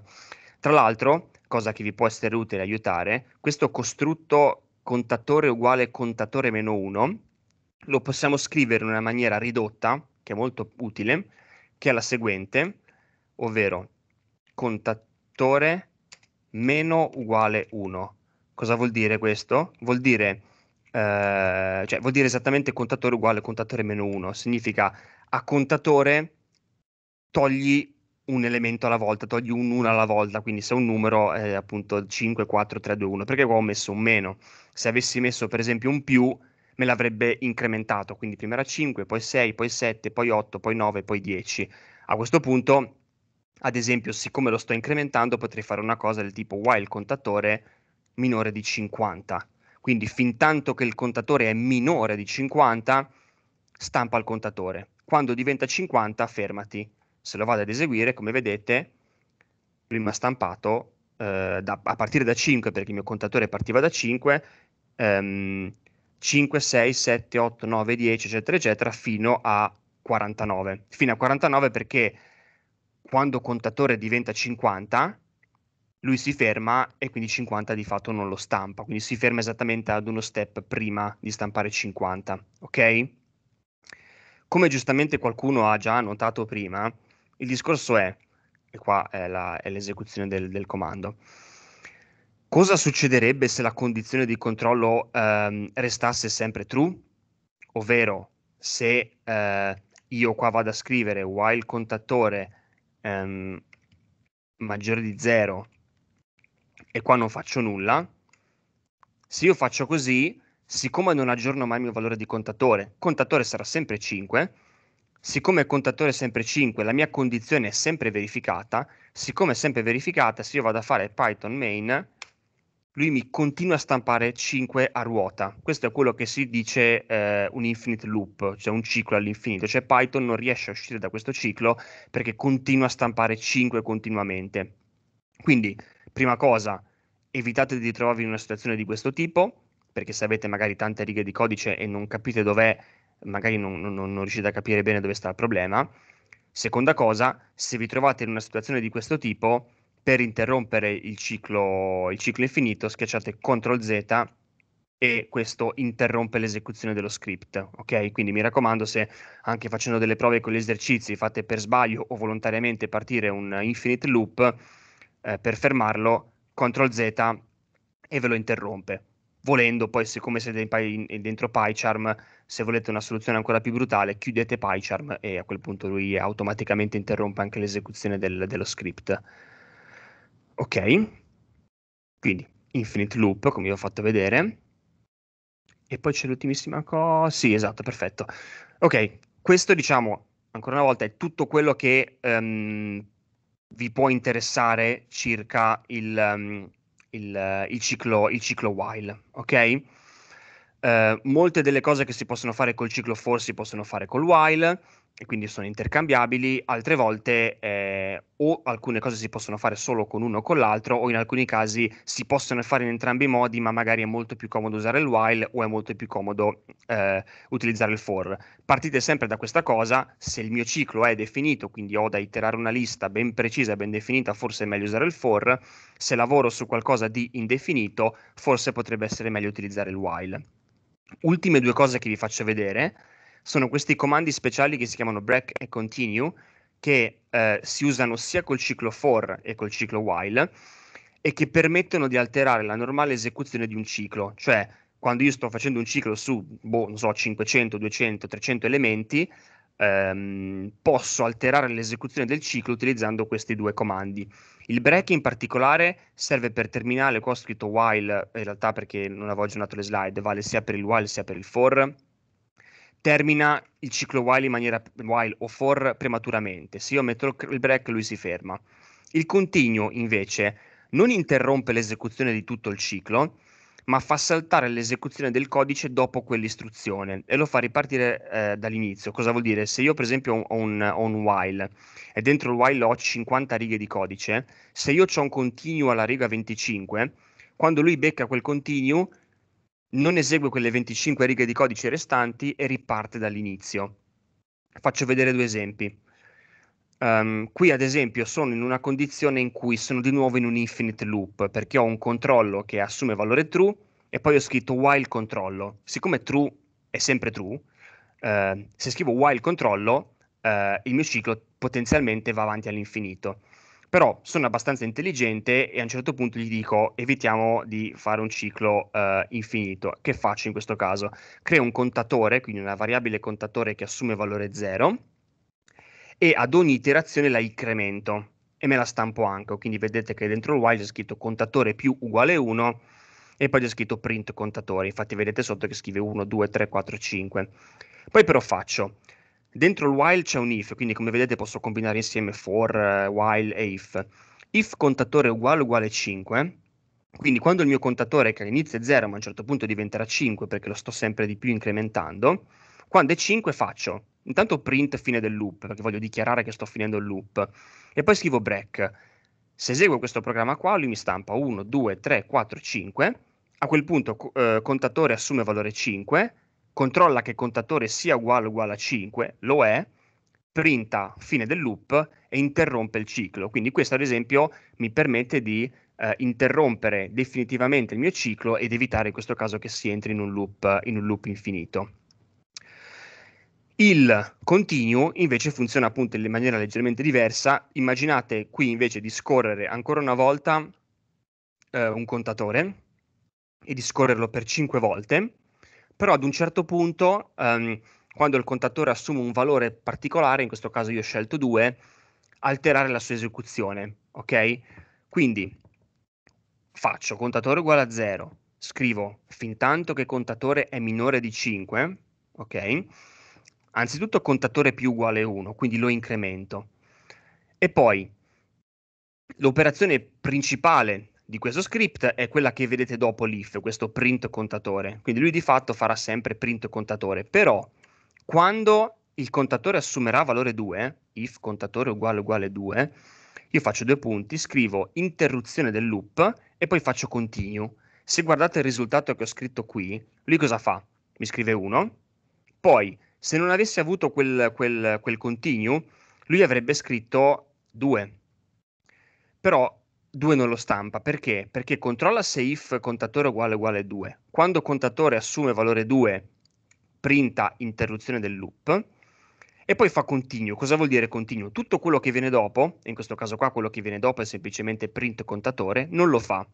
[SPEAKER 2] Tra l'altro, cosa che vi può essere utile aiutare, questo costrutto contatore uguale contatore meno 1 lo possiamo scrivere in una maniera ridotta, che è molto utile, che è la seguente ovvero contattore meno uguale 1. Cosa vuol dire questo? Vuol dire, eh, cioè, vuol dire esattamente contatore uguale contatore meno 1. Significa a contatore togli un elemento alla volta, togli un 1 alla volta, quindi se un numero è appunto 5, 4, 3, 2, 1, perché qua ho messo un meno. Se avessi messo per esempio un più, me l'avrebbe incrementato, quindi prima era 5, poi 6, poi 7, poi 8, poi 9, poi 10. A questo punto ad esempio, siccome lo sto incrementando, potrei fare una cosa del tipo while contatore minore di 50. Quindi fin tanto che il contatore è minore di 50, stampa il contatore. Quando diventa 50, fermati. Se lo vado ad eseguire, come vedete, prima stampato eh, da, a partire da 5, perché il mio contatore partiva da 5, ehm, 5, 6, 7, 8, 9, 10, eccetera, eccetera, fino a 49. Fino a 49 perché quando contatore diventa 50, lui si ferma e quindi 50 di fatto non lo stampa, quindi si ferma esattamente ad uno step prima di stampare 50, ok? Come giustamente qualcuno ha già notato prima, il discorso è, e qua è, la, è l'esecuzione del, del, comando, cosa succederebbe se la condizione di controllo ehm, restasse sempre true? Ovvero, se eh, io qua vado a scrivere while contatore ehm, maggiore di 0 e qua non faccio nulla, se io faccio così, siccome non aggiorno mai il mio valore di contatore, contatore sarà sempre 5, siccome il contatore è sempre 5, la mia condizione è sempre verificata, siccome è sempre verificata, se io vado a fare Python main, lui mi continua a stampare 5 a ruota. Questo è quello che si dice eh, un infinite loop, cioè un ciclo all'infinito. Cioè Python non riesce a uscire da questo ciclo perché continua a stampare 5 continuamente. Quindi, prima cosa, evitate di trovarvi in una situazione di questo tipo, perché se avete magari tante righe di codice e non capite dov'è, magari non, non, non riuscite a capire bene dove sta il problema. Seconda cosa, se vi trovate in una situazione di questo tipo, per interrompere il ciclo, il ciclo infinito schiacciate CTRL Z e questo interrompe l'esecuzione dello script, ok? Quindi mi raccomando se anche facendo delle prove con gli esercizi fate per sbaglio o volontariamente partire un infinite loop eh, per fermarlo, CTRL Z e ve lo interrompe. Volendo, poi siccome siete in in, dentro PyCharm, se volete una soluzione ancora più brutale, chiudete PyCharm e a quel punto lui automaticamente interrompe anche l'esecuzione del, dello script. Ok, quindi infinite loop, come vi ho fatto vedere. E poi c'è l'ultimissima cosa. Sì, esatto, perfetto. Ok, questo diciamo ancora una volta è tutto quello che um, vi può interessare circa il, um, il, il, ciclo, il ciclo, while. Ok? Uh, molte delle cose che si possono fare col ciclo for si possono fare col while e quindi sono intercambiabili, altre volte eh, o alcune cose si possono fare solo con uno o con l'altro, o in alcuni casi si possono fare in entrambi i modi, ma magari è molto più comodo usare il while o è molto più comodo eh, utilizzare il for. Partite sempre da questa cosa, se il mio ciclo è definito, quindi ho da iterare una lista ben precisa e ben definita, forse è meglio usare il for, se lavoro su qualcosa di indefinito, forse potrebbe essere meglio utilizzare il while. Ultime due cose che vi faccio vedere sono questi comandi speciali che si chiamano break e continue, che eh, si usano sia col ciclo for e col ciclo while, e che permettono di alterare la normale esecuzione di un ciclo, cioè quando io sto facendo un ciclo su, boh, non so, 500, 200, 300 elementi, ehm, posso alterare l'esecuzione del ciclo utilizzando questi due comandi. Il break in particolare serve per terminare, qua ho scritto while, in realtà perché non avevo aggiornato le slide, vale sia per il while sia per il for, termina il ciclo while in maniera while o for prematuramente. Se io metto il break, lui si ferma. Il continuo, invece, non interrompe l'esecuzione di tutto il ciclo, ma fa saltare l'esecuzione del codice dopo quell'istruzione e lo fa ripartire eh, dall'inizio. Cosa vuol dire? Se io per esempio ho un, ho un, while e dentro il while ho 50 righe di codice, se io ho un continuo alla riga 25, quando lui becca quel continuo non esegue quelle 25 righe di codice restanti e riparte dall'inizio. Faccio vedere due esempi. Um, qui ad esempio sono in una condizione in cui sono di nuovo in un infinite loop perché ho un controllo che assume valore true e poi ho scritto while controllo. Siccome true è sempre true, uh, se scrivo while controllo uh, il mio ciclo potenzialmente va avanti all'infinito però sono abbastanza intelligente e a un certo punto gli dico evitiamo di fare un ciclo eh, infinito. Che faccio in questo caso? Creo un contatore, quindi una variabile contatore che assume valore 0 e ad ogni iterazione la incremento e me la stampo anche, quindi vedete che dentro il while c'è scritto contatore più uguale 1 e poi c'è scritto print contatore, infatti vedete sotto che scrive 1, 2, 3, 4, 5. Poi però faccio Dentro il while c'è un if, quindi come vedete posso combinare insieme for, while e if. If contatore uguale uguale 5, quindi quando il mio contatore che all'inizio è 0 ma a un certo punto diventerà 5 perché lo sto sempre di più incrementando, quando è 5 faccio intanto print fine del loop perché voglio dichiarare che sto finendo il loop e poi scrivo break. Se eseguo questo programma qua lui mi stampa 1, 2, 3, 4, 5, a quel punto eh, contatore assume valore 5, controlla che il contatore sia uguale o uguale a 5, lo è, printa fine del loop e interrompe il ciclo. Quindi questo ad esempio mi permette di eh, interrompere definitivamente il mio ciclo ed evitare in questo caso che si entri in un loop, in un loop infinito. Il continue invece funziona appunto in maniera leggermente diversa. Immaginate qui invece di scorrere ancora una volta eh, un contatore e di scorrerlo per 5 volte però ad un certo punto, ehm, quando il contatore assume un valore particolare, in questo caso io ho scelto 2, alterare la sua esecuzione, ok? Quindi faccio contatore uguale a 0, scrivo fin tanto che contatore è minore di 5, ok? Anzitutto contatore più uguale 1, quindi lo incremento. E poi l'operazione principale di questo script è quella che vedete dopo l'if, questo print contatore. Quindi lui di fatto farà sempre print contatore, però quando il contatore assumerà valore 2, if contatore uguale uguale 2, io faccio due punti, scrivo interruzione del loop e poi faccio continue. Se guardate il risultato che ho scritto qui, lui cosa fa? Mi scrive 1, poi se non avesse avuto quel, quel, quel continue, lui avrebbe scritto 2. Però 2 non lo stampa perché? Perché controlla se if contatore uguale uguale 2. Quando contatore assume valore 2, printa interruzione del loop e poi fa continuo. Cosa vuol dire continuo? Tutto quello che viene dopo, in questo caso qua quello che viene dopo è semplicemente print contatore, non lo fa.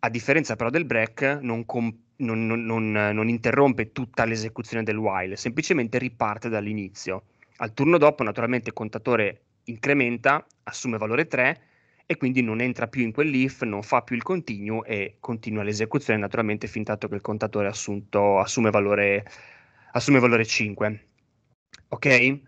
[SPEAKER 2] A differenza però del break, non, comp- non, non, non interrompe tutta l'esecuzione del while, semplicemente riparte dall'inizio. Al turno dopo, naturalmente, il contatore incrementa, assume valore 3 e quindi non entra più in quell'if, non fa più il continuo e continua l'esecuzione naturalmente fin tanto che il contatore assunto assume valore, assume valore 5. Ok?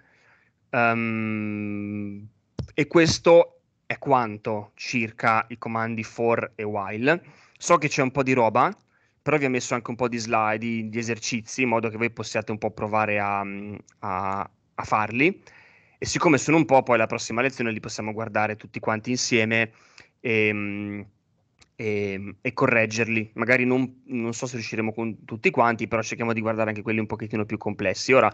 [SPEAKER 2] Um, e questo è quanto circa i comandi for e while. So che c'è un po' di roba, però vi ho messo anche un po' di slide, di, di esercizi, in modo che voi possiate un po' provare a, a, a farli e siccome sono un po', poi la prossima lezione li possiamo guardare tutti quanti insieme e, ehm, e, ehm, e correggerli. Magari non, non so se riusciremo con tutti quanti, però cerchiamo di guardare anche quelli un pochettino più complessi. Ora,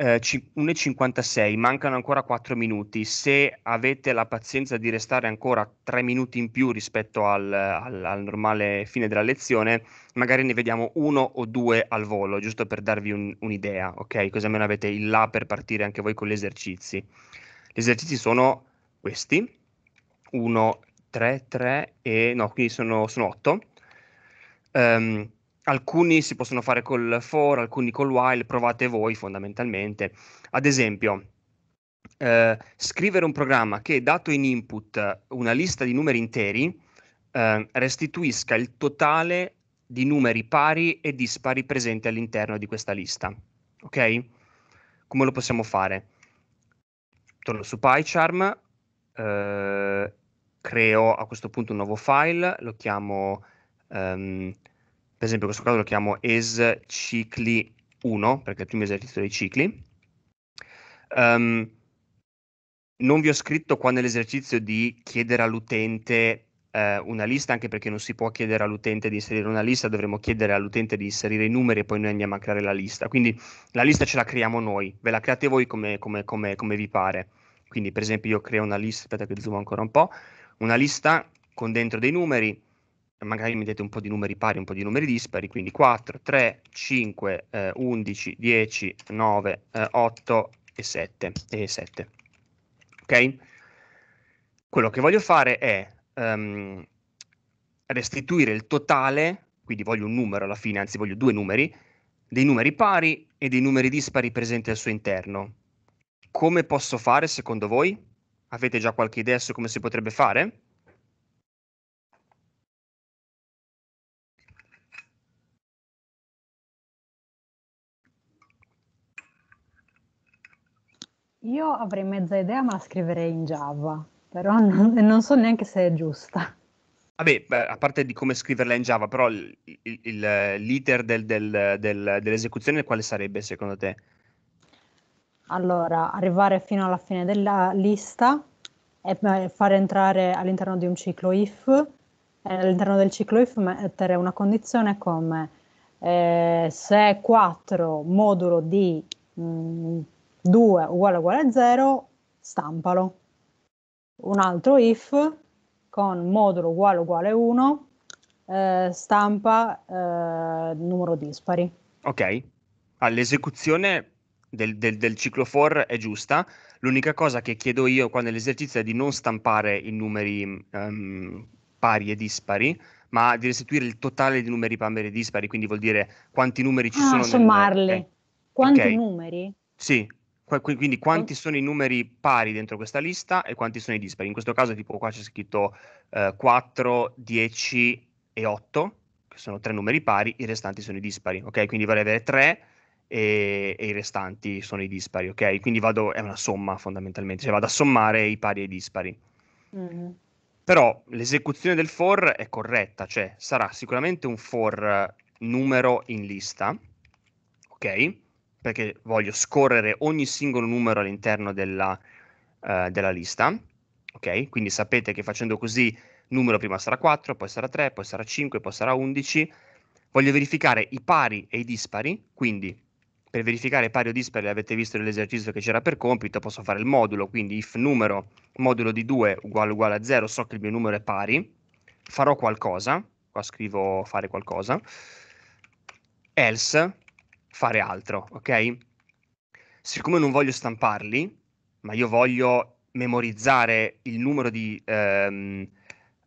[SPEAKER 2] eh, 1.56, mancano ancora 4 minuti. Se avete la pazienza di restare ancora 3 minuti in più rispetto al, al, al normale fine della lezione, magari ne vediamo uno o due al volo, giusto per darvi un, un'idea, ok? Così almeno avete il là per partire anche voi con gli esercizi. Gli esercizi sono questi, 1, 3, 3 e no, quindi sono, 8. Um, alcuni si possono fare col for, alcuni col while, provate voi fondamentalmente. Ad esempio, eh, scrivere un programma che dato in input una lista di numeri interi eh, restituisca il totale di numeri pari e dispari presenti all'interno di questa lista. Ok? Come lo possiamo fare? Torno su PyCharm, eh, creo a questo punto un nuovo file, lo chiamo um, per esempio in questo caso lo chiamo es cicli 1 perché è il primo esercizio dei cicli. Um, non vi ho scritto qua nell'esercizio di chiedere all'utente eh, una lista, anche perché non si può chiedere all'utente di inserire una lista, dovremmo chiedere all'utente di inserire i numeri e poi noi andiamo a creare la lista. Quindi la lista ce la creiamo noi, ve la create voi come, come, come, come vi pare. Quindi per esempio io creo una lista, aspetta che zoom ancora un po', una lista con dentro dei numeri, magari mi date un po' di numeri pari, un po' di numeri dispari, quindi 4, 3, 5, eh, 11, 10, 9, eh, 8 e 7, e 7. Ok? Quello che voglio fare è um, restituire il totale, quindi voglio un numero alla fine, anzi voglio due numeri, dei numeri pari e dei numeri dispari presenti al suo interno. Come posso fare secondo voi? Avete già qualche idea su come si potrebbe fare?
[SPEAKER 1] Io avrei mezza idea, ma la
[SPEAKER 3] scriverei in Java, però non, non so neanche se è giusta.
[SPEAKER 2] Vabbè, a parte di come scriverla in Java, però il, il, il, l'iter del, del, del, dell'esecuzione quale sarebbe secondo te?
[SPEAKER 3] Allora, arrivare fino alla fine della lista e fare entrare all'interno di un ciclo if, eh, all'interno del ciclo if mettere una condizione come eh, se 4 modulo di mh, mm, 2 uguale uguale a 0, stampalo. Un altro if con modulo uguale uguale 1, eh, stampa eh, numero dispari.
[SPEAKER 2] Ok, ah, l'esecuzione del, del, del, ciclo for è giusta. L'unica cosa che chiedo io qua nell'esercizio è di non stampare i numeri um, pari e dispari, ma di restituire il totale di numeri pari e dispari, quindi vuol dire quanti numeri ci ah, sono. Sommarli. Nel... Okay. Eh. Quanti okay. numeri? Sì, quindi quanti sono i numeri pari dentro questa lista e quanti sono i dispari? In questo caso, tipo qua c'è scritto eh, 4, 10 e 8, che sono tre numeri pari, i restanti sono i dispari, ok? Quindi vorrei avere 3 e, e, i restanti sono i dispari, ok? Quindi vado, è una somma fondamentalmente, cioè vado a sommare i pari e i dispari. Mm-hmm. Però l'esecuzione del for è corretta, cioè sarà sicuramente un for numero in lista, ok? perché voglio scorrere ogni singolo numero all'interno della, uh, della lista, ok? Quindi sapete che facendo così numero prima sarà 4, poi sarà 3, poi sarà 5, poi sarà 11. Voglio verificare i pari e i dispari, quindi per verificare pari o dispari avete visto nell'esercizio che c'era per compito, posso fare il modulo, quindi if numero, modulo di 2 uguale uguale a 0, so che il mio numero è pari, farò qualcosa, qua scrivo fare qualcosa, else fare altro, ok? Siccome non voglio stamparli, ma io voglio memorizzare il numero di ehm,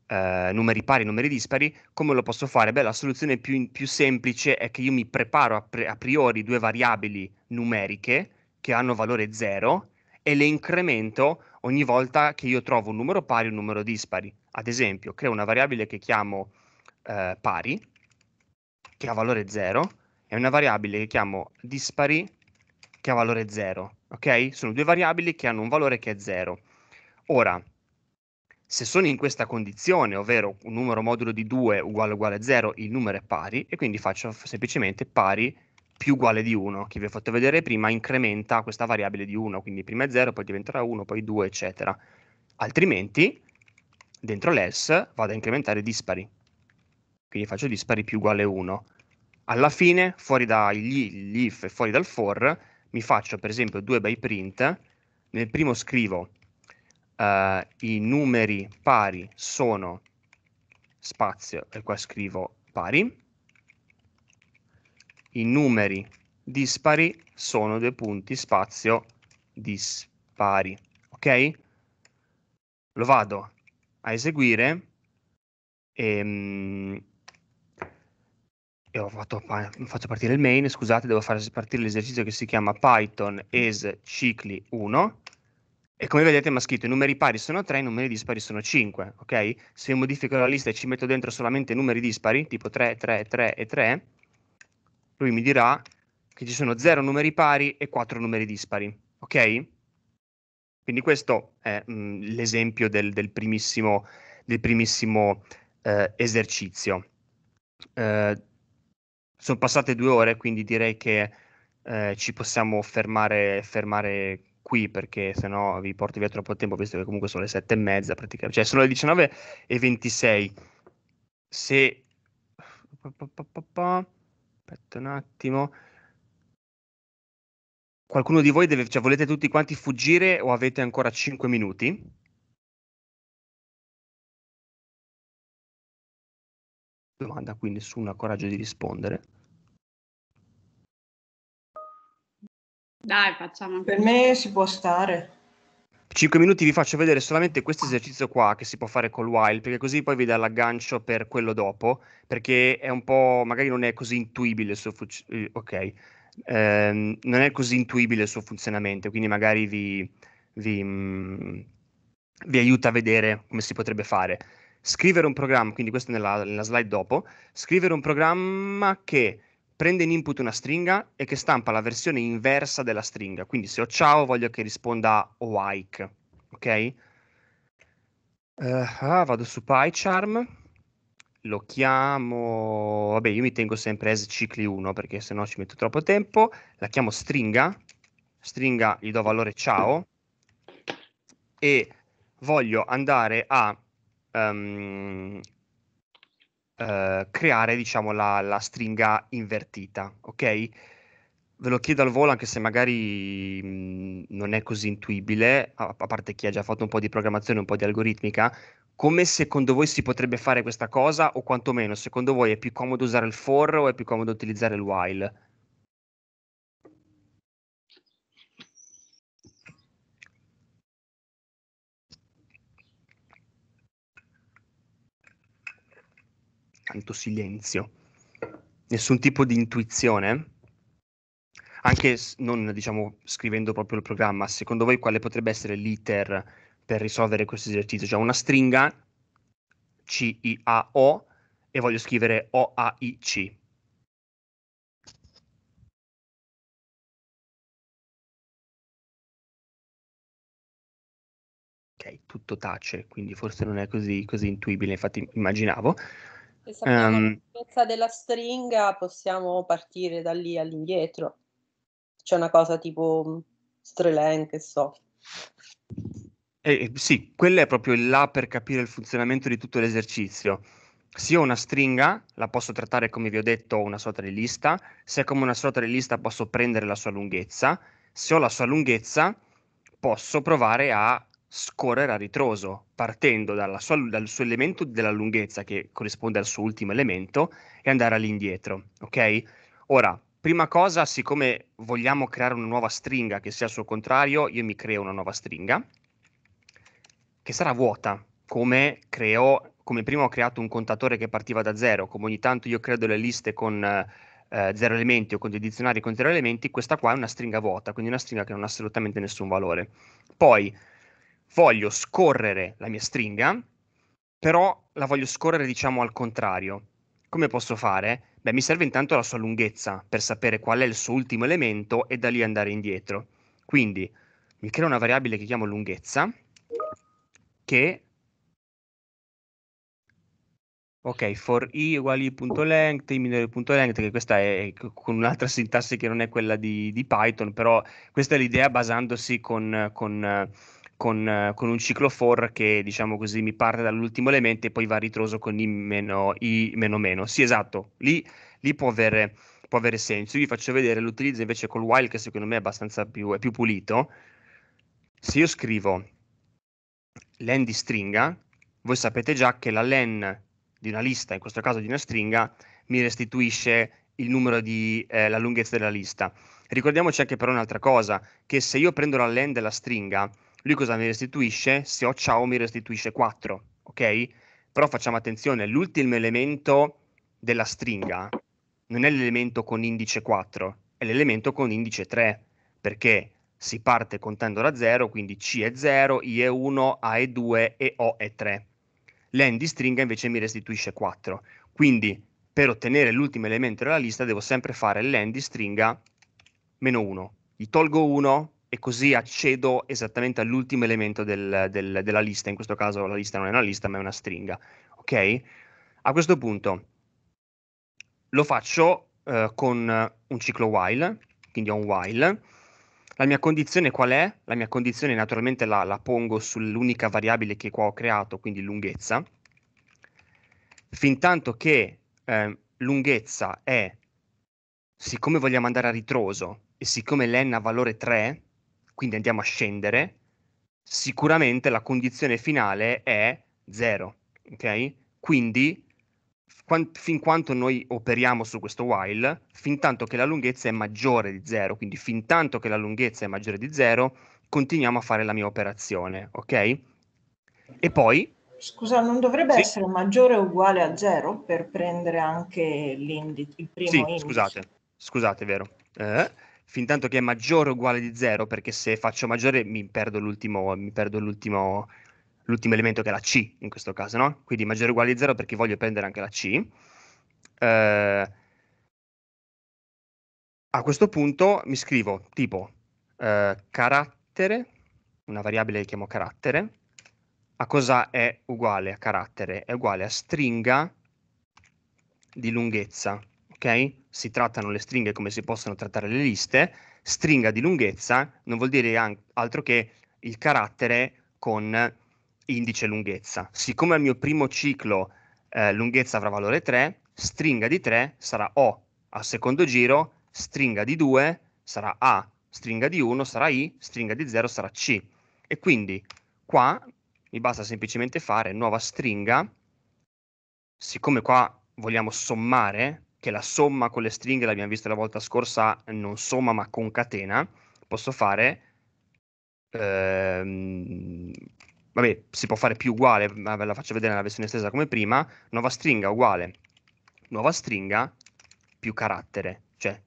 [SPEAKER 2] eh, numeri pari e numeri dispari, come lo posso fare? Beh, la soluzione più, più semplice è che io mi preparo a, pre- a priori due variabili numeriche che hanno valore 0 e le incremento ogni volta che io trovo un numero pari o un numero dispari. Ad esempio, creo una variabile che chiamo eh, pari, che ha valore 0, è una variabile che chiamo dispari che ha valore 0, ok? Sono due variabili che hanno un valore che è 0. Ora, se sono in questa condizione, ovvero un numero modulo di 2 uguale uguale a 0, il numero è pari, e quindi faccio semplicemente pari più uguale di 1, che vi ho fatto vedere prima, incrementa questa variabile di 1, quindi prima è 0, poi diventerà 1, poi 2, eccetera. Altrimenti, dentro l'else vado a incrementare dispari, quindi faccio dispari più uguale 1 alla fine, fuori dagli if e fuori dal for, mi faccio per esempio due by print, nel primo scrivo uh, i numeri pari sono spazio e qua scrivo pari, i numeri dispari sono due punti spazio dispari, ok? Lo vado a eseguire e, mm, e ho fatto, faccio partire il main, scusate, devo far partire l'esercizio che si chiama Python es cicli 1 e come vedete mi ha scritto i numeri pari sono 3, i numeri dispari sono 5, ok? Se io modifico la lista e ci metto dentro solamente numeri dispari, tipo 3, 3, 3 e 3, lui mi dirà che ci sono 0 numeri pari e 4 numeri dispari, ok? Quindi questo è mm, l'esempio del, del, primissimo, del primissimo eh, esercizio. Eh, sono passate due ore, quindi direi che eh, ci possiamo fermare, fermare qui perché sennò vi porto via troppo tempo, visto che comunque sono le sette e mezza praticamente, cioè sono le 19 e 26. Se... Aspetta un attimo. Qualcuno di voi deve, cioè volete tutti quanti fuggire o avete ancora 5
[SPEAKER 1] minuti?
[SPEAKER 2] domanda a cui nessuno ha coraggio di rispondere.
[SPEAKER 1] Dai, facciamo. Per me si può stare.
[SPEAKER 2] 5 minuti vi faccio vedere solamente questo esercizio qua che si può fare col while, perché così poi vi dà l'aggancio per quello dopo, perché è un po', magari non è così intuibile il suo, funzionamento. Eh, ok, eh, non è così intuibile il suo funzionamento, quindi magari vi, vi, mh, mm, vi aiuta a vedere come si potrebbe fare scrivere un programma, quindi questo è nella, nella slide dopo, scrivere un programma che prende in input una stringa e che stampa la versione inversa della stringa. Quindi se ho ciao voglio che risponda like, ok? Uh, ah, vado su PyCharm lo chiamo, vabbè io mi tengo sempre as cicli 1 perché se no ci metto troppo tempo, la chiamo stringa, stringa gli do valore ciao e voglio andare a um, uh, creare diciamo la, la, stringa invertita, ok? Ve lo chiedo al volo anche se magari mh, mhmm, non è così intuibile, a, a parte chi ha già fatto un po' di programmazione, un po' di algoritmica, come secondo voi si potrebbe fare questa cosa o quantomeno secondo voi è più comodo usare il for o è più comodo utilizzare il while? tanto silenzio, nessun tipo di intuizione, anche non diciamo scrivendo proprio il programma, secondo voi quale potrebbe essere l'iter per risolvere questo esercizio? Cioè una stringa C-I-A-O e voglio scrivere O-A-I-C. Ok, tutto tace, quindi forse non è così, così intuibile, infatti immaginavo.
[SPEAKER 3] E sappiamo um, la lunghezza della stringa, possiamo partire da lì all'indietro. C'è una cosa tipo mm, Strelen, che so.
[SPEAKER 2] Eh, eh sì, quello è proprio il là per capire il funzionamento di tutto l'esercizio. Se ho una stringa, la posso trattare come vi ho detto una sorta di lista, se come una sorta di lista posso prendere la sua lunghezza, se ho la sua lunghezza posso provare a scorrere a ritroso, partendo sua, dal suo elemento della lunghezza che corrisponde al suo ultimo elemento e andare all'indietro, ok? Ora, prima cosa, siccome vogliamo creare una nuova stringa che sia al suo contrario, io mi creo una nuova stringa che sarà vuota, come creo, come prima ho creato un contatore che partiva da zero, come ogni tanto io credo le liste con eh, zero elementi o con dei dizionari con zero elementi, questa qua è una stringa vuota, quindi una stringa che non ha assolutamente nessun valore. Poi, voglio scorrere la mia stringa, però la voglio scorrere diciamo al contrario. Come posso fare? Beh, mi serve intanto la sua lunghezza per sapere qual è il suo ultimo elemento e da lì andare indietro. Quindi mi creo una variabile che chiamo lunghezza che ok, for i uguali .length, i minore .length, che questa è con un'altra sintassi che non è quella di, di Python, però questa è l'idea basandosi con, con con, con un ciclo for che diciamo così mi parte dall'ultimo elemento e poi va ritroso con i meno, i meno meno. Sì, esatto, lì, lì può avere può avere senso. Io vi faccio vedere l'utilizzo invece col while che secondo me è abbastanza più, è più pulito. Se io scrivo len di stringa, voi sapete già che la len di una lista, in questo caso di una stringa, mi restituisce il numero di eh, la lunghezza della lista. Ricordiamoci anche però un'altra cosa, che se io prendo la len della stringa, lui cosa mi restituisce? Se ho ciao mi restituisce 4, ok? Però facciamo attenzione, l'ultimo elemento della stringa non è l'elemento con indice 4, è l'elemento con indice 3, perché si parte contando da 0, quindi C è 0, I è 1, A è 2 e O è 3. L'end stringa invece mi restituisce 4, quindi per ottenere l'ultimo elemento della lista devo sempre fare l'end stringa meno 1. Gli tolgo 1, e così accedo esattamente all'ultimo elemento del, del, della lista, in questo caso la lista non è una lista ma è una stringa, ok? A questo punto lo faccio eh, con un ciclo while, quindi ho un while, la mia condizione qual è? La mia condizione naturalmente la, la pongo sull'unica variabile che qua ho creato, quindi lunghezza, fintanto che eh, lunghezza è, siccome vogliamo andare a ritroso e siccome len ha valore 3, quindi andiamo a scendere, sicuramente la condizione finale è 0, ok? Quindi fin quanto noi operiamo su questo while, fin tanto che la lunghezza è maggiore di 0, quindi fin tanto che la lunghezza è maggiore di 0, continuiamo a fare la mia operazione, ok? E poi...
[SPEAKER 3] Scusa, non dovrebbe sì. essere maggiore o uguale a 0 per prendere anche il primo sì, indice? Sì, scusate,
[SPEAKER 2] scusate, vero. Eh, fin tanto che è maggiore o uguale di 0, perché se faccio maggiore mi perdo, l'ultimo, mi perdo l'ultimo, l'ultimo, elemento che è la C in questo caso, no? Quindi maggiore o uguale di 0 perché voglio prendere anche la C. Eh, a questo punto mi scrivo tipo eh, carattere, una variabile che chiamo carattere, a cosa è uguale a carattere? È uguale a stringa di lunghezza, ok? si trattano le stringhe come si possono trattare le liste, stringa di lunghezza non vuol dire altro che il carattere con indice lunghezza. Siccome al mio primo ciclo eh, lunghezza avrà valore 3, stringa di 3 sarà O, al secondo giro stringa di 2 sarà A, stringa di 1 sarà I, stringa di 0 sarà C. E quindi qua mi basta semplicemente fare nuova stringa, siccome qua vogliamo sommare che la somma con le stringhe, l'abbiamo visto la volta scorsa, non somma ma concatena, posso fare... Ehm, vabbè, si può fare più uguale, ma ve la faccio vedere nella versione stessa come prima, nuova stringa uguale nuova stringa più carattere, cioè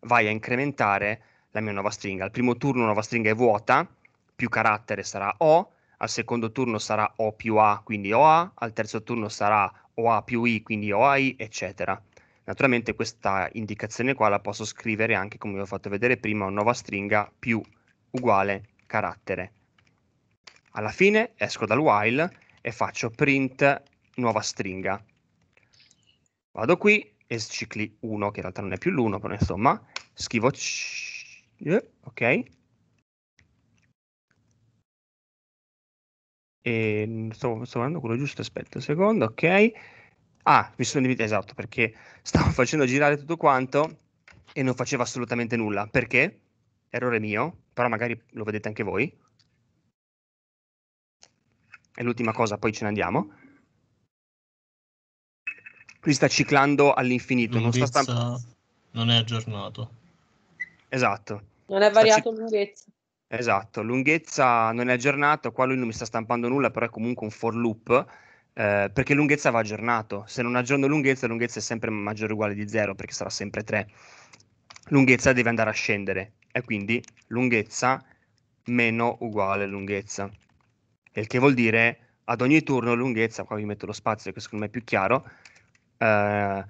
[SPEAKER 2] vai a incrementare la mia nuova stringa. Al primo turno nuova stringa è vuota, più carattere sarà O, al secondo turno sarà O più A, quindi OA, al terzo turno sarà OA più I, quindi OAI, eccetera. Naturalmente questa indicazione qua la posso scrivere anche, come vi ho fatto vedere prima, nuova stringa più uguale carattere. Alla fine esco dal while e faccio print nuova stringa. Vado qui, escicli 1, che in realtà non è più l'1, però insomma, scrivo... Ok, E sto, sto guardando quello giusto, aspetta un secondo, ok. Ah, mi sono dimenticato, esatto, perché stavo facendo girare tutto quanto e non faceva assolutamente nulla. Perché? Errore mio, però magari lo vedete anche voi. È l'ultima cosa, poi ce ne andiamo. Qui sta ciclando all'infinito. Non, sta stamp- non
[SPEAKER 3] è aggiornato.
[SPEAKER 2] Esatto.
[SPEAKER 1] Non è variato cic- lunghezza.
[SPEAKER 2] Esatto, lunghezza non è aggiornato, qua lui non mi sta stampando nulla, però è comunque un for loop eh, perché lunghezza va aggiornato. Se non aggiorno lunghezza, lunghezza è sempre maggiore o uguale di 0 perché sarà sempre 3. Lunghezza deve andare a scendere e quindi lunghezza meno uguale lunghezza. Il che vuol dire ad ogni turno lunghezza, qua vi metto lo spazio che secondo me è più chiaro, eh,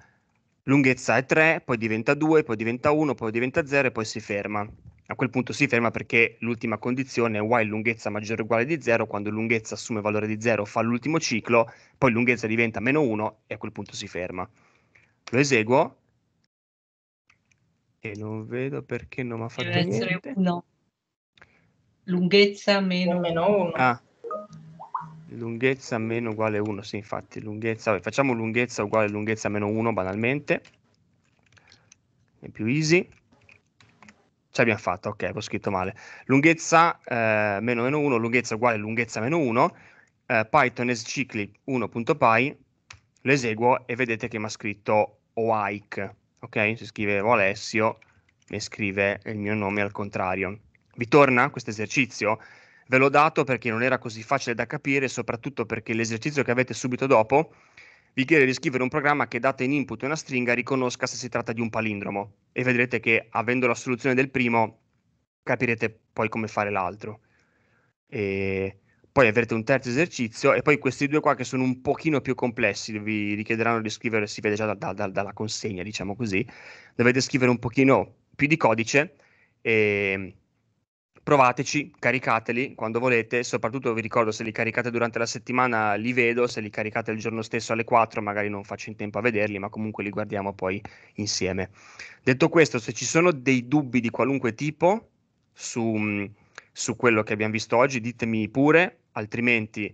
[SPEAKER 2] lunghezza è 3, poi diventa 2, poi diventa 1, poi diventa 0 e poi si ferma. A quel punto si ferma perché l'ultima condizione è y lunghezza maggiore o uguale di 0, quando lunghezza assume valore di 0 fa l'ultimo ciclo, poi lunghezza diventa meno 1 e a quel punto si ferma. Lo eseguo e non vedo perché non mi ha fatto Deve essere
[SPEAKER 3] 1. Lunghezza meno, meno 1.
[SPEAKER 2] Ah. Lunghezza meno uguale 1, sì infatti, lunghezza, vabbè, facciamo lunghezza uguale lunghezza meno 1 banalmente, è più easy ce l'abbiamo fatta, ok, ho scritto male. Lunghezza eh, meno meno 1, lunghezza uguale lunghezza meno 1, eh, Python cicli 1.py, lo eseguo e vedete che mi ha scritto oike, ok? Se scrivevo Alessio mi scrive il mio nome al contrario. Vi torna questo esercizio? Ve l'ho dato perché non era così facile da capire, soprattutto perché l'esercizio che avete subito dopo vi chiede di scrivere un programma che date in input una stringa riconosca se si tratta di un palindromo e vedrete che avendo la soluzione del primo capirete poi come fare l'altro. E poi avrete un terzo esercizio e poi questi due qua che sono un pochino più complessi, vi richiederanno di scrivere, si vede già da, da, dalla consegna, diciamo così, dovete scrivere un pochino più di codice e provateci, caricateli quando volete, soprattutto vi ricordo se li caricate durante la settimana li vedo, se li caricate il giorno stesso alle 4 magari non faccio in tempo a vederli, ma comunque li guardiamo poi insieme. Detto questo, se ci sono dei dubbi di qualunque tipo su, su quello che abbiamo visto oggi, ditemi pure, altrimenti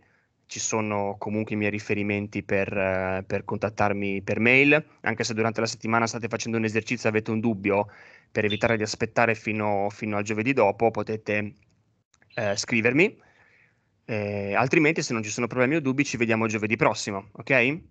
[SPEAKER 2] ci sono comunque i miei riferimenti per, eh, per, contattarmi per mail, anche se durante la settimana state facendo un esercizio e avete un dubbio, per evitare di aspettare fino, fino al giovedì dopo potete eh, scrivermi, eh, altrimenti se non ci sono problemi o dubbi ci vediamo giovedì prossimo, ok?